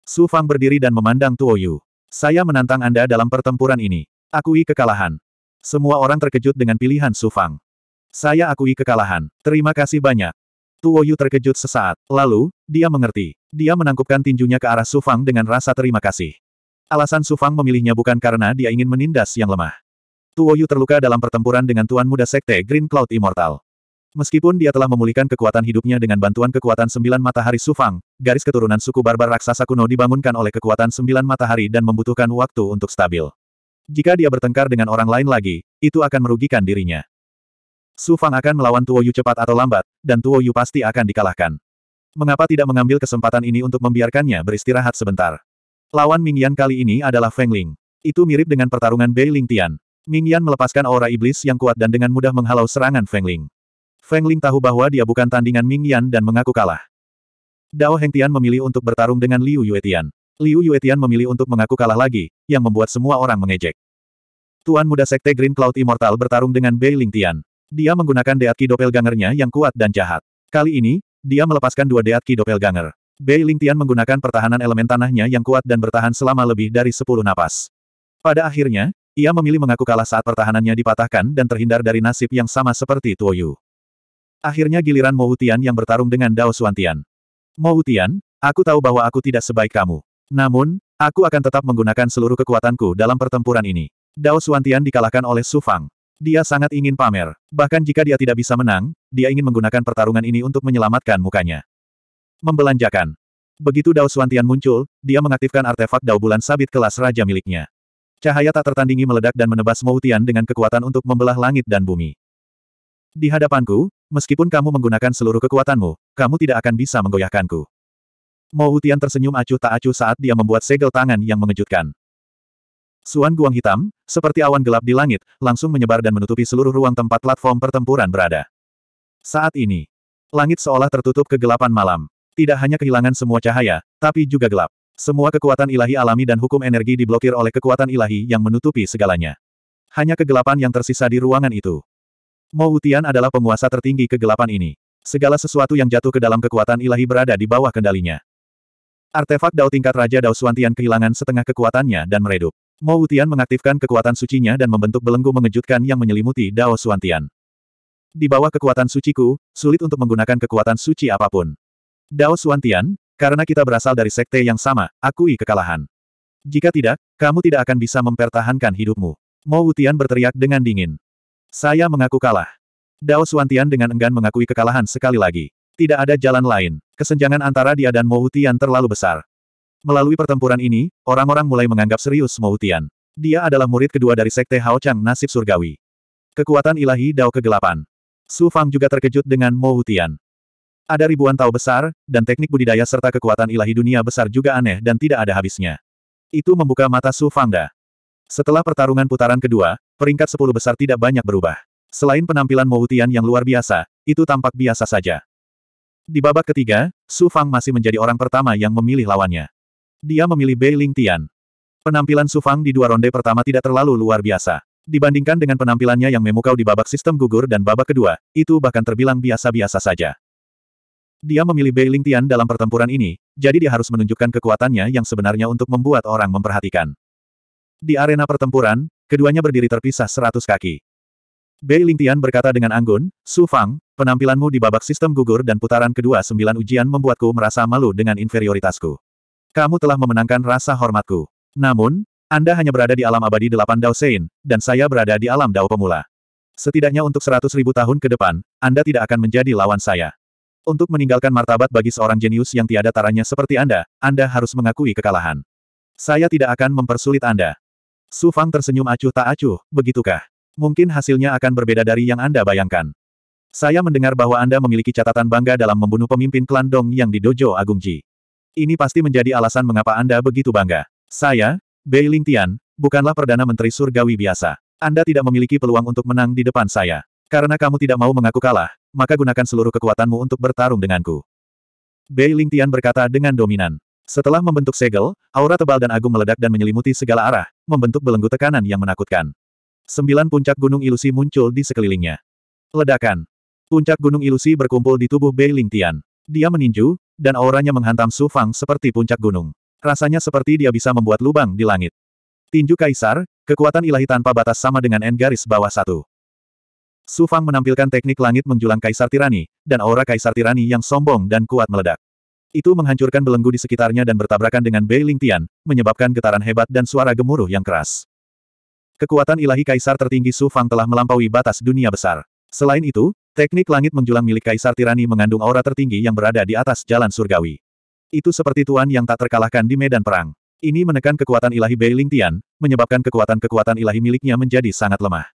Su Fang berdiri dan memandang Tuo Yu. Saya menantang Anda dalam pertempuran ini. Akui kekalahan. Semua orang terkejut dengan pilihan Su Fang. Saya akui kekalahan. Terima kasih banyak. Tuo Yu terkejut sesaat. Lalu, dia mengerti. Dia menangkupkan tinjunya ke arah Su Fang dengan rasa terima kasih. Alasan Su Fang memilihnya bukan karena dia ingin menindas yang lemah. Tuo Yu terluka dalam pertempuran dengan tuan muda sekte Green Cloud Immortal. Meskipun dia telah memulihkan kekuatan hidupnya dengan bantuan kekuatan sembilan matahari Sufang, garis keturunan suku barbar raksasa kuno dibangunkan oleh kekuatan sembilan matahari dan membutuhkan waktu untuk stabil. Jika dia bertengkar dengan orang lain lagi, itu akan merugikan dirinya. Sufang akan melawan Tuo Yu cepat atau lambat, dan Tuo Yu pasti akan dikalahkan. Mengapa tidak mengambil kesempatan ini untuk membiarkannya beristirahat sebentar? Lawan Ming Yan kali ini adalah Feng Ling. Itu mirip dengan pertarungan Bei Ling Tian. Ming Yan melepaskan aura iblis yang kuat dan dengan mudah menghalau serangan Feng Ling. Feng Ling tahu bahwa dia bukan tandingan Ming Yan dan mengaku kalah. Dao Heng Tian memilih untuk bertarung dengan Liu Yuetian. Liu Yuetian memilih untuk mengaku kalah lagi, yang membuat semua orang mengejek. Tuan muda Sekte Green Cloud Immortal bertarung dengan Bei Ling Tian. Dia menggunakan Kido Doppelgangernya yang kuat dan jahat. Kali ini, dia melepaskan dua Kido Doppelganger. Bei Ling Tian menggunakan pertahanan elemen tanahnya yang kuat dan bertahan selama lebih dari 10 napas. Pada akhirnya, ia memilih mengaku kalah saat pertahanannya dipatahkan dan terhindar dari nasib yang sama seperti Tuoyu. Akhirnya giliran Mo Moutian yang bertarung dengan Dao Suantian. Mo Moutian, aku tahu bahwa aku tidak sebaik kamu. Namun, aku akan tetap menggunakan seluruh kekuatanku dalam pertempuran ini. Dao Suantian dikalahkan oleh Su Fang. Dia sangat ingin pamer. Bahkan jika dia tidak bisa menang, dia ingin menggunakan pertarungan ini untuk menyelamatkan mukanya. Membelanjakan. Begitu Dao Suantian muncul, dia mengaktifkan artefak Dao Bulan Sabit kelas Raja miliknya. Cahaya tak tertandingi meledak dan menebas Mo Moutian dengan kekuatan untuk membelah langit dan bumi. Di hadapanku, Meskipun kamu menggunakan seluruh kekuatanmu, kamu tidak akan bisa menggoyahkanku. Mao Utian tersenyum acuh tak acuh saat dia membuat segel tangan yang mengejutkan. Suan guang hitam, seperti awan gelap di langit, langsung menyebar dan menutupi seluruh ruang tempat platform pertempuran berada. Saat ini, langit seolah tertutup kegelapan malam. Tidak hanya kehilangan semua cahaya, tapi juga gelap. Semua kekuatan ilahi alami dan hukum energi diblokir oleh kekuatan ilahi yang menutupi segalanya. Hanya kegelapan yang tersisa di ruangan itu. Mo Utian adalah penguasa tertinggi kegelapan ini. Segala sesuatu yang jatuh ke dalam kekuatan ilahi berada di bawah kendalinya. Artefak Dao tingkat Raja Dao Suantian kehilangan setengah kekuatannya dan meredup. Mo Utian mengaktifkan kekuatan sucinya dan membentuk belenggu mengejutkan yang menyelimuti Dao Suantian. Di bawah kekuatan suciku, sulit untuk menggunakan kekuatan suci apapun. Dao Suantian, karena kita berasal dari sekte yang sama, akui kekalahan. Jika tidak, kamu tidak akan bisa mempertahankan hidupmu. Mo Utian berteriak dengan dingin. Saya mengaku kalah. Dao Suantian dengan enggan mengakui kekalahan sekali lagi. Tidak ada jalan lain. Kesenjangan antara dia dan Mo Tian terlalu besar. Melalui pertempuran ini, orang-orang mulai menganggap serius Mo Tian. Dia adalah murid kedua dari Sekte Hao Chang Nasib Surgawi. Kekuatan ilahi Dao Kegelapan. Su Fang juga terkejut dengan Mo Tian. Ada ribuan tau besar, dan teknik budidaya serta kekuatan ilahi dunia besar juga aneh dan tidak ada habisnya. Itu membuka mata Su Fangda. Setelah pertarungan putaran kedua, peringkat 10 besar tidak banyak berubah. Selain penampilan Moutian yang luar biasa, itu tampak biasa saja. Di babak ketiga, Su Fang masih menjadi orang pertama yang memilih lawannya. Dia memilih Bei Ling Tian. Penampilan Su Fang di dua ronde pertama tidak terlalu luar biasa. Dibandingkan dengan penampilannya yang memukau di babak sistem gugur dan babak kedua, itu bahkan terbilang biasa-biasa saja. Dia memilih Bei Ling Tian dalam pertempuran ini, jadi dia harus menunjukkan kekuatannya yang sebenarnya untuk membuat orang memperhatikan. Di arena pertempuran, keduanya berdiri terpisah seratus kaki. Bei Lingtian berkata dengan anggun, Su Fang, penampilanmu di babak sistem gugur dan putaran kedua sembilan ujian membuatku merasa malu dengan inferioritasku. Kamu telah memenangkan rasa hormatku. Namun, Anda hanya berada di alam abadi delapan Dao Sein, dan saya berada di alam Dao Pemula. Setidaknya untuk seratus ribu tahun ke depan, Anda tidak akan menjadi lawan saya. Untuk meninggalkan martabat bagi seorang jenius yang tiada taranya seperti Anda, Anda harus mengakui kekalahan. Saya tidak akan mempersulit Anda. Su Fang tersenyum acuh tak acuh, begitukah? Mungkin hasilnya akan berbeda dari yang Anda bayangkan. Saya mendengar bahwa Anda memiliki catatan bangga dalam membunuh pemimpin klan Dong yang di Dojo Agung Ji. Ini pasti menjadi alasan mengapa Anda begitu bangga. Saya, Bei Ling Tian, bukanlah Perdana Menteri Surgawi biasa. Anda tidak memiliki peluang untuk menang di depan saya. Karena kamu tidak mau mengaku kalah, maka gunakan seluruh kekuatanmu untuk bertarung denganku. Bei Ling Tian berkata dengan dominan. Setelah membentuk segel, aura tebal dan agung meledak dan menyelimuti segala arah, membentuk belenggu tekanan yang menakutkan. Sembilan puncak gunung ilusi muncul di sekelilingnya. Ledakan. Puncak gunung ilusi berkumpul di tubuh Bei Lingtian. Dia meninju, dan auranya menghantam Su Fang seperti puncak gunung. Rasanya seperti dia bisa membuat lubang di langit. Tinju Kaisar, kekuatan ilahi tanpa batas sama dengan N garis bawah satu. Su Fang menampilkan teknik langit menjulang Kaisar Tirani, dan aura Kaisar Tirani yang sombong dan kuat meledak. Itu menghancurkan belenggu di sekitarnya dan bertabrakan dengan Bei Lingtian, menyebabkan getaran hebat dan suara gemuruh yang keras. Kekuatan ilahi kaisar tertinggi Su Fang telah melampaui batas dunia besar. Selain itu, teknik langit menjulang milik kaisar tirani mengandung aura tertinggi yang berada di atas jalan surgawi. Itu seperti tuan yang tak terkalahkan di medan perang. Ini menekan kekuatan ilahi Bei Lingtian, menyebabkan kekuatan-kekuatan ilahi miliknya menjadi sangat lemah.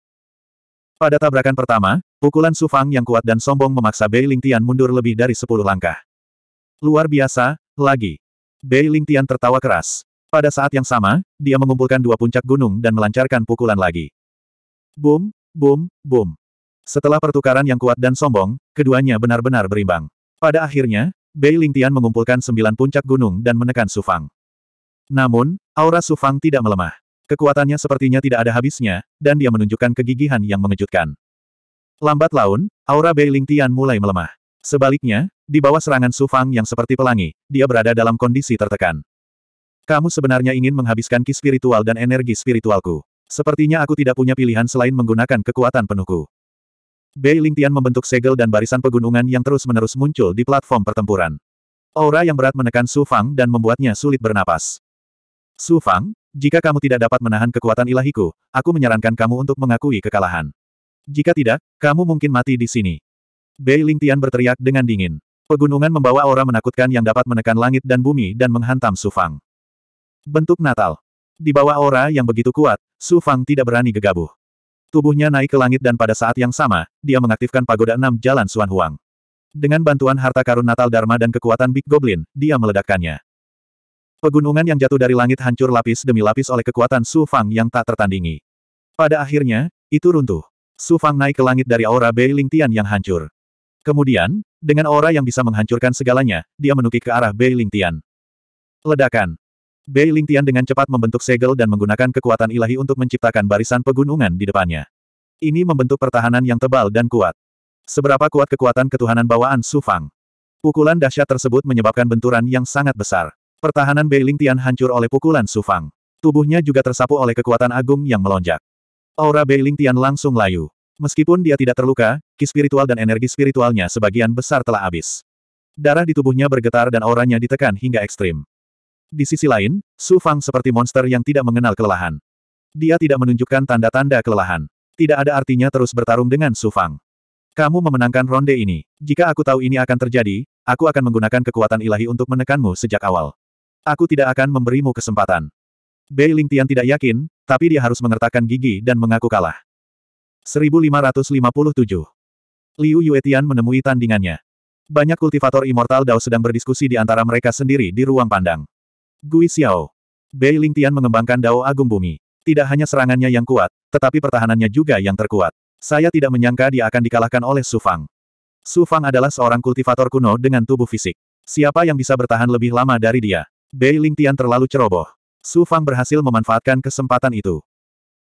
Pada tabrakan pertama, pukulan Su Fang yang kuat dan sombong memaksa Bei Lingtian mundur lebih dari sepuluh langkah. Luar biasa, lagi. Bei Lingtian tertawa keras. Pada saat yang sama, dia mengumpulkan dua puncak gunung dan melancarkan pukulan lagi. Boom, boom, boom. Setelah pertukaran yang kuat dan sombong, keduanya benar-benar berimbang. Pada akhirnya, Bei Lingtian mengumpulkan sembilan puncak gunung dan menekan Sufang. Namun, aura Sufang tidak melemah. Kekuatannya sepertinya tidak ada habisnya, dan dia menunjukkan kegigihan yang mengejutkan. Lambat laun, aura Bei Lingtian mulai melemah. Sebaliknya, di bawah serangan Su Fang yang seperti pelangi, dia berada dalam kondisi tertekan. Kamu sebenarnya ingin menghabiskan ki spiritual dan energi spiritualku. Sepertinya aku tidak punya pilihan selain menggunakan kekuatan penuhku. Bei Lingtian membentuk segel dan barisan pegunungan yang terus-menerus muncul di platform pertempuran. Aura yang berat menekan Su Fang dan membuatnya sulit bernapas. Su Fang, jika kamu tidak dapat menahan kekuatan ilahiku, aku menyarankan kamu untuk mengakui kekalahan. Jika tidak, kamu mungkin mati di sini. Bei Lingtian berteriak dengan dingin. Pegunungan membawa aura menakutkan yang dapat menekan langit dan bumi dan menghantam Sufang. Bentuk Natal. Di bawah aura yang begitu kuat, Sufang tidak berani gegabah. Tubuhnya naik ke langit dan pada saat yang sama, dia mengaktifkan pagoda enam jalan Suan Huang. Dengan bantuan harta karun Natal Dharma dan kekuatan Big Goblin, dia meledakkannya. Pegunungan yang jatuh dari langit hancur lapis demi lapis oleh kekuatan Su Fang yang tak tertandingi. Pada akhirnya, itu runtuh. Su Fang naik ke langit dari aura Bei Ling Tian yang hancur. Kemudian, dengan aura yang bisa menghancurkan segalanya, dia menukik ke arah Bei Lingtian. Ledakan. Bei Lingtian dengan cepat membentuk segel dan menggunakan kekuatan ilahi untuk menciptakan barisan pegunungan di depannya. Ini membentuk pertahanan yang tebal dan kuat. Seberapa kuat kekuatan ketuhanan bawaan Su Fang? Pukulan dahsyat tersebut menyebabkan benturan yang sangat besar. Pertahanan Bei Lingtian hancur oleh pukulan Su Fang. Tubuhnya juga tersapu oleh kekuatan agung yang melonjak. Aura Bei Lingtian langsung layu. Meskipun dia tidak terluka, ki spiritual dan energi spiritualnya sebagian besar telah habis. Darah di tubuhnya bergetar dan auranya ditekan hingga ekstrim. Di sisi lain, Su Fang seperti monster yang tidak mengenal kelelahan. Dia tidak menunjukkan tanda-tanda kelelahan. Tidak ada artinya terus bertarung dengan Su Fang. Kamu memenangkan ronde ini. Jika aku tahu ini akan terjadi, aku akan menggunakan kekuatan ilahi untuk menekanmu sejak awal. Aku tidak akan memberimu kesempatan. Bei Lingtian tidak yakin, tapi dia harus mengertakkan gigi dan mengaku kalah. 1557. Liu Yuetian menemui tandingannya. Banyak kultivator Immortal Dao sedang berdiskusi di antara mereka sendiri di ruang pandang. Gui Xiao. Bei Lingtian mengembangkan Dao Agung Bumi. Tidak hanya serangannya yang kuat, tetapi pertahanannya juga yang terkuat. Saya tidak menyangka dia akan dikalahkan oleh Su Fang. Su Fang adalah seorang kultivator kuno dengan tubuh fisik. Siapa yang bisa bertahan lebih lama dari dia? Bei Lingtian terlalu ceroboh. Su Fang berhasil memanfaatkan kesempatan itu.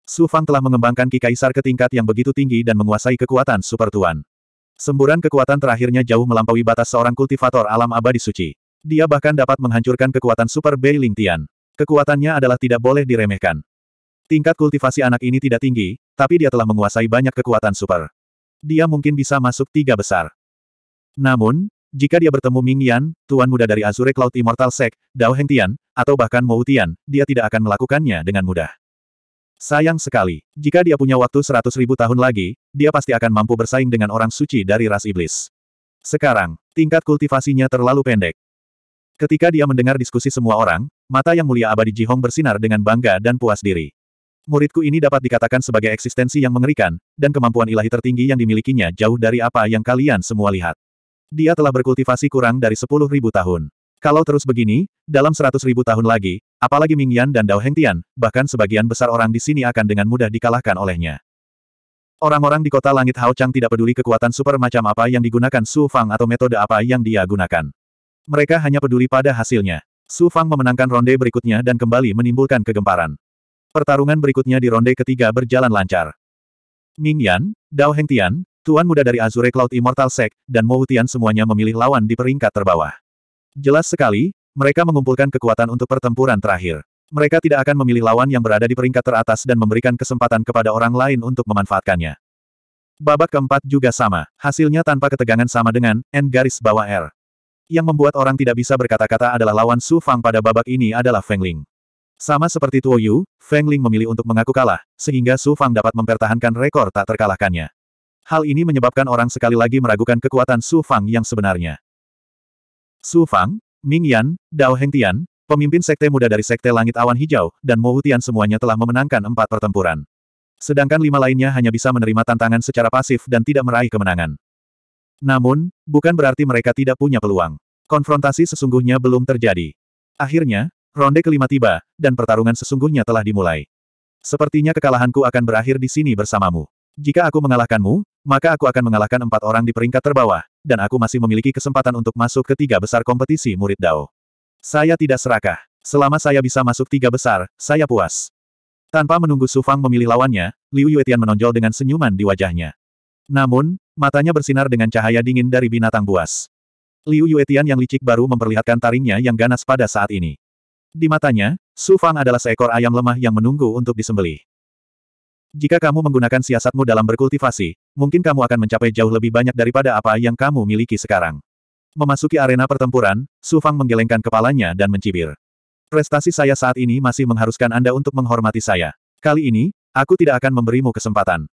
Su Fang telah mengembangkan Ki Kaisar ke tingkat yang begitu tinggi dan menguasai kekuatan Super Tuan. Semburan kekuatan terakhirnya jauh melampaui batas seorang kultivator alam abadi suci. Dia bahkan dapat menghancurkan kekuatan Super Bei Ling Tian. Kekuatannya adalah tidak boleh diremehkan. Tingkat kultivasi anak ini tidak tinggi, tapi dia telah menguasai banyak kekuatan super. Dia mungkin bisa masuk tiga besar. Namun, jika dia bertemu Ming Yan, tuan muda dari Azure Cloud Immortal Sect, Dao Heng Tian, atau bahkan Mou Tian, dia tidak akan melakukannya dengan mudah. Sayang sekali, jika dia punya waktu seratus ribu tahun lagi, dia pasti akan mampu bersaing dengan orang suci dari ras iblis. Sekarang, tingkat kultivasinya terlalu pendek. Ketika dia mendengar diskusi semua orang, mata yang mulia abadi Jihong bersinar dengan bangga dan puas diri. Muridku ini dapat dikatakan sebagai eksistensi yang mengerikan, dan kemampuan ilahi tertinggi yang dimilikinya jauh dari apa yang kalian semua lihat. Dia telah berkultivasi kurang dari sepuluh ribu tahun. Kalau terus begini, dalam seratus ribu tahun lagi, Apalagi Ming Yan dan Dao Hengtian, bahkan sebagian besar orang di sini akan dengan mudah dikalahkan olehnya. Orang-orang di kota langit Hao Chang tidak peduli kekuatan super macam apa yang digunakan Su Fang atau metode apa yang dia gunakan. Mereka hanya peduli pada hasilnya. Su Fang memenangkan ronde berikutnya dan kembali menimbulkan kegemparan. Pertarungan berikutnya di ronde ketiga berjalan lancar. Ming Yan, Dao Hengtian, Tuan muda dari Azure Cloud Immortal Sect, dan Mo Tian semuanya memilih lawan di peringkat terbawah. Jelas sekali, mereka mengumpulkan kekuatan untuk pertempuran terakhir. Mereka tidak akan memilih lawan yang berada di peringkat teratas dan memberikan kesempatan kepada orang lain untuk memanfaatkannya. Babak keempat juga sama. Hasilnya tanpa ketegangan sama dengan N garis bawah R. Yang membuat orang tidak bisa berkata-kata adalah lawan Su Fang pada babak ini adalah Feng Ling. Sama seperti Tuo Yu, Feng Ling memilih untuk mengaku kalah, sehingga Su Fang dapat mempertahankan rekor tak terkalahkannya. Hal ini menyebabkan orang sekali lagi meragukan kekuatan Su Fang yang sebenarnya. Su Fang, Ming Yan, Dao Hengtian, pemimpin sekte muda dari sekte Langit Awan Hijau, dan Mo Tian semuanya telah memenangkan empat pertempuran. Sedangkan lima lainnya hanya bisa menerima tantangan secara pasif dan tidak meraih kemenangan. Namun, bukan berarti mereka tidak punya peluang. Konfrontasi sesungguhnya belum terjadi. Akhirnya, ronde kelima tiba, dan pertarungan sesungguhnya telah dimulai. Sepertinya kekalahanku akan berakhir di sini bersamamu. Jika aku mengalahkanmu, maka aku akan mengalahkan empat orang di peringkat terbawah, dan aku masih memiliki kesempatan untuk masuk ke tiga besar kompetisi murid Dao. Saya tidak serakah. Selama saya bisa masuk tiga besar, saya puas. Tanpa menunggu Su Fang memilih lawannya, Liu Yuetian menonjol dengan senyuman di wajahnya. Namun, matanya bersinar dengan cahaya dingin dari binatang buas. Liu Yuetian yang licik baru memperlihatkan taringnya yang ganas pada saat ini. Di matanya, Su Fang adalah seekor ayam lemah yang menunggu untuk disembelih. Jika kamu menggunakan siasatmu dalam berkultivasi, mungkin kamu akan mencapai jauh lebih banyak daripada apa yang kamu miliki sekarang. Memasuki arena pertempuran, Su Fang menggelengkan kepalanya dan mencibir. Prestasi saya saat ini masih mengharuskan Anda untuk menghormati saya. Kali ini, aku tidak akan memberimu kesempatan.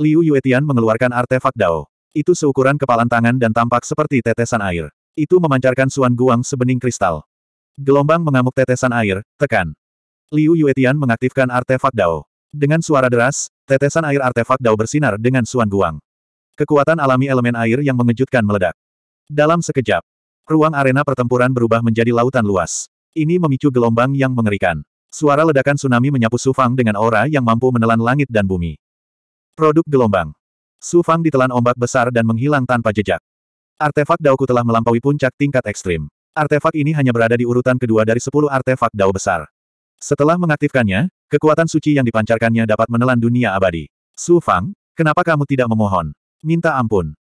Liu Yuetian mengeluarkan artefak Dao. Itu seukuran kepalan tangan dan tampak seperti tetesan air. Itu memancarkan suan guang sebening kristal. Gelombang mengamuk tetesan air, tekan. Liu Yuetian mengaktifkan artefak Dao. Dengan suara deras, tetesan air artefak Dao bersinar dengan Suan Guang. Kekuatan alami elemen air yang mengejutkan meledak. Dalam sekejap, ruang arena pertempuran berubah menjadi lautan luas. Ini memicu gelombang yang mengerikan. Suara ledakan tsunami menyapu Sufang dengan aura yang mampu menelan langit dan bumi. Produk gelombang. Sufang ditelan ombak besar dan menghilang tanpa jejak. Artefak Daoku telah melampaui puncak tingkat ekstrim. Artefak ini hanya berada di urutan kedua dari sepuluh artefak Dao besar. Setelah mengaktifkannya, kekuatan suci yang dipancarkannya dapat menelan dunia abadi. Su Fang, kenapa kamu tidak memohon? Minta ampun.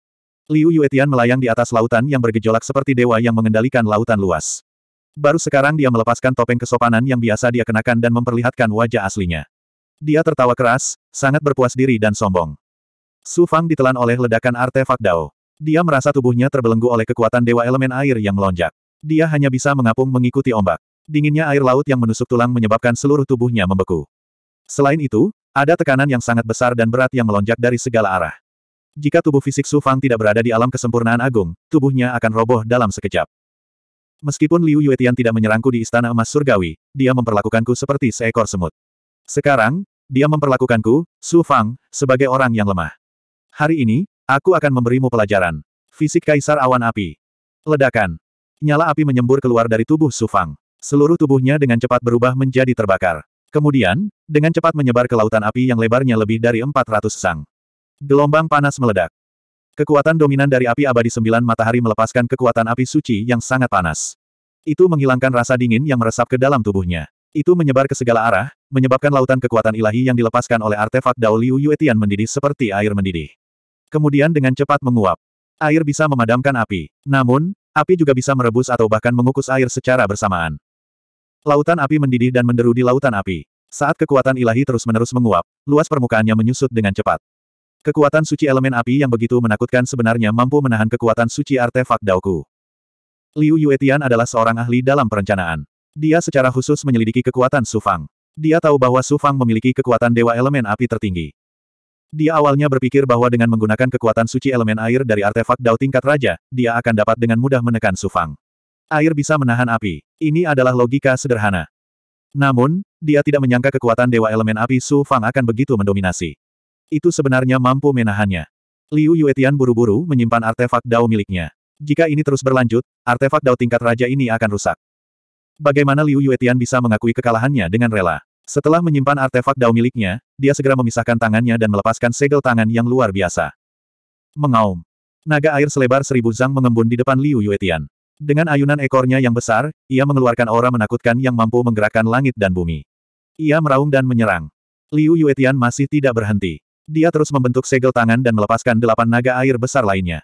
Liu Yuetian melayang di atas lautan yang bergejolak seperti dewa yang mengendalikan lautan luas. Baru sekarang dia melepaskan topeng kesopanan yang biasa dia kenakan dan memperlihatkan wajah aslinya. Dia tertawa keras, sangat berpuas diri dan sombong. Su Fang ditelan oleh ledakan artefak Dao. Dia merasa tubuhnya terbelenggu oleh kekuatan dewa elemen air yang melonjak. Dia hanya bisa mengapung mengikuti ombak. Dinginnya air laut yang menusuk tulang menyebabkan seluruh tubuhnya membeku. Selain itu, ada tekanan yang sangat besar dan berat yang melonjak dari segala arah. Jika tubuh fisik Su Fang tidak berada di alam kesempurnaan agung, tubuhnya akan roboh dalam sekejap. Meskipun Liu Yuetian tidak menyerangku di Istana Emas Surgawi, dia memperlakukanku seperti seekor semut. Sekarang, dia memperlakukanku, Su Fang, sebagai orang yang lemah. Hari ini, aku akan memberimu pelajaran. Fisik Kaisar Awan Api. Ledakan. Nyala api menyembur keluar dari tubuh Su Fang. Seluruh tubuhnya dengan cepat berubah menjadi terbakar. Kemudian, dengan cepat menyebar ke lautan api yang lebarnya lebih dari 400 sang. Gelombang panas meledak. Kekuatan dominan dari api abadi sembilan matahari melepaskan kekuatan api suci yang sangat panas. Itu menghilangkan rasa dingin yang meresap ke dalam tubuhnya. Itu menyebar ke segala arah, menyebabkan lautan kekuatan ilahi yang dilepaskan oleh artefak Dao Liu Yuetian mendidih seperti air mendidih. Kemudian dengan cepat menguap. Air bisa memadamkan api. Namun, api juga bisa merebus atau bahkan mengukus air secara bersamaan. Lautan api mendidih dan menderu di lautan api. Saat kekuatan ilahi terus-menerus menguap, luas permukaannya menyusut dengan cepat. Kekuatan suci elemen api yang begitu menakutkan sebenarnya mampu menahan kekuatan suci artefak Daoku. Liu Yuetian adalah seorang ahli dalam perencanaan. Dia secara khusus menyelidiki kekuatan Sufang. Dia tahu bahwa Sufang memiliki kekuatan dewa elemen api tertinggi. Dia awalnya berpikir bahwa dengan menggunakan kekuatan suci elemen air dari artefak Dao tingkat raja, dia akan dapat dengan mudah menekan Sufang air bisa menahan api. Ini adalah logika sederhana. Namun, dia tidak menyangka kekuatan Dewa Elemen Api Su Fang akan begitu mendominasi. Itu sebenarnya mampu menahannya. Liu Yuetian buru-buru menyimpan artefak Dao miliknya. Jika ini terus berlanjut, artefak Dao tingkat raja ini akan rusak. Bagaimana Liu Yuetian bisa mengakui kekalahannya dengan rela? Setelah menyimpan artefak Dao miliknya, dia segera memisahkan tangannya dan melepaskan segel tangan yang luar biasa. Mengaum. Naga air selebar seribu zang mengembun di depan Liu Yuetian. Dengan ayunan ekornya yang besar, ia mengeluarkan aura menakutkan yang mampu menggerakkan langit dan bumi. Ia meraung dan menyerang. Liu Yuetian masih tidak berhenti. Dia terus membentuk segel tangan dan melepaskan delapan naga air besar lainnya.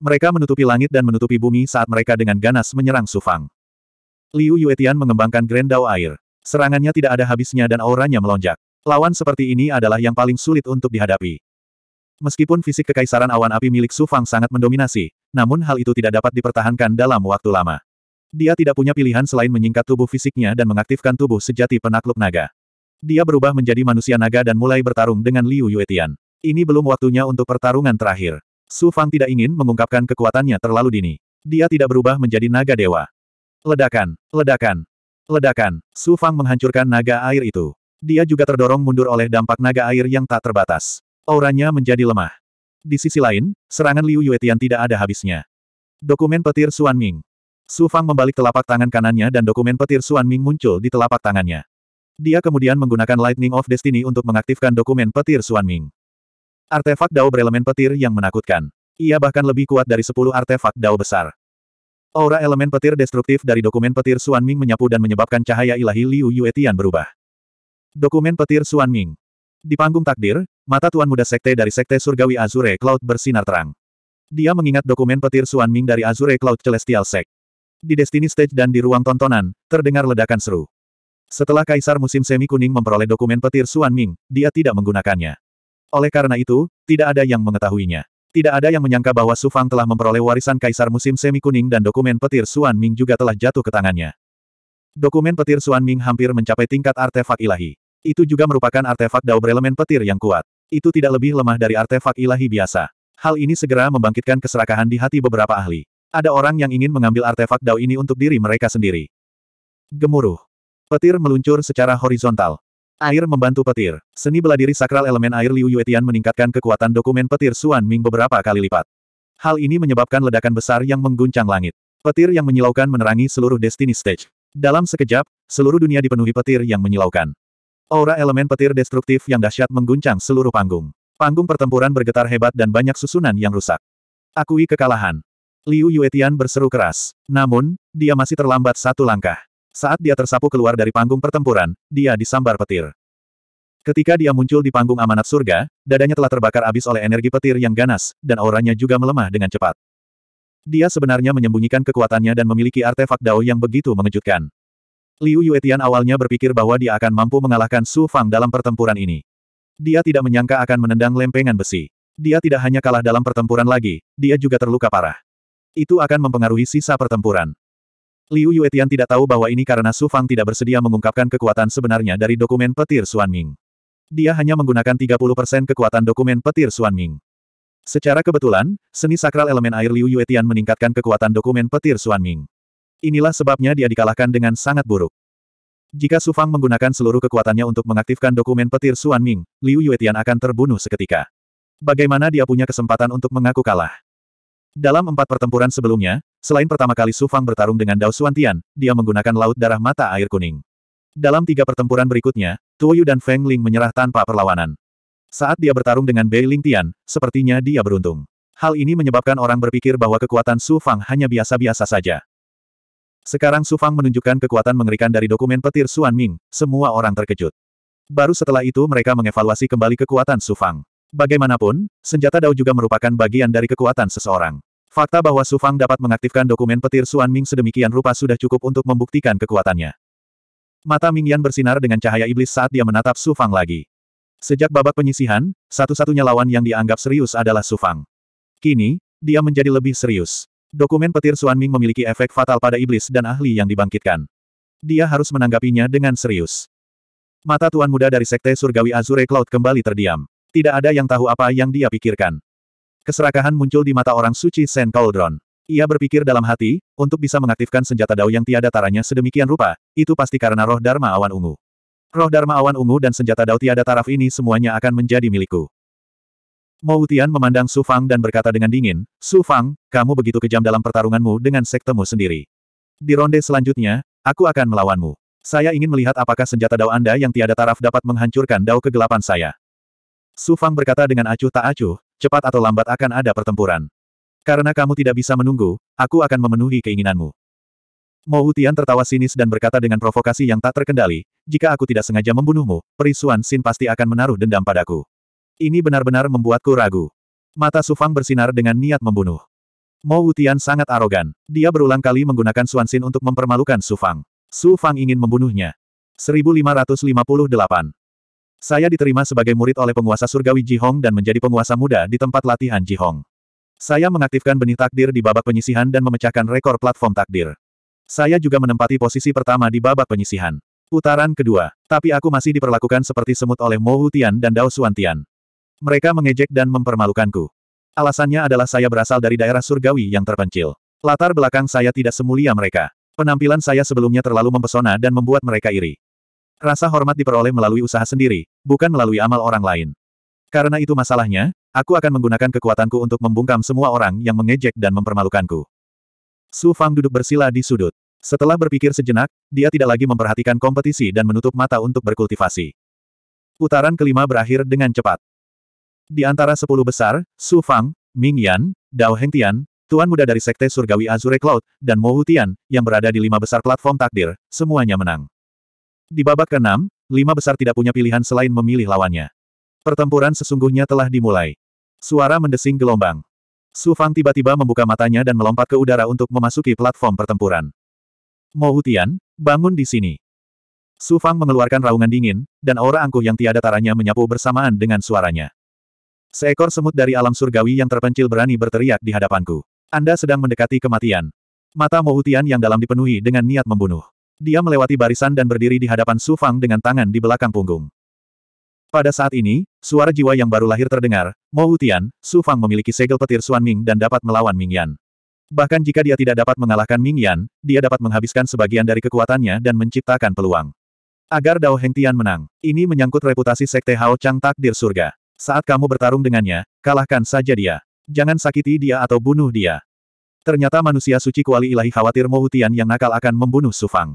Mereka menutupi langit dan menutupi bumi saat mereka dengan ganas menyerang Sufang. Liu Yuetian mengembangkan Grand Dao air. Serangannya tidak ada habisnya dan auranya melonjak. Lawan seperti ini adalah yang paling sulit untuk dihadapi. Meskipun fisik kekaisaran awan api milik Su Fang sangat mendominasi, namun hal itu tidak dapat dipertahankan dalam waktu lama. Dia tidak punya pilihan selain menyingkat tubuh fisiknya dan mengaktifkan tubuh sejati penakluk naga. Dia berubah menjadi manusia naga dan mulai bertarung dengan Liu Yuetian. Ini belum waktunya untuk pertarungan terakhir. Su Fang tidak ingin mengungkapkan kekuatannya terlalu dini. Dia tidak berubah menjadi naga dewa. Ledakan, ledakan, ledakan. Su Fang menghancurkan naga air itu. Dia juga terdorong mundur oleh dampak naga air yang tak terbatas. Auranya menjadi lemah. Di sisi lain, serangan Liu Yuetian tidak ada habisnya. Dokumen petir Suan Ming. Su Fang membalik telapak tangan kanannya dan dokumen petir Suan Ming muncul di telapak tangannya. Dia kemudian menggunakan Lightning of Destiny untuk mengaktifkan dokumen petir Suan Ming. Artefak Dao berelemen petir yang menakutkan. Ia bahkan lebih kuat dari 10 artefak Dao besar. Aura elemen petir destruktif dari dokumen petir Suan Ming menyapu dan menyebabkan cahaya ilahi Liu Yuetian berubah. Dokumen petir Suan Ming. Di panggung takdir, mata Tuan Muda Sekte dari Sekte Surgawi Azure Cloud bersinar terang. Dia mengingat dokumen petir Suan Ming dari Azure Cloud Celestial Sect. Di Destiny Stage dan di ruang tontonan, terdengar ledakan seru. Setelah Kaisar Musim Semi Kuning memperoleh dokumen petir Suan Ming, dia tidak menggunakannya. Oleh karena itu, tidak ada yang mengetahuinya. Tidak ada yang menyangka bahwa Su Fang telah memperoleh warisan Kaisar Musim Semi Kuning dan dokumen petir Suan Ming juga telah jatuh ke tangannya. Dokumen petir Suan Ming hampir mencapai tingkat artefak ilahi. Itu juga merupakan artefak dao berelemen petir yang kuat. Itu tidak lebih lemah dari artefak ilahi biasa. Hal ini segera membangkitkan keserakahan di hati beberapa ahli. Ada orang yang ingin mengambil artefak dao ini untuk diri mereka sendiri. Gemuruh. Petir meluncur secara horizontal. Air membantu petir. Seni bela diri sakral elemen air Liu Yuetian meningkatkan kekuatan dokumen petir Suan Ming beberapa kali lipat. Hal ini menyebabkan ledakan besar yang mengguncang langit. Petir yang menyilaukan menerangi seluruh Destiny Stage. Dalam sekejap, seluruh dunia dipenuhi petir yang menyilaukan. Aura elemen petir destruktif yang dahsyat mengguncang seluruh panggung. Panggung pertempuran bergetar hebat dan banyak susunan yang rusak. Akui kekalahan. Liu Yuetian berseru keras. Namun, dia masih terlambat satu langkah. Saat dia tersapu keluar dari panggung pertempuran, dia disambar petir. Ketika dia muncul di panggung amanat surga, dadanya telah terbakar abis oleh energi petir yang ganas, dan auranya juga melemah dengan cepat. Dia sebenarnya menyembunyikan kekuatannya dan memiliki artefak Dao yang begitu mengejutkan. Liu Yuetian awalnya berpikir bahwa dia akan mampu mengalahkan Su Fang dalam pertempuran ini. Dia tidak menyangka akan menendang lempengan besi. Dia tidak hanya kalah dalam pertempuran lagi, dia juga terluka parah. Itu akan mempengaruhi sisa pertempuran. Liu Yuetian tidak tahu bahwa ini karena Su Fang tidak bersedia mengungkapkan kekuatan sebenarnya dari dokumen petir Suan Ming. Dia hanya menggunakan 30% kekuatan dokumen petir Suan Ming. Secara kebetulan, seni sakral elemen air Liu Yuetian meningkatkan kekuatan dokumen petir Suan Ming. Inilah sebabnya dia dikalahkan dengan sangat buruk. Jika Su Fang menggunakan seluruh kekuatannya untuk mengaktifkan dokumen petir Suan Ming, Liu Yuetian akan terbunuh seketika. Bagaimana dia punya kesempatan untuk mengaku kalah? Dalam empat pertempuran sebelumnya, selain pertama kali Su Fang bertarung dengan Dao Tian, dia menggunakan laut darah mata air kuning. Dalam tiga pertempuran berikutnya, Tuo Yu dan Feng Ling menyerah tanpa perlawanan. Saat dia bertarung dengan Bei Ling Tian, sepertinya dia beruntung. Hal ini menyebabkan orang berpikir bahwa kekuatan Su Fang hanya biasa-biasa saja. Sekarang Su Fang menunjukkan kekuatan mengerikan dari dokumen petir Suan Ming, semua orang terkejut. Baru setelah itu mereka mengevaluasi kembali kekuatan Su Fang. Bagaimanapun, senjata Dao juga merupakan bagian dari kekuatan seseorang. Fakta bahwa Su Fang dapat mengaktifkan dokumen petir Suan Ming sedemikian rupa sudah cukup untuk membuktikan kekuatannya. Mata Ming Yan bersinar dengan cahaya iblis saat dia menatap Su Fang lagi. Sejak babak penyisihan, satu-satunya lawan yang dianggap serius adalah Su Fang. Kini, dia menjadi lebih serius. Dokumen petir Suan Ming memiliki efek fatal pada iblis dan ahli yang dibangkitkan. Dia harus menanggapinya dengan serius. Mata Tuan Muda dari Sekte Surgawi Azure Cloud kembali terdiam. Tidak ada yang tahu apa yang dia pikirkan. Keserakahan muncul di mata orang suci Sen Cauldron. Ia berpikir dalam hati, untuk bisa mengaktifkan senjata dao yang tiada taranya sedemikian rupa, itu pasti karena roh Dharma Awan Ungu. Roh Dharma Awan Ungu dan senjata dao tiada taraf ini semuanya akan menjadi milikku. Mou Tian memandang Su Fang dan berkata dengan dingin, Su Fang, kamu begitu kejam dalam pertarunganmu dengan sektemu sendiri. Di ronde selanjutnya, aku akan melawanmu. Saya ingin melihat apakah senjata dao Anda yang tiada taraf dapat menghancurkan dao kegelapan saya. Su Fang berkata dengan acuh tak acuh, cepat atau lambat akan ada pertempuran. Karena kamu tidak bisa menunggu, aku akan memenuhi keinginanmu. Mo Tian tertawa sinis dan berkata dengan provokasi yang tak terkendali, jika aku tidak sengaja membunuhmu, Perisuan Sin pasti akan menaruh dendam padaku. Ini benar-benar membuatku ragu. Mata Sufang bersinar dengan niat membunuh. Mo Wutian sangat arogan. Dia berulang kali menggunakan Suansin untuk mempermalukan Sufang. Sufang ingin membunuhnya. 1558. Saya diterima sebagai murid oleh penguasa surgawi Ji Hong dan menjadi penguasa muda di tempat latihan Ji Hong. Saya mengaktifkan benih takdir di babak penyisihan dan memecahkan rekor platform takdir. Saya juga menempati posisi pertama di babak penyisihan. Putaran kedua, tapi aku masih diperlakukan seperti semut oleh Mo Wutian dan Dao Suantian. Mereka mengejek dan mempermalukanku. Alasannya adalah saya berasal dari daerah surgawi yang terpencil. Latar belakang saya tidak semulia mereka. Penampilan saya sebelumnya terlalu mempesona dan membuat mereka iri. Rasa hormat diperoleh melalui usaha sendiri, bukan melalui amal orang lain. Karena itu masalahnya, aku akan menggunakan kekuatanku untuk membungkam semua orang yang mengejek dan mempermalukanku. Su Fang duduk bersila di sudut. Setelah berpikir sejenak, dia tidak lagi memperhatikan kompetisi dan menutup mata untuk berkultivasi. Putaran kelima berakhir dengan cepat. Di antara sepuluh besar, Su Fang, Ming Yan, Dao Heng Tian, Tuan Muda dari Sekte Surgawi Azure Cloud, dan Mo Hutian, yang berada di lima besar platform takdir, semuanya menang. Di babak keenam, lima besar tidak punya pilihan selain memilih lawannya. Pertempuran sesungguhnya telah dimulai. Suara mendesing gelombang. Su Fang tiba-tiba membuka matanya dan melompat ke udara untuk memasuki platform pertempuran. Mo Hutian, bangun di sini. Su Fang mengeluarkan raungan dingin, dan aura angkuh yang tiada taranya menyapu bersamaan dengan suaranya. Seekor semut dari alam surgawi yang terpencil berani berteriak di hadapanku. Anda sedang mendekati kematian. Mata Mohutian yang dalam dipenuhi dengan niat membunuh. Dia melewati barisan dan berdiri di hadapan Su Fang dengan tangan di belakang punggung. Pada saat ini, suara jiwa yang baru lahir terdengar, Mohutian, Su Fang memiliki segel petir Suan Ming dan dapat melawan Ming Yan. Bahkan jika dia tidak dapat mengalahkan Ming Yan, dia dapat menghabiskan sebagian dari kekuatannya dan menciptakan peluang. Agar Dao Heng Tian menang, ini menyangkut reputasi Sekte Hao Chang Takdir Surga. Saat kamu bertarung dengannya, kalahkan saja dia. Jangan sakiti dia atau bunuh dia. Ternyata manusia suci kuali ilahi khawatir Moutian yang nakal akan membunuh Sufang.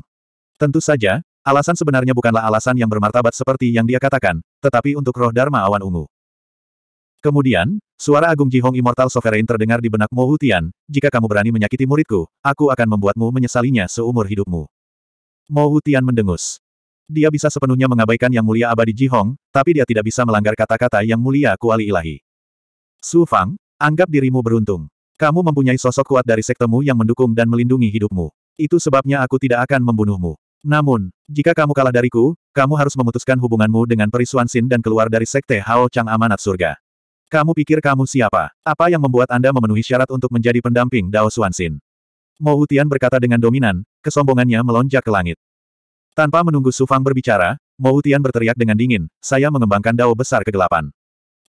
Tentu saja, alasan sebenarnya bukanlah alasan yang bermartabat seperti yang dia katakan, tetapi untuk roh Dharma awan ungu. Kemudian, suara Agung Jihong Immortal Sovereign terdengar di benak Moutian, jika kamu berani menyakiti muridku, aku akan membuatmu menyesalinya seumur hidupmu. Moutian mendengus. Dia bisa sepenuhnya mengabaikan Yang Mulia Abadi Ji Hong, tapi dia tidak bisa melanggar kata-kata Yang Mulia Kuali Ilahi. Su Fang, anggap dirimu beruntung. Kamu mempunyai sosok kuat dari sektemu yang mendukung dan melindungi hidupmu. Itu sebabnya aku tidak akan membunuhmu. Namun, jika kamu kalah dariku, kamu harus memutuskan hubunganmu dengan Perisuan Sin dan keluar dari sekte Hao Chang Amanat Surga. Kamu pikir kamu siapa? Apa yang membuat Anda memenuhi syarat untuk menjadi pendamping Dao Xuanxin? Mo Utian berkata dengan dominan, kesombongannya melonjak ke langit. Tanpa menunggu Sufang berbicara, Mou Tian berteriak dengan dingin, saya mengembangkan dao besar kegelapan.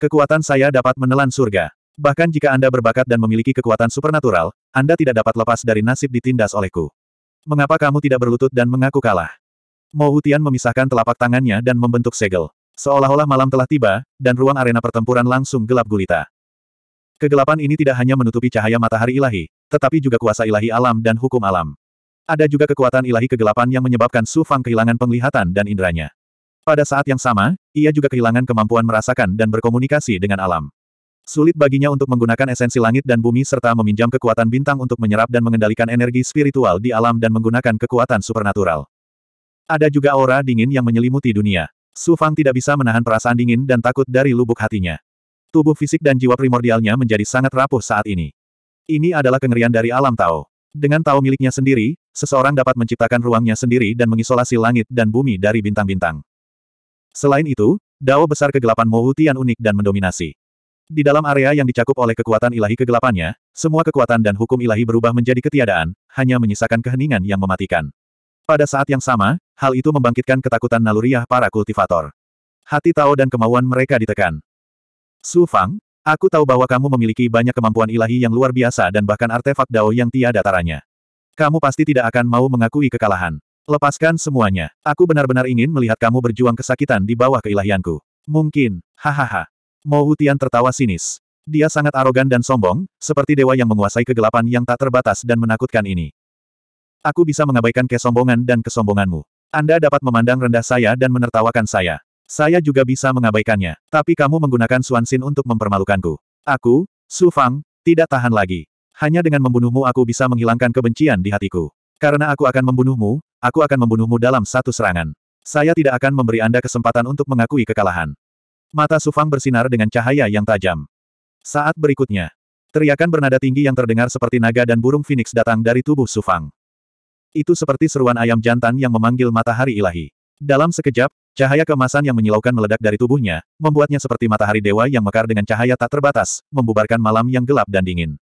Kekuatan saya dapat menelan surga. Bahkan jika Anda berbakat dan memiliki kekuatan supernatural, Anda tidak dapat lepas dari nasib ditindas olehku. Mengapa kamu tidak berlutut dan mengaku kalah? Mou Tian memisahkan telapak tangannya dan membentuk segel. Seolah-olah malam telah tiba, dan ruang arena pertempuran langsung gelap gulita. Kegelapan ini tidak hanya menutupi cahaya matahari ilahi, tetapi juga kuasa ilahi alam dan hukum alam. Ada juga kekuatan ilahi kegelapan yang menyebabkan Su Fang kehilangan penglihatan dan inderanya. Pada saat yang sama, ia juga kehilangan kemampuan merasakan dan berkomunikasi dengan alam. Sulit baginya untuk menggunakan esensi langit dan bumi serta meminjam kekuatan bintang untuk menyerap dan mengendalikan energi spiritual di alam dan menggunakan kekuatan supernatural. Ada juga aura dingin yang menyelimuti dunia. Su Fang tidak bisa menahan perasaan dingin dan takut dari lubuk hatinya. Tubuh fisik dan jiwa primordialnya menjadi sangat rapuh saat ini. Ini adalah kengerian dari alam Tao. Dengan Tao miliknya sendiri, Seseorang dapat menciptakan ruangnya sendiri dan mengisolasi langit dan bumi dari bintang-bintang. Selain itu, dao besar kegelapan Mou Tian unik dan mendominasi. Di dalam area yang dicakup oleh kekuatan ilahi kegelapannya, semua kekuatan dan hukum ilahi berubah menjadi ketiadaan, hanya menyisakan keheningan yang mematikan. Pada saat yang sama, hal itu membangkitkan ketakutan naluriah para kultivator. Hati Tao dan kemauan mereka ditekan. Su Fang, aku tahu bahwa kamu memiliki banyak kemampuan ilahi yang luar biasa dan bahkan artefak Dao yang tiada taranya. Kamu pasti tidak akan mau mengakui kekalahan. Lepaskan semuanya. Aku benar-benar ingin melihat kamu berjuang kesakitan di bawah keilahianku. Mungkin. Hahaha. Mou Hutian tertawa sinis. Dia sangat arogan dan sombong, seperti dewa yang menguasai kegelapan yang tak terbatas dan menakutkan ini. Aku bisa mengabaikan kesombongan dan kesombonganmu. Anda dapat memandang rendah saya dan menertawakan saya. Saya juga bisa mengabaikannya, tapi kamu menggunakan Suansin untuk mempermalukanku. Aku, Su Fang, tidak tahan lagi. Hanya dengan membunuhmu aku bisa menghilangkan kebencian di hatiku. Karena aku akan membunuhmu, aku akan membunuhmu dalam satu serangan. Saya tidak akan memberi Anda kesempatan untuk mengakui kekalahan. Mata Sufang bersinar dengan cahaya yang tajam. Saat berikutnya, teriakan bernada tinggi yang terdengar seperti naga dan burung phoenix datang dari tubuh Sufang. Itu seperti seruan ayam jantan yang memanggil matahari ilahi. Dalam sekejap, cahaya kemasan yang menyilaukan meledak dari tubuhnya, membuatnya seperti matahari dewa yang mekar dengan cahaya tak terbatas, membubarkan malam yang gelap dan dingin.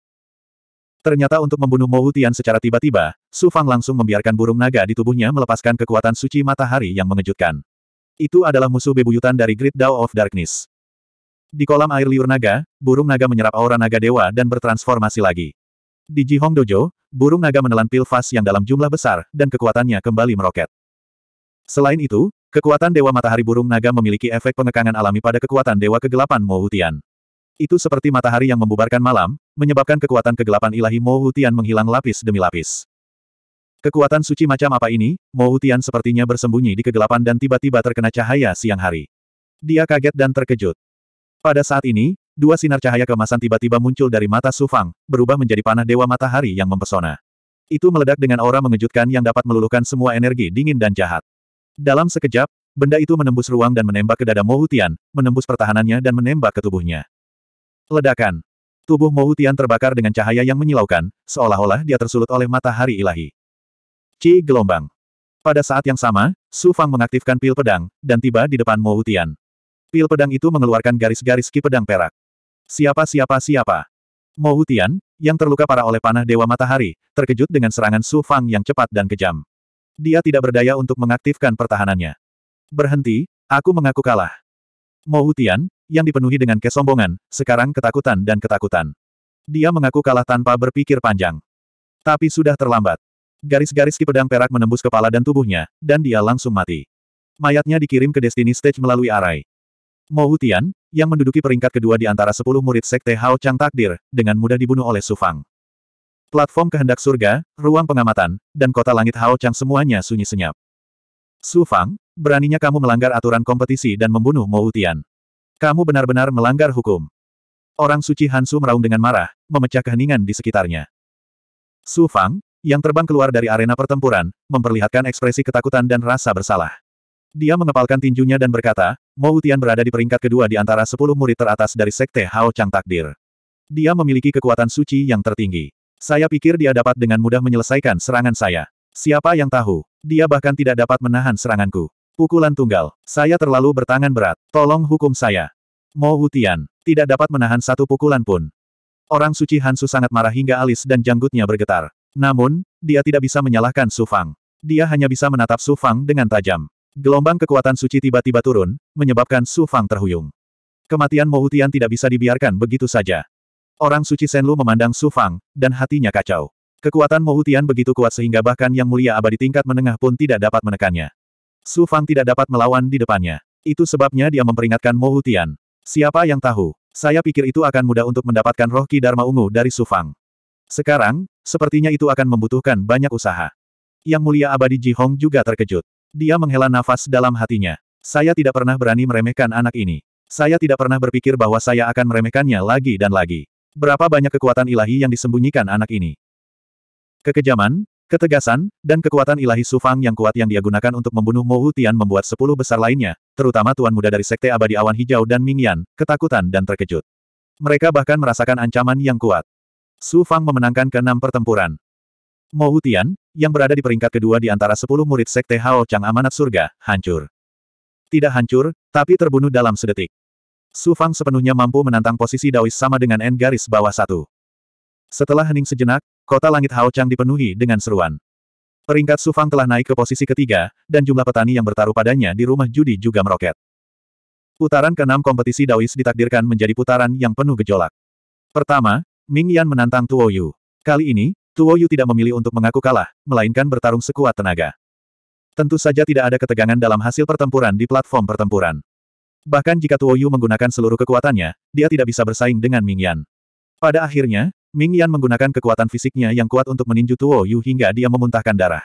Ternyata untuk membunuh Mou Tian secara tiba-tiba, Su Fang langsung membiarkan burung naga di tubuhnya melepaskan kekuatan suci matahari yang mengejutkan. Itu adalah musuh bebuyutan dari Great Dao of Darkness. Di kolam air liur naga, burung naga menyerap aura naga dewa dan bertransformasi lagi. Di Ji Hong Dojo, burung naga menelan pil vas yang dalam jumlah besar, dan kekuatannya kembali meroket. Selain itu, kekuatan Dewa Matahari Burung Naga memiliki efek pengekangan alami pada kekuatan Dewa Kegelapan Mouutian. Itu seperti matahari yang membubarkan malam, menyebabkan kekuatan kegelapan ilahi Mo Hutian menghilang lapis demi lapis. Kekuatan suci macam apa ini? Mo Hutian sepertinya bersembunyi di kegelapan dan tiba-tiba terkena cahaya siang hari. Dia kaget dan terkejut. Pada saat ini, dua sinar cahaya kemasan tiba-tiba muncul dari mata Sufang, berubah menjadi panah dewa matahari yang mempesona. Itu meledak dengan aura mengejutkan yang dapat meluluhkan semua energi dingin dan jahat. Dalam sekejap, benda itu menembus ruang dan menembak ke dada Mo Hutian, menembus pertahanannya dan menembak ke tubuhnya. Ledakan. Tubuh Mou Tian terbakar dengan cahaya yang menyilaukan, seolah-olah dia tersulut oleh matahari ilahi. Ci gelombang. Pada saat yang sama, Su Fang mengaktifkan pil pedang, dan tiba di depan Mou Tian. Pil pedang itu mengeluarkan garis-garis ki pedang perak. Siapa siapa siapa? Mou Tian, yang terluka parah oleh panah Dewa Matahari, terkejut dengan serangan Su Fang yang cepat dan kejam. Dia tidak berdaya untuk mengaktifkan pertahanannya. Berhenti, aku mengaku kalah. Mou Tian, yang dipenuhi dengan kesombongan, sekarang ketakutan dan ketakutan. Dia mengaku kalah tanpa berpikir panjang. Tapi sudah terlambat. Garis-garis ki pedang perak menembus kepala dan tubuhnya, dan dia langsung mati. Mayatnya dikirim ke Destiny Stage melalui arai. Mo Hutian, yang menduduki peringkat kedua di antara sepuluh murid Sekte Hao Chang Takdir, dengan mudah dibunuh oleh Su Fang. Platform kehendak surga, ruang pengamatan, dan kota langit Hao Chang semuanya sunyi senyap. Su Fang, beraninya kamu melanggar aturan kompetisi dan membunuh Mo Tian? Kamu benar-benar melanggar hukum. Orang suci Hansu meraung dengan marah, memecah keheningan di sekitarnya. Su Fang, yang terbang keluar dari arena pertempuran, memperlihatkan ekspresi ketakutan dan rasa bersalah. Dia mengepalkan tinjunya dan berkata, Mo Utian berada di peringkat kedua di antara sepuluh murid teratas dari Sekte Hao Chang Takdir. Dia memiliki kekuatan suci yang tertinggi. Saya pikir dia dapat dengan mudah menyelesaikan serangan saya. Siapa yang tahu, dia bahkan tidak dapat menahan seranganku. Pukulan tunggal. Saya terlalu bertangan berat. Tolong hukum saya. Mo Wutian. Tidak dapat menahan satu pukulan pun. Orang suci Hansu sangat marah hingga alis dan janggutnya bergetar. Namun, dia tidak bisa menyalahkan Su Fang. Dia hanya bisa menatap Su Fang dengan tajam. Gelombang kekuatan suci tiba-tiba turun, menyebabkan Su Fang terhuyung. Kematian Mo Wutian tidak bisa dibiarkan begitu saja. Orang suci Senlu memandang Su Fang, dan hatinya kacau. Kekuatan Mo Wutian begitu kuat sehingga bahkan yang mulia abadi tingkat menengah pun tidak dapat menekannya. Su Fang tidak dapat melawan di depannya. Itu sebabnya dia memperingatkan Mo Hutian. Siapa yang tahu? Saya pikir itu akan mudah untuk mendapatkan roh Ki Dharma Ungu dari Su Fang. Sekarang, sepertinya itu akan membutuhkan banyak usaha. Yang mulia abadi Ji Hong juga terkejut. Dia menghela nafas dalam hatinya. Saya tidak pernah berani meremehkan anak ini. Saya tidak pernah berpikir bahwa saya akan meremehkannya lagi dan lagi. Berapa banyak kekuatan ilahi yang disembunyikan anak ini? Kekejaman, Ketegasan, dan kekuatan ilahi Sufang yang kuat yang dia gunakan untuk membunuh Mo Tian membuat sepuluh besar lainnya, terutama Tuan Muda dari Sekte Abadi Awan Hijau dan Mingyan, ketakutan dan terkejut. Mereka bahkan merasakan ancaman yang kuat. Sufang memenangkan keenam pertempuran. Mo Tian, yang berada di peringkat kedua di antara sepuluh murid Sekte Hao Chang Amanat Surga, hancur. Tidak hancur, tapi terbunuh dalam sedetik. Sufang sepenuhnya mampu menantang posisi Daois sama dengan N garis bawah satu. Setelah hening sejenak, Kota langit Haochang dipenuhi dengan seruan. Peringkat Sufang telah naik ke posisi ketiga, dan jumlah petani yang bertaruh padanya di rumah judi juga meroket. Putaran keenam kompetisi Daois ditakdirkan menjadi putaran yang penuh gejolak. Pertama, Ming Yan menantang Tuo Yu. Kali ini, Tuo Yu tidak memilih untuk mengaku kalah, melainkan bertarung sekuat tenaga. Tentu saja tidak ada ketegangan dalam hasil pertempuran di platform pertempuran. Bahkan jika Tuo Yu menggunakan seluruh kekuatannya, dia tidak bisa bersaing dengan Ming Yan. Pada akhirnya, Ming Yan menggunakan kekuatan fisiknya yang kuat untuk meninju Tuo Yu hingga dia memuntahkan darah.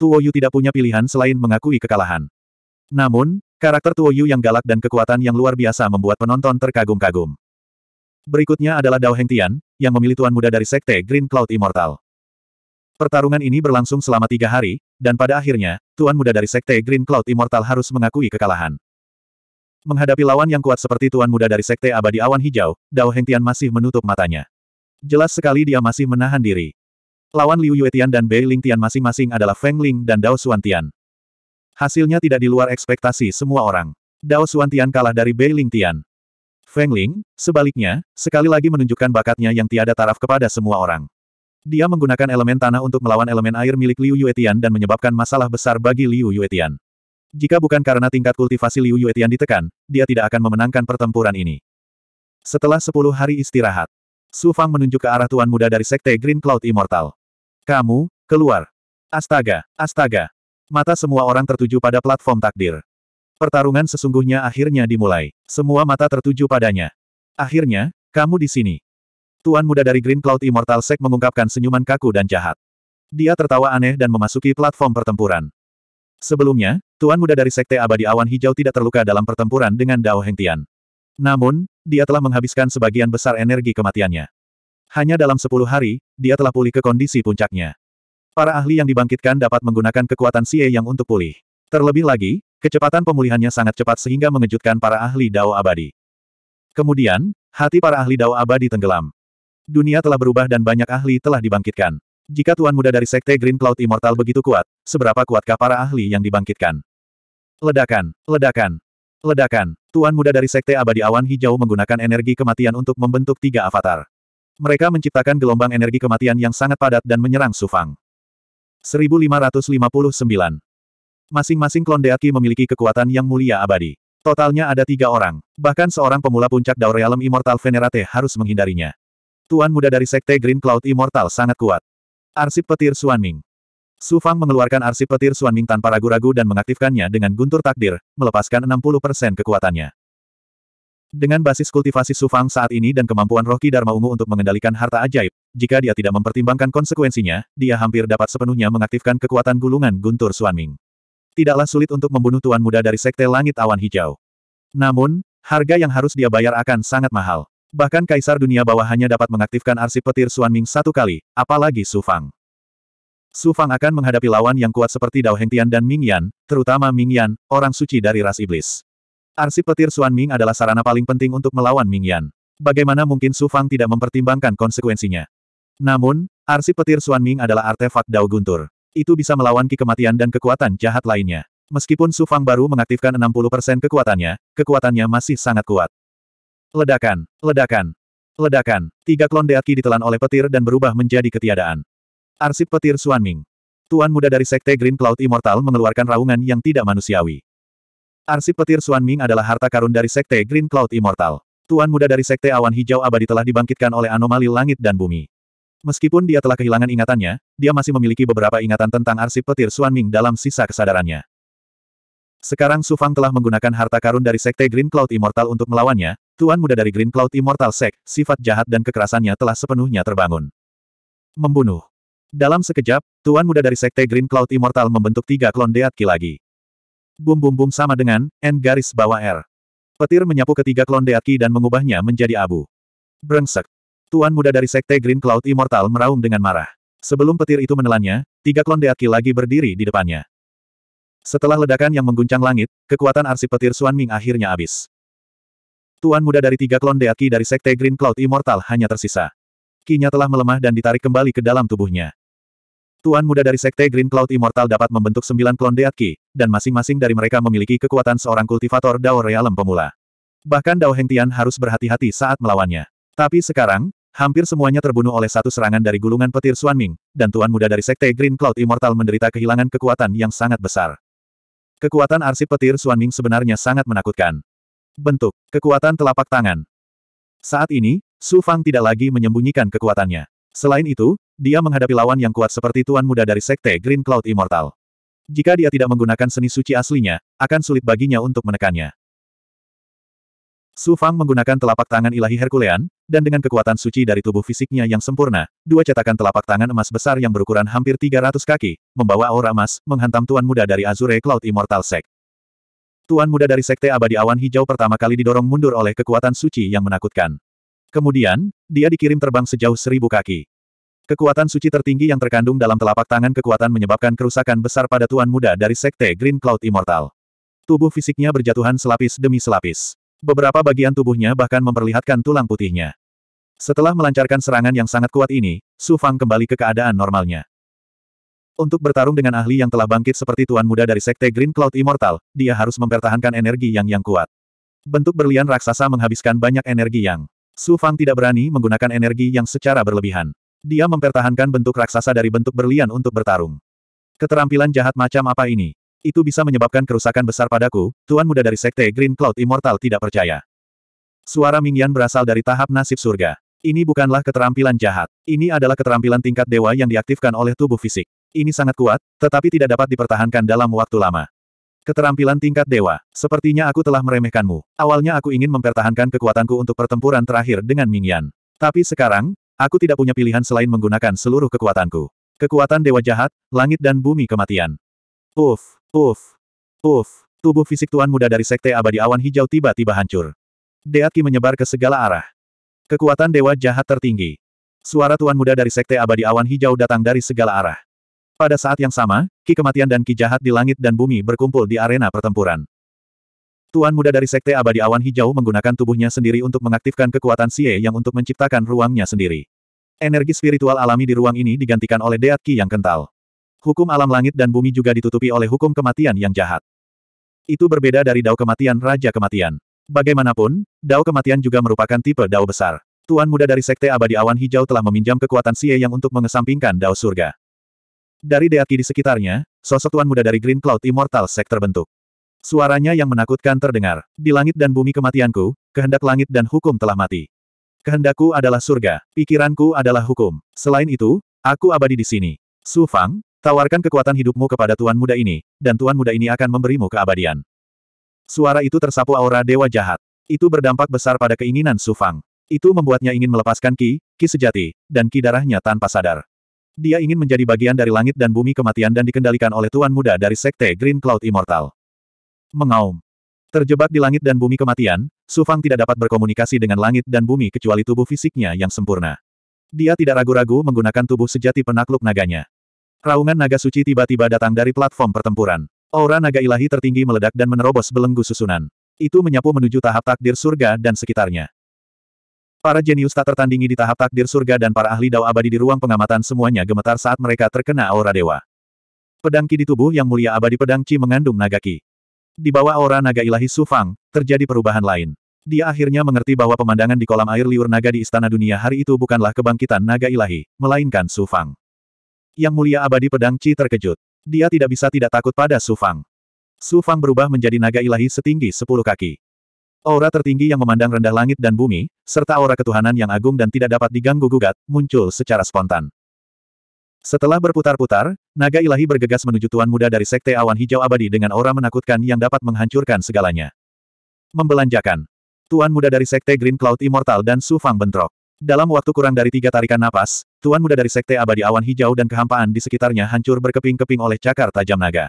Tuo Yu tidak punya pilihan selain mengakui kekalahan. Namun, karakter Tuo Yu yang galak dan kekuatan yang luar biasa membuat penonton terkagum-kagum. Berikutnya adalah Dao Heng Tian, yang memilih tuan muda dari Sekte Green Cloud Immortal. Pertarungan ini berlangsung selama tiga hari, dan pada akhirnya, tuan muda dari Sekte Green Cloud Immortal harus mengakui kekalahan. Menghadapi lawan yang kuat seperti tuan muda dari Sekte Abadi Awan Hijau, Dao Heng Tian masih menutup matanya. Jelas sekali dia masih menahan diri. Lawan Liu Yuetian dan Bei Lingtian masing-masing adalah Feng Ling dan Dao Xuantian. Hasilnya tidak di luar ekspektasi semua orang. Dao Xuantian kalah dari Bei Lingtian. Feng Ling, sebaliknya, sekali lagi menunjukkan bakatnya yang tiada taraf kepada semua orang. Dia menggunakan elemen tanah untuk melawan elemen air milik Liu Yuetian dan menyebabkan masalah besar bagi Liu Yuetian. Jika bukan karena tingkat kultivasi Liu Yuetian ditekan, dia tidak akan memenangkan pertempuran ini. Setelah 10 hari istirahat, Su Fang menunjuk ke arah tuan muda dari sekte Green Cloud Immortal. Kamu, keluar. Astaga, astaga. Mata semua orang tertuju pada platform takdir. Pertarungan sesungguhnya akhirnya dimulai. Semua mata tertuju padanya. Akhirnya, kamu di sini. Tuan muda dari Green Cloud Immortal Sek mengungkapkan senyuman kaku dan jahat. Dia tertawa aneh dan memasuki platform pertempuran. Sebelumnya, Tuan muda dari Sekte Abadi Awan Hijau tidak terluka dalam pertempuran dengan Dao Hengtian. Namun, dia telah menghabiskan sebagian besar energi kematiannya. Hanya dalam sepuluh hari, dia telah pulih ke kondisi puncaknya. Para ahli yang dibangkitkan dapat menggunakan kekuatan Xie yang untuk pulih. Terlebih lagi, kecepatan pemulihannya sangat cepat sehingga mengejutkan para ahli Dao abadi. Kemudian, hati para ahli Dao abadi tenggelam. Dunia telah berubah dan banyak ahli telah dibangkitkan. Jika tuan muda dari sekte Green Cloud Immortal begitu kuat, seberapa kuatkah para ahli yang dibangkitkan? Ledakan, ledakan, Ledakan. Tuan muda dari Sekte Abadi Awan Hijau menggunakan energi kematian untuk membentuk tiga avatar. Mereka menciptakan gelombang energi kematian yang sangat padat dan menyerang Sufang. 1559. Masing-masing klon Deaki memiliki kekuatan yang mulia abadi. Totalnya ada tiga orang. Bahkan seorang pemula puncak Daurealem alam Immortal Venerate harus menghindarinya. Tuan muda dari Sekte Green Cloud Immortal sangat kuat. Arsip petir Suanming. Su Fang mengeluarkan arsip petir Suan Ming tanpa ragu-ragu dan mengaktifkannya dengan guntur takdir, melepaskan 60% kekuatannya. Dengan basis kultivasi Su Fang saat ini dan kemampuan roh Ki Dharma Ungu untuk mengendalikan harta ajaib, jika dia tidak mempertimbangkan konsekuensinya, dia hampir dapat sepenuhnya mengaktifkan kekuatan gulungan guntur Suan Ming. Tidaklah sulit untuk membunuh tuan muda dari Sekte Langit Awan Hijau. Namun, harga yang harus dia bayar akan sangat mahal. Bahkan Kaisar Dunia Bawah hanya dapat mengaktifkan arsip petir Suan Ming satu kali, apalagi Su Fang. Su Fang akan menghadapi lawan yang kuat seperti Dao Hengtian dan Ming Yan, terutama Ming Yan, orang suci dari ras iblis. Arsip petir Suan Ming adalah sarana paling penting untuk melawan Ming Yan. Bagaimana mungkin Su Fang tidak mempertimbangkan konsekuensinya? Namun, arsip petir Suan Ming adalah artefak Dao Guntur. Itu bisa melawan ki kematian dan kekuatan jahat lainnya. Meskipun Su Fang baru mengaktifkan 60% kekuatannya, kekuatannya masih sangat kuat. Ledakan, ledakan, ledakan. Tiga klon deaki ditelan oleh petir dan berubah menjadi ketiadaan. Arsip petir Suanming. Tuan muda dari Sekte Green Cloud Immortal mengeluarkan raungan yang tidak manusiawi. Arsip petir Suanming adalah harta karun dari Sekte Green Cloud Immortal. Tuan muda dari Sekte Awan Hijau Abadi telah dibangkitkan oleh anomali langit dan bumi. Meskipun dia telah kehilangan ingatannya, dia masih memiliki beberapa ingatan tentang arsip petir Suanming dalam sisa kesadarannya. Sekarang Su Fang telah menggunakan harta karun dari Sekte Green Cloud Immortal untuk melawannya, Tuan muda dari Green Cloud Immortal Sek, sifat jahat dan kekerasannya telah sepenuhnya terbangun. Membunuh. Dalam sekejap, Tuan Muda dari Sekte Green Cloud Immortal membentuk tiga klon Deatki lagi. Bum bum bum sama dengan, N garis bawah R. Petir menyapu ketiga klon Deatki dan mengubahnya menjadi abu. Brengsek. Tuan Muda dari Sekte Green Cloud Immortal meraung dengan marah. Sebelum petir itu menelannya, tiga klon Deatki lagi berdiri di depannya. Setelah ledakan yang mengguncang langit, kekuatan arsip petir Suan Ming akhirnya habis. Tuan muda dari tiga klon Deatki dari Sekte Green Cloud Immortal hanya tersisa. Kinya telah melemah dan ditarik kembali ke dalam tubuhnya. Tuan muda dari Sekte Green Cloud Immortal dapat membentuk sembilan klon Deat Ki, dan masing-masing dari mereka memiliki kekuatan seorang kultivator Dao Realem pemula. Bahkan Dao Hengtian harus berhati-hati saat melawannya. Tapi sekarang, hampir semuanya terbunuh oleh satu serangan dari gulungan petir Suan Ming, dan Tuan muda dari Sekte Green Cloud Immortal menderita kehilangan kekuatan yang sangat besar. Kekuatan arsip petir Suan Ming sebenarnya sangat menakutkan. Bentuk, kekuatan telapak tangan. Saat ini, Su Fang tidak lagi menyembunyikan kekuatannya. Selain itu, dia menghadapi lawan yang kuat seperti Tuan Muda dari Sekte Green Cloud Immortal. Jika dia tidak menggunakan seni suci aslinya, akan sulit baginya untuk menekannya. Su Fang menggunakan telapak tangan ilahi Herculean, dan dengan kekuatan suci dari tubuh fisiknya yang sempurna, dua cetakan telapak tangan emas besar yang berukuran hampir 300 kaki, membawa aura emas, menghantam Tuan Muda dari Azure Cloud Immortal Sect. Tuan Muda dari Sekte Abadi Awan Hijau pertama kali didorong mundur oleh kekuatan suci yang menakutkan. Kemudian, dia dikirim terbang sejauh seribu kaki. Kekuatan suci tertinggi yang terkandung dalam telapak tangan kekuatan menyebabkan kerusakan besar pada Tuan Muda dari Sekte Green Cloud Immortal. Tubuh fisiknya berjatuhan selapis demi selapis. Beberapa bagian tubuhnya bahkan memperlihatkan tulang putihnya. Setelah melancarkan serangan yang sangat kuat ini, Su Fang kembali ke keadaan normalnya. Untuk bertarung dengan ahli yang telah bangkit seperti Tuan Muda dari Sekte Green Cloud Immortal, dia harus mempertahankan energi yang yang kuat. Bentuk berlian raksasa menghabiskan banyak energi yang. Su Fang tidak berani menggunakan energi yang secara berlebihan. Dia mempertahankan bentuk raksasa dari bentuk berlian untuk bertarung. Keterampilan jahat macam apa ini? Itu bisa menyebabkan kerusakan besar padaku, Tuan Muda dari Sekte Green Cloud Immortal tidak percaya. Suara Mingyan berasal dari tahap nasib surga. Ini bukanlah keterampilan jahat. Ini adalah keterampilan tingkat dewa yang diaktifkan oleh tubuh fisik. Ini sangat kuat, tetapi tidak dapat dipertahankan dalam waktu lama. Keterampilan tingkat dewa. Sepertinya aku telah meremehkanmu. Awalnya aku ingin mempertahankan kekuatanku untuk pertempuran terakhir dengan Mingyan. Tapi sekarang, Aku tidak punya pilihan selain menggunakan seluruh kekuatanku. Kekuatan dewa jahat, langit dan bumi kematian. Uf, uf, uf, tubuh fisik tuan muda dari sekte abadi awan hijau tiba-tiba hancur. Deatki menyebar ke segala arah. Kekuatan dewa jahat tertinggi. Suara tuan muda dari sekte abadi awan hijau datang dari segala arah. Pada saat yang sama, ki kematian dan ki jahat di langit dan bumi berkumpul di arena pertempuran. Tuan muda dari Sekte Abadi Awan Hijau menggunakan tubuhnya sendiri untuk mengaktifkan kekuatan Xie yang untuk menciptakan ruangnya sendiri. Energi spiritual alami di ruang ini digantikan oleh Deat Qi yang kental. Hukum alam langit dan bumi juga ditutupi oleh hukum kematian yang jahat. Itu berbeda dari dao kematian Raja Kematian. Bagaimanapun, dao kematian juga merupakan tipe dao besar. Tuan muda dari Sekte Abadi Awan Hijau telah meminjam kekuatan Xie yang untuk mengesampingkan dao surga. Dari Deat Qi di sekitarnya, sosok tuan muda dari Green Cloud Immortal Sect terbentuk. Suaranya yang menakutkan terdengar. Di langit dan bumi kematianku, kehendak langit dan hukum telah mati. Kehendakku adalah surga, pikiranku adalah hukum. Selain itu, aku abadi di sini. Su Fang, tawarkan kekuatan hidupmu kepada tuan muda ini, dan tuan muda ini akan memberimu keabadian. Suara itu tersapu aura dewa jahat. Itu berdampak besar pada keinginan Su Fang. Itu membuatnya ingin melepaskan ki, ki sejati, dan ki darahnya tanpa sadar. Dia ingin menjadi bagian dari langit dan bumi kematian dan dikendalikan oleh Tuan Muda dari Sekte Green Cloud Immortal. Mengaum. Terjebak di langit dan bumi kematian, Su Fang tidak dapat berkomunikasi dengan langit dan bumi kecuali tubuh fisiknya yang sempurna. Dia tidak ragu-ragu menggunakan tubuh sejati penakluk naganya. Raungan naga suci tiba-tiba datang dari platform pertempuran. Aura naga ilahi tertinggi meledak dan menerobos belenggu susunan. Itu menyapu menuju tahap takdir surga dan sekitarnya. Para jenius tak tertandingi di tahap takdir surga dan para ahli dao abadi di ruang pengamatan semuanya gemetar saat mereka terkena aura dewa. Pedang ki di tubuh yang mulia abadi pedang Ci mengandung naga ki. Di bawah aura naga ilahi Sufang, terjadi perubahan lain. Dia akhirnya mengerti bahwa pemandangan di kolam air liur naga di istana dunia hari itu bukanlah kebangkitan naga ilahi, melainkan Sufang. Yang mulia abadi pedang Ci terkejut. Dia tidak bisa tidak takut pada Sufang. Sufang berubah menjadi naga ilahi setinggi sepuluh kaki. Aura tertinggi yang memandang rendah langit dan bumi, serta aura ketuhanan yang agung dan tidak dapat diganggu-gugat, muncul secara spontan. Setelah berputar-putar, naga ilahi bergegas menuju tuan muda dari sekte awan hijau abadi dengan aura menakutkan yang dapat menghancurkan segalanya. Membelanjakan. Tuan muda dari sekte Green Cloud Immortal dan Su Fang bentrok. Dalam waktu kurang dari tiga tarikan napas, tuan muda dari sekte abadi awan hijau dan kehampaan di sekitarnya hancur berkeping-keping oleh cakar tajam naga.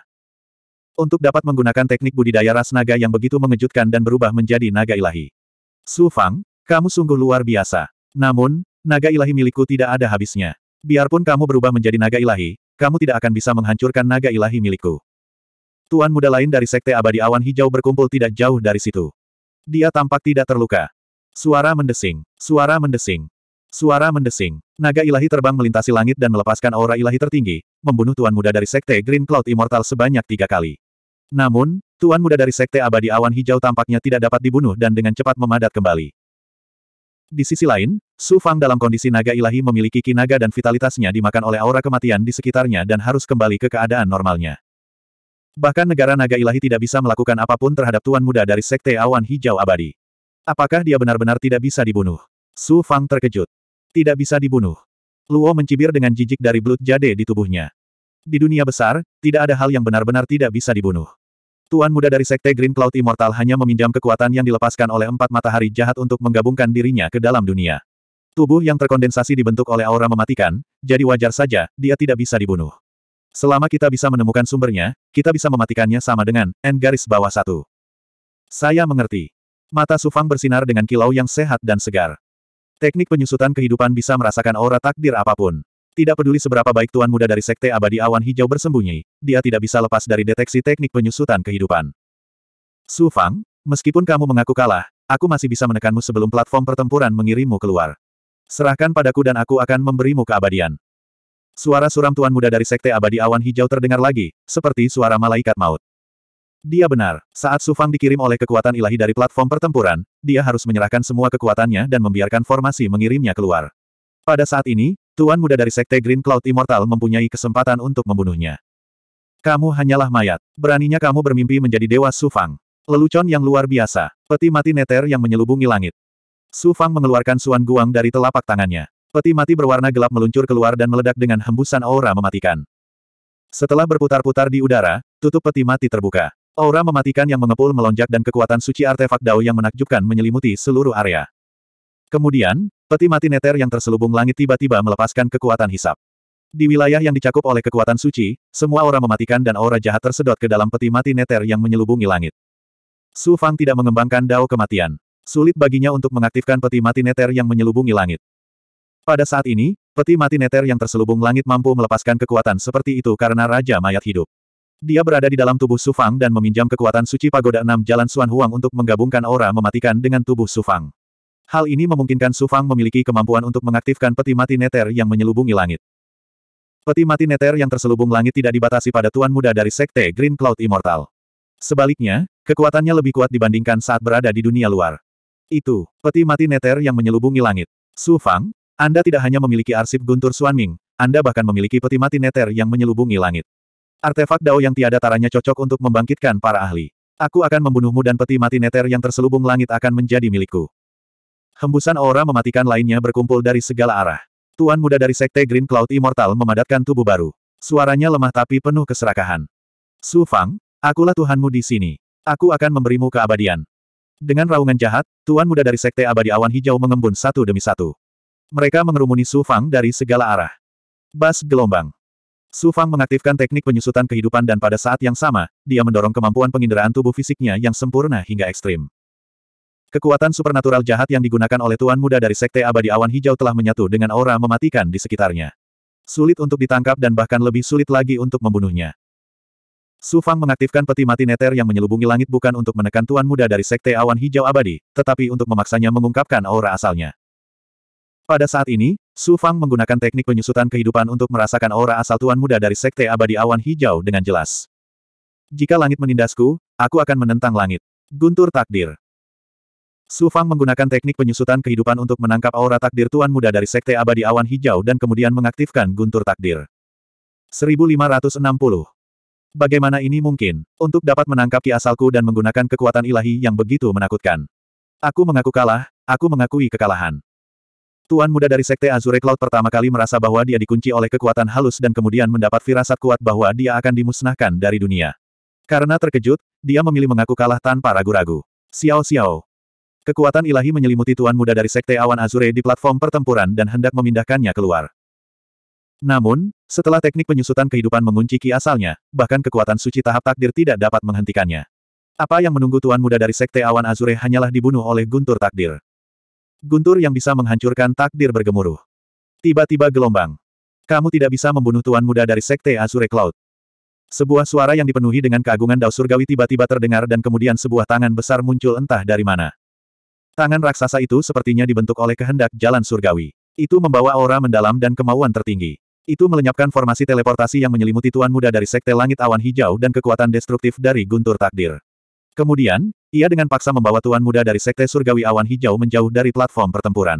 Untuk dapat menggunakan teknik budidaya ras naga yang begitu mengejutkan dan berubah menjadi naga ilahi. Su Fang, kamu sungguh luar biasa. Namun, naga ilahi milikku tidak ada habisnya. Biarpun kamu berubah menjadi naga ilahi, kamu tidak akan bisa menghancurkan naga ilahi milikku. Tuan muda lain dari Sekte Abadi Awan Hijau berkumpul tidak jauh dari situ. Dia tampak tidak terluka. Suara mendesing, suara mendesing, suara mendesing. Naga ilahi terbang melintasi langit dan melepaskan aura ilahi tertinggi, membunuh tuan muda dari Sekte Green Cloud Immortal sebanyak tiga kali. Namun, tuan muda dari Sekte Abadi Awan Hijau tampaknya tidak dapat dibunuh dan dengan cepat memadat kembali. Di sisi lain, Su Fang dalam kondisi naga ilahi memiliki kinaga dan vitalitasnya dimakan oleh aura kematian di sekitarnya dan harus kembali ke keadaan normalnya. Bahkan negara naga ilahi tidak bisa melakukan apapun terhadap tuan muda dari Sekte Awan Hijau Abadi. Apakah dia benar-benar tidak bisa dibunuh? Su Fang terkejut. Tidak bisa dibunuh. Luo mencibir dengan jijik dari belut jade di tubuhnya. Di dunia besar, tidak ada hal yang benar-benar tidak bisa dibunuh. Tuan muda dari Sekte Green Cloud Immortal hanya meminjam kekuatan yang dilepaskan oleh empat matahari jahat untuk menggabungkan dirinya ke dalam dunia. Tubuh yang terkondensasi dibentuk oleh aura mematikan, jadi wajar saja, dia tidak bisa dibunuh. Selama kita bisa menemukan sumbernya, kita bisa mematikannya sama dengan N garis bawah satu. Saya mengerti. Mata Sufang bersinar dengan kilau yang sehat dan segar. Teknik penyusutan kehidupan bisa merasakan aura takdir apapun. Tidak peduli seberapa baik tuan muda dari Sekte Abadi Awan Hijau bersembunyi, dia tidak bisa lepas dari deteksi teknik penyusutan kehidupan. Su Fang, meskipun kamu mengaku kalah, aku masih bisa menekanmu sebelum platform pertempuran mengirimmu keluar. Serahkan padaku dan aku akan memberimu keabadian. Suara suram tuan muda dari Sekte Abadi Awan Hijau terdengar lagi, seperti suara malaikat maut. Dia benar, saat Su Fang dikirim oleh kekuatan ilahi dari platform pertempuran, dia harus menyerahkan semua kekuatannya dan membiarkan formasi mengirimnya keluar. Pada saat ini, Tuan muda dari Sekte Green Cloud Immortal mempunyai kesempatan untuk membunuhnya. Kamu hanyalah mayat. Beraninya kamu bermimpi menjadi Dewa Sufang. Lelucon yang luar biasa. Peti mati neter yang menyelubungi langit. Sufang mengeluarkan Suan Guang dari telapak tangannya. Peti mati berwarna gelap meluncur keluar dan meledak dengan hembusan aura mematikan. Setelah berputar-putar di udara, tutup peti mati terbuka. Aura mematikan yang mengepul melonjak dan kekuatan suci artefak Dao yang menakjubkan menyelimuti seluruh area. Kemudian, peti mati neter yang terselubung langit tiba-tiba melepaskan kekuatan hisap. Di wilayah yang dicakup oleh kekuatan suci, semua aura mematikan dan aura jahat tersedot ke dalam peti mati neter yang menyelubungi langit. Su Fang tidak mengembangkan dao kematian. Sulit baginya untuk mengaktifkan peti mati neter yang menyelubungi langit. Pada saat ini, peti mati neter yang terselubung langit mampu melepaskan kekuatan seperti itu karena Raja Mayat hidup. Dia berada di dalam tubuh Sufang dan meminjam kekuatan suci pagoda enam jalan Suan Huang untuk menggabungkan aura mematikan dengan tubuh Sufang. Hal ini memungkinkan Su Fang memiliki kemampuan untuk mengaktifkan peti mati neter yang menyelubungi langit. Peti mati neter yang terselubung langit tidak dibatasi pada tuan muda dari sekte Green Cloud Immortal. Sebaliknya, kekuatannya lebih kuat dibandingkan saat berada di dunia luar. Itu, peti mati neter yang menyelubungi langit. Su Fang, Anda tidak hanya memiliki arsip Guntur Suanming, Anda bahkan memiliki peti mati neter yang menyelubungi langit. Artefak Dao yang tiada taranya cocok untuk membangkitkan para ahli. Aku akan membunuhmu dan peti mati neter yang terselubung langit akan menjadi milikku. Hembusan aura mematikan lainnya berkumpul dari segala arah. Tuan muda dari Sekte Green Cloud Immortal memadatkan tubuh baru. Suaranya lemah tapi penuh keserakahan. Su Fang, akulah Tuhanmu di sini. Aku akan memberimu keabadian. Dengan raungan jahat, Tuan muda dari Sekte Abadi Awan Hijau mengembun satu demi satu. Mereka mengerumuni Su Fang dari segala arah. Bas gelombang. Su Fang mengaktifkan teknik penyusutan kehidupan dan pada saat yang sama, dia mendorong kemampuan penginderaan tubuh fisiknya yang sempurna hingga ekstrim. Kekuatan supernatural jahat yang digunakan oleh Tuan Muda dari Sekte Abadi Awan Hijau telah menyatu dengan aura mematikan di sekitarnya. Sulit untuk ditangkap dan bahkan lebih sulit lagi untuk membunuhnya. Su Fang mengaktifkan peti mati neter yang menyelubungi langit bukan untuk menekan Tuan Muda dari Sekte Awan Hijau Abadi, tetapi untuk memaksanya mengungkapkan aura asalnya. Pada saat ini, Su Fang menggunakan teknik penyusutan kehidupan untuk merasakan aura asal Tuan Muda dari Sekte Abadi Awan Hijau dengan jelas. Jika langit menindasku, aku akan menentang langit. Guntur takdir. Su Fang menggunakan teknik penyusutan kehidupan untuk menangkap aura takdir Tuan Muda dari Sekte Abadi Awan Hijau dan kemudian mengaktifkan guntur takdir. 1560. Bagaimana ini mungkin, untuk dapat menangkap ki asalku dan menggunakan kekuatan ilahi yang begitu menakutkan? Aku mengaku kalah, aku mengakui kekalahan. Tuan muda dari Sekte Azure Cloud pertama kali merasa bahwa dia dikunci oleh kekuatan halus dan kemudian mendapat firasat kuat bahwa dia akan dimusnahkan dari dunia. Karena terkejut, dia memilih mengaku kalah tanpa ragu-ragu. Xiao Xiao, Kekuatan ilahi menyelimuti tuan muda dari Sekte Awan Azure di platform pertempuran dan hendak memindahkannya keluar. Namun, setelah teknik penyusutan kehidupan mengunci ki asalnya, bahkan kekuatan suci tahap takdir tidak dapat menghentikannya. Apa yang menunggu tuan muda dari Sekte Awan Azure hanyalah dibunuh oleh guntur takdir. Guntur yang bisa menghancurkan takdir bergemuruh. Tiba-tiba gelombang. Kamu tidak bisa membunuh tuan muda dari Sekte Azure Cloud. Sebuah suara yang dipenuhi dengan keagungan Dao Surgawi tiba-tiba terdengar dan kemudian sebuah tangan besar muncul entah dari mana. Tangan raksasa itu sepertinya dibentuk oleh kehendak jalan surgawi. Itu membawa aura mendalam dan kemauan tertinggi. Itu melenyapkan formasi teleportasi yang menyelimuti Tuan Muda dari Sekte Langit Awan Hijau dan kekuatan destruktif dari Guntur Takdir. Kemudian, ia dengan paksa membawa Tuan Muda dari Sekte Surgawi Awan Hijau menjauh dari platform pertempuran.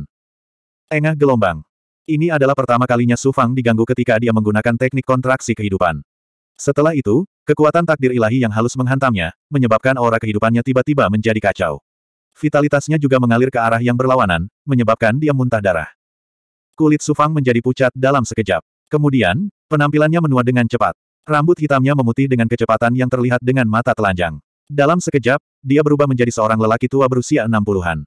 Engah gelombang. Ini adalah pertama kalinya Su Fang diganggu ketika dia menggunakan teknik kontraksi kehidupan. Setelah itu, kekuatan takdir ilahi yang halus menghantamnya, menyebabkan aura kehidupannya tiba-tiba menjadi kacau vitalitasnya juga mengalir ke arah yang berlawanan, menyebabkan dia muntah darah. Kulit Sufang menjadi pucat dalam sekejap. Kemudian, penampilannya menua dengan cepat. Rambut hitamnya memutih dengan kecepatan yang terlihat dengan mata telanjang. Dalam sekejap, dia berubah menjadi seorang lelaki tua berusia enam puluhan.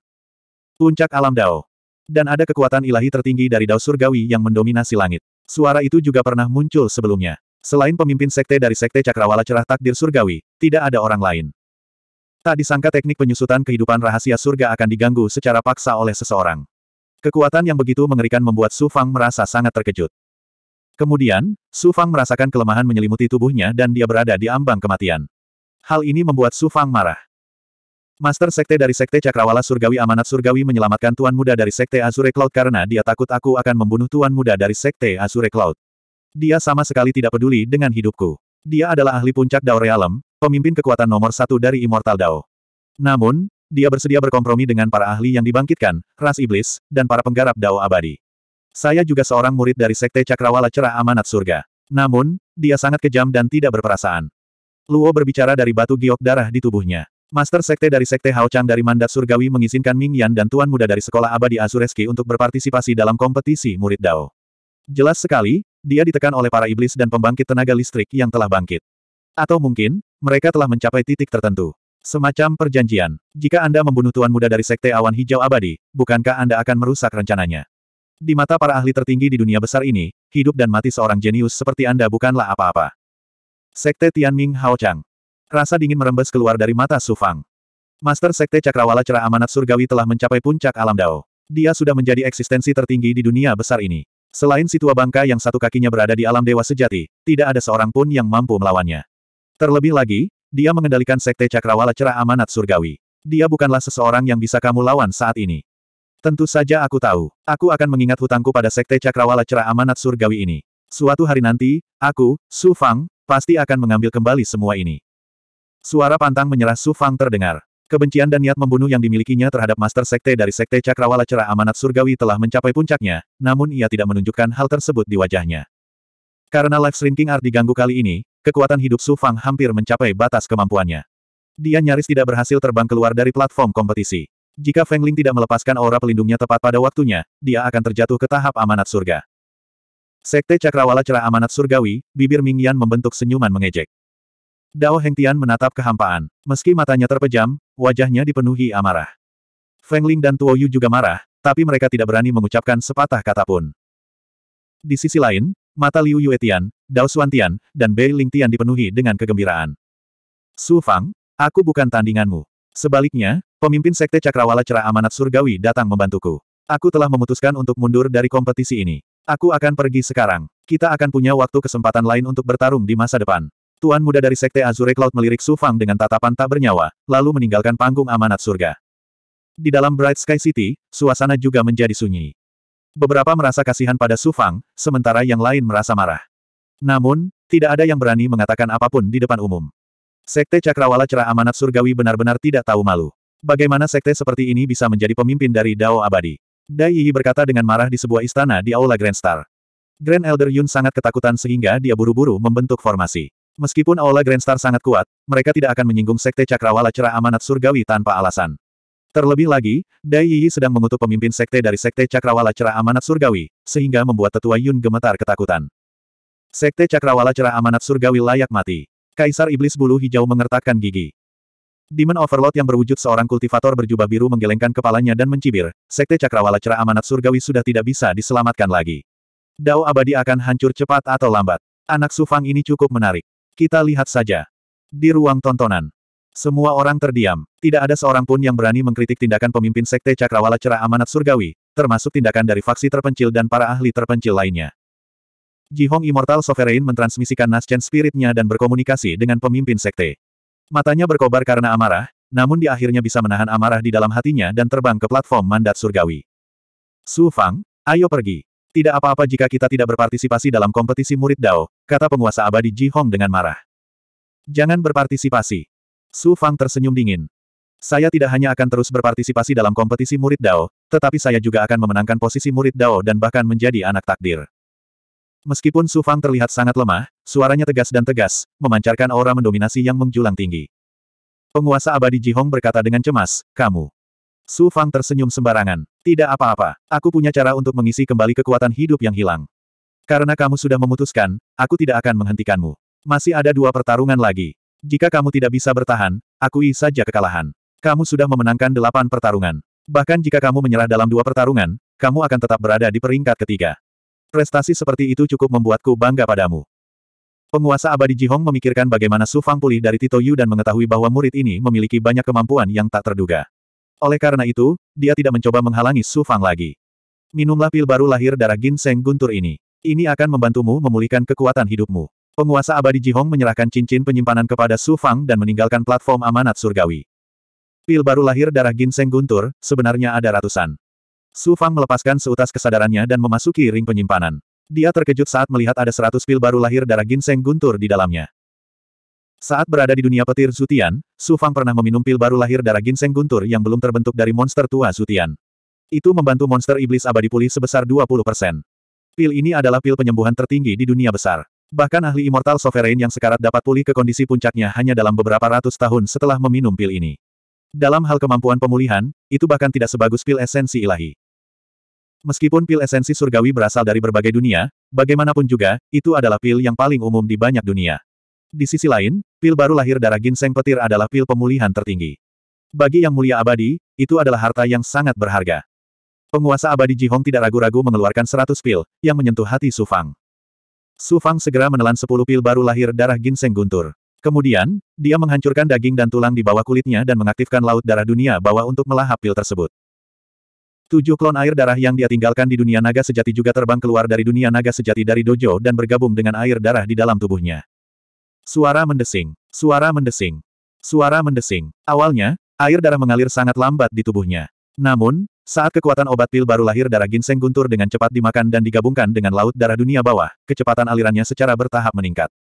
Puncak alam Dao. Dan ada kekuatan ilahi tertinggi dari Dao Surgawi yang mendominasi langit. Suara itu juga pernah muncul sebelumnya. Selain pemimpin sekte dari sekte Cakrawala Cerah Takdir Surgawi, tidak ada orang lain. Tak disangka teknik penyusutan kehidupan rahasia surga akan diganggu secara paksa oleh seseorang. Kekuatan yang begitu mengerikan membuat Su Fang merasa sangat terkejut. Kemudian, Su Fang merasakan kelemahan menyelimuti tubuhnya dan dia berada di ambang kematian. Hal ini membuat Su Fang marah. Master Sekte dari Sekte Cakrawala Surgawi Amanat Surgawi menyelamatkan Tuan Muda dari Sekte Azure Cloud karena dia takut aku akan membunuh Tuan Muda dari Sekte Azure Cloud. Dia sama sekali tidak peduli dengan hidupku. Dia adalah ahli puncak Dao Realm, pemimpin kekuatan nomor satu dari Immortal Dao. Namun, dia bersedia berkompromi dengan para ahli yang dibangkitkan, ras iblis, dan para penggarap Dao abadi. Saya juga seorang murid dari Sekte Cakrawala Cerah Amanat Surga. Namun, dia sangat kejam dan tidak berperasaan. Luo berbicara dari batu giok darah di tubuhnya. Master Sekte dari Sekte Hao Chang dari Mandat Surgawi mengizinkan Ming Yan dan Tuan Muda dari Sekolah Abadi Azureski untuk berpartisipasi dalam kompetisi murid Dao. Jelas sekali, dia ditekan oleh para iblis dan pembangkit tenaga listrik yang telah bangkit. Atau mungkin, mereka telah mencapai titik tertentu. Semacam perjanjian, jika Anda membunuh Tuan Muda dari Sekte Awan Hijau Abadi, bukankah Anda akan merusak rencananya? Di mata para ahli tertinggi di dunia besar ini, hidup dan mati seorang jenius seperti Anda bukanlah apa-apa. Sekte Tianming Hao Chang Rasa dingin merembes keluar dari mata Su Fang. Master Sekte Cakrawala Cerah Amanat Surgawi telah mencapai puncak alam Dao. Dia sudah menjadi eksistensi tertinggi di dunia besar ini. Selain si bangka yang satu kakinya berada di alam dewa sejati, tidak ada seorang pun yang mampu melawannya. Terlebih lagi, dia mengendalikan sekte cakrawala cerah amanat surgawi. Dia bukanlah seseorang yang bisa kamu lawan saat ini. Tentu saja aku tahu. Aku akan mengingat hutangku pada sekte cakrawala cerah amanat surgawi ini. Suatu hari nanti, aku, Su Fang, pasti akan mengambil kembali semua ini. Suara pantang menyerah Su Fang terdengar. Kebencian dan niat membunuh yang dimilikinya terhadap Master Sekte dari Sekte Cakrawala Cerah Amanat Surgawi telah mencapai puncaknya, namun ia tidak menunjukkan hal tersebut di wajahnya. Karena life shrinking art diganggu kali ini, kekuatan hidup Su Fang hampir mencapai batas kemampuannya. Dia nyaris tidak berhasil terbang keluar dari platform kompetisi. Jika Feng Ling tidak melepaskan aura pelindungnya tepat pada waktunya, dia akan terjatuh ke tahap amanat surga. Sekte Cakrawala Cerah Amanat Surgawi, bibir Ming Yan membentuk senyuman mengejek. Dao Hengtian menatap kehampaan. Meski matanya terpejam, wajahnya dipenuhi amarah. Feng Ling dan Tuo Yu juga marah, tapi mereka tidak berani mengucapkan sepatah kata pun. Di sisi lain, mata Liu Yuetian, Dao Xuantian, dan Bei Lingtian dipenuhi dengan kegembiraan. Su Fang, aku bukan tandinganmu. Sebaliknya, pemimpin Sekte Cakrawala Cerah Amanat Surgawi datang membantuku. Aku telah memutuskan untuk mundur dari kompetisi ini. Aku akan pergi sekarang. Kita akan punya waktu kesempatan lain untuk bertarung di masa depan. Tuan muda dari Sekte Azure Cloud melirik Su Fang dengan tatapan tak bernyawa, lalu meninggalkan panggung amanat surga. Di dalam Bright Sky City, suasana juga menjadi sunyi. Beberapa merasa kasihan pada Su Fang, sementara yang lain merasa marah. Namun, tidak ada yang berani mengatakan apapun di depan umum. Sekte Cakrawala Cerah Amanat Surgawi benar-benar tidak tahu malu. Bagaimana sekte seperti ini bisa menjadi pemimpin dari Dao Abadi? Dai Yi berkata dengan marah di sebuah istana di Aula Grand Star. Grand Elder Yun sangat ketakutan sehingga dia buru-buru membentuk formasi. Meskipun Aula Grandstar sangat kuat, mereka tidak akan menyinggung Sekte Cakrawala Cerah Amanat Surgawi tanpa alasan. Terlebih lagi, Dai Yi sedang mengutuk pemimpin Sekte dari Sekte Cakrawala Cerah Amanat Surgawi, sehingga membuat tetua Yun gemetar ketakutan. Sekte Cakrawala Cerah Amanat Surgawi layak mati. Kaisar Iblis Bulu Hijau mengertakkan gigi. Demon Overlord yang berwujud seorang kultivator berjubah biru menggelengkan kepalanya dan mencibir, Sekte Cakrawala Cerah Amanat Surgawi sudah tidak bisa diselamatkan lagi. Dao abadi akan hancur cepat atau lambat. Anak Sufang ini cukup menarik. Kita lihat saja. Di ruang tontonan. Semua orang terdiam. Tidak ada seorang pun yang berani mengkritik tindakan pemimpin Sekte Cakrawala Cerah Amanat Surgawi, termasuk tindakan dari faksi terpencil dan para ahli terpencil lainnya. Ji Hong Immortal Sovereign mentransmisikan Naschen Spiritnya dan berkomunikasi dengan pemimpin Sekte. Matanya berkobar karena amarah, namun di akhirnya bisa menahan amarah di dalam hatinya dan terbang ke platform mandat surgawi. Su Fang, ayo pergi. Tidak apa-apa jika kita tidak berpartisipasi dalam kompetisi murid Dao, kata penguasa abadi Ji Hong dengan marah. Jangan berpartisipasi. Su Fang tersenyum dingin. Saya tidak hanya akan terus berpartisipasi dalam kompetisi murid Dao, tetapi saya juga akan memenangkan posisi murid Dao dan bahkan menjadi anak takdir. Meskipun Su Fang terlihat sangat lemah, suaranya tegas dan tegas, memancarkan aura mendominasi yang menjulang tinggi. Penguasa abadi Ji Hong berkata dengan cemas, kamu. Su Fang tersenyum sembarangan. Tidak apa-apa, aku punya cara untuk mengisi kembali kekuatan hidup yang hilang. Karena kamu sudah memutuskan, aku tidak akan menghentikanmu. Masih ada dua pertarungan lagi. Jika kamu tidak bisa bertahan, akui saja kekalahan. Kamu sudah memenangkan delapan pertarungan. Bahkan jika kamu menyerah dalam dua pertarungan, kamu akan tetap berada di peringkat ketiga. Prestasi seperti itu cukup membuatku bangga padamu. Penguasa abadi Jihong memikirkan bagaimana Su Fang pulih dari Tito Yu dan mengetahui bahwa murid ini memiliki banyak kemampuan yang tak terduga. Oleh karena itu, dia tidak mencoba menghalangi Su Fang lagi. Minumlah pil baru lahir darah ginseng guntur ini. Ini akan membantumu memulihkan kekuatan hidupmu. Penguasa abadi Jihong menyerahkan cincin penyimpanan kepada Su Fang dan meninggalkan platform amanat surgawi. Pil baru lahir darah ginseng guntur, sebenarnya ada ratusan. Su Fang melepaskan seutas kesadarannya dan memasuki ring penyimpanan. Dia terkejut saat melihat ada seratus pil baru lahir darah ginseng guntur di dalamnya. Saat berada di dunia petir Zutian, Su Fang pernah meminum pil baru lahir darah ginseng guntur yang belum terbentuk dari monster tua Zutian. Itu membantu monster iblis abadi pulih sebesar 20%. Pil ini adalah pil penyembuhan tertinggi di dunia besar. Bahkan ahli Immortal Sovereign yang sekarat dapat pulih ke kondisi puncaknya hanya dalam beberapa ratus tahun setelah meminum pil ini. Dalam hal kemampuan pemulihan, itu bahkan tidak sebagus pil esensi ilahi. Meskipun pil esensi surgawi berasal dari berbagai dunia, bagaimanapun juga, itu adalah pil yang paling umum di banyak dunia. Di sisi lain, pil baru lahir darah ginseng petir adalah pil pemulihan tertinggi. Bagi yang mulia abadi, itu adalah harta yang sangat berharga. Penguasa abadi Ji Hong tidak ragu-ragu mengeluarkan seratus pil, yang menyentuh hati Su Fang. Su Fang segera menelan sepuluh pil baru lahir darah ginseng guntur. Kemudian, dia menghancurkan daging dan tulang di bawah kulitnya dan mengaktifkan laut darah dunia bawah untuk melahap pil tersebut. Tujuh klon air darah yang dia tinggalkan di dunia naga sejati juga terbang keluar dari dunia naga sejati dari dojo dan bergabung dengan air darah di dalam tubuhnya. Suara mendesing. Suara mendesing. Suara mendesing. Awalnya, air darah mengalir sangat lambat di tubuhnya. Namun, saat kekuatan obat pil baru lahir darah ginseng guntur dengan cepat dimakan dan digabungkan dengan laut darah dunia bawah, kecepatan alirannya secara bertahap meningkat.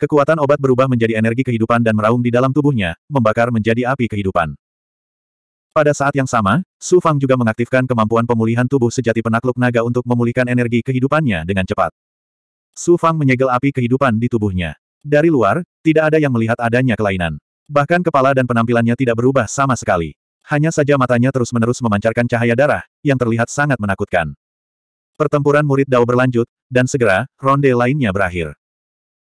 Kekuatan obat berubah menjadi energi kehidupan dan meraung di dalam tubuhnya, membakar menjadi api kehidupan. Pada saat yang sama, Su Fang juga mengaktifkan kemampuan pemulihan tubuh sejati penakluk naga untuk memulihkan energi kehidupannya dengan cepat. Su Fang menyegel api kehidupan di tubuhnya. Dari luar, tidak ada yang melihat adanya kelainan. Bahkan kepala dan penampilannya tidak berubah sama sekali. Hanya saja matanya terus-menerus memancarkan cahaya darah, yang terlihat sangat menakutkan. Pertempuran murid Dao berlanjut, dan segera, ronde lainnya berakhir.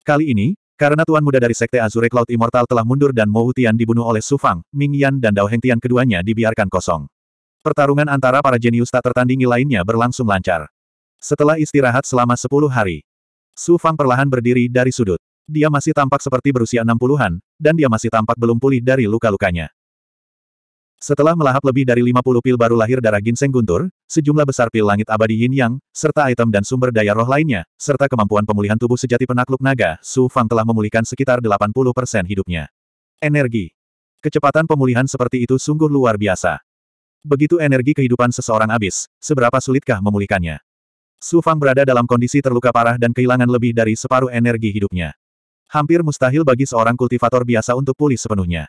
Kali ini, karena Tuan Muda dari Sekte Azure Cloud Immortal telah mundur dan Mo Tian dibunuh oleh Su Fang, Ming Yan dan Dao Heng Tian keduanya dibiarkan kosong. Pertarungan antara para jenius tak tertandingi lainnya berlangsung lancar. Setelah istirahat selama 10 hari, Su Fang perlahan berdiri dari sudut. Dia masih tampak seperti berusia 60-an, dan dia masih tampak belum pulih dari luka-lukanya. Setelah melahap lebih dari 50 pil baru lahir darah ginseng guntur, sejumlah besar pil langit abadi yin yang, serta item dan sumber daya roh lainnya, serta kemampuan pemulihan tubuh sejati penakluk naga, Su Fang telah memulihkan sekitar 80% hidupnya. Energi. Kecepatan pemulihan seperti itu sungguh luar biasa. Begitu energi kehidupan seseorang habis, seberapa sulitkah memulihkannya? Su Fang berada dalam kondisi terluka parah dan kehilangan lebih dari separuh energi hidupnya. Hampir mustahil bagi seorang kultivator biasa untuk pulih sepenuhnya.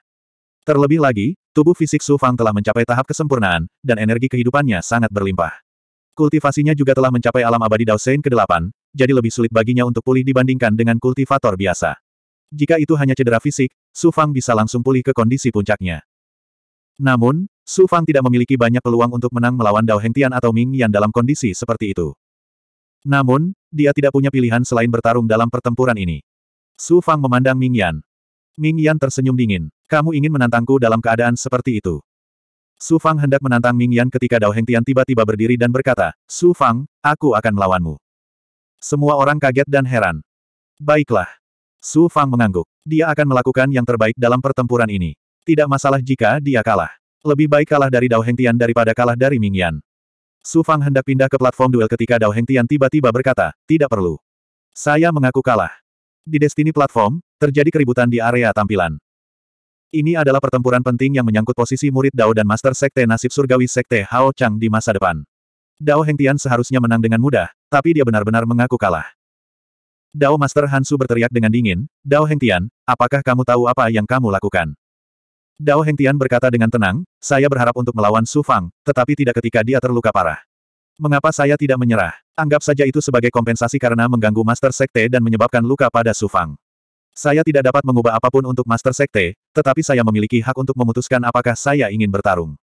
Terlebih lagi, Tubuh fisik Su Fang telah mencapai tahap kesempurnaan, dan energi kehidupannya sangat berlimpah. Kultivasinya juga telah mencapai alam abadi Sein ke-8, jadi lebih sulit baginya untuk pulih dibandingkan dengan kultivator biasa. Jika itu hanya cedera fisik, Su Fang bisa langsung pulih ke kondisi puncaknya. Namun, Su Fang tidak memiliki banyak peluang untuk menang melawan Dao Heng Tian atau Ming Yan dalam kondisi seperti itu. Namun, dia tidak punya pilihan selain bertarung dalam pertempuran ini. Su Fang memandang Ming Yan. Ming Yan tersenyum dingin. Kamu ingin menantangku dalam keadaan seperti itu. Su Fang hendak menantang Ming Yan ketika Dao Tian tiba-tiba berdiri dan berkata, Su Fang, aku akan melawanmu. Semua orang kaget dan heran. Baiklah. Su Fang mengangguk. Dia akan melakukan yang terbaik dalam pertempuran ini. Tidak masalah jika dia kalah. Lebih baik kalah dari Dao Tian daripada kalah dari Ming Yan. Su Fang hendak pindah ke platform duel ketika Dao Tian tiba-tiba berkata, tidak perlu. Saya mengaku kalah. Di Destiny Platform, terjadi keributan di area tampilan. Ini adalah pertempuran penting yang menyangkut posisi murid Dao dan Master Sekte Nasib Surgawi Sekte Hao Chang di masa depan. Dao Hengtian seharusnya menang dengan mudah, tapi dia benar-benar mengaku kalah. Dao Master Hansu berteriak dengan dingin, Dao Hengtian, apakah kamu tahu apa yang kamu lakukan? Dao Hengtian berkata dengan tenang, saya berharap untuk melawan Su Fang, tetapi tidak ketika dia terluka parah. Mengapa saya tidak menyerah? Anggap saja itu sebagai kompensasi karena mengganggu Master Sekte dan menyebabkan luka pada Su Fang. Saya tidak dapat mengubah apapun untuk Master Sekte, tetapi saya memiliki hak untuk memutuskan apakah saya ingin bertarung.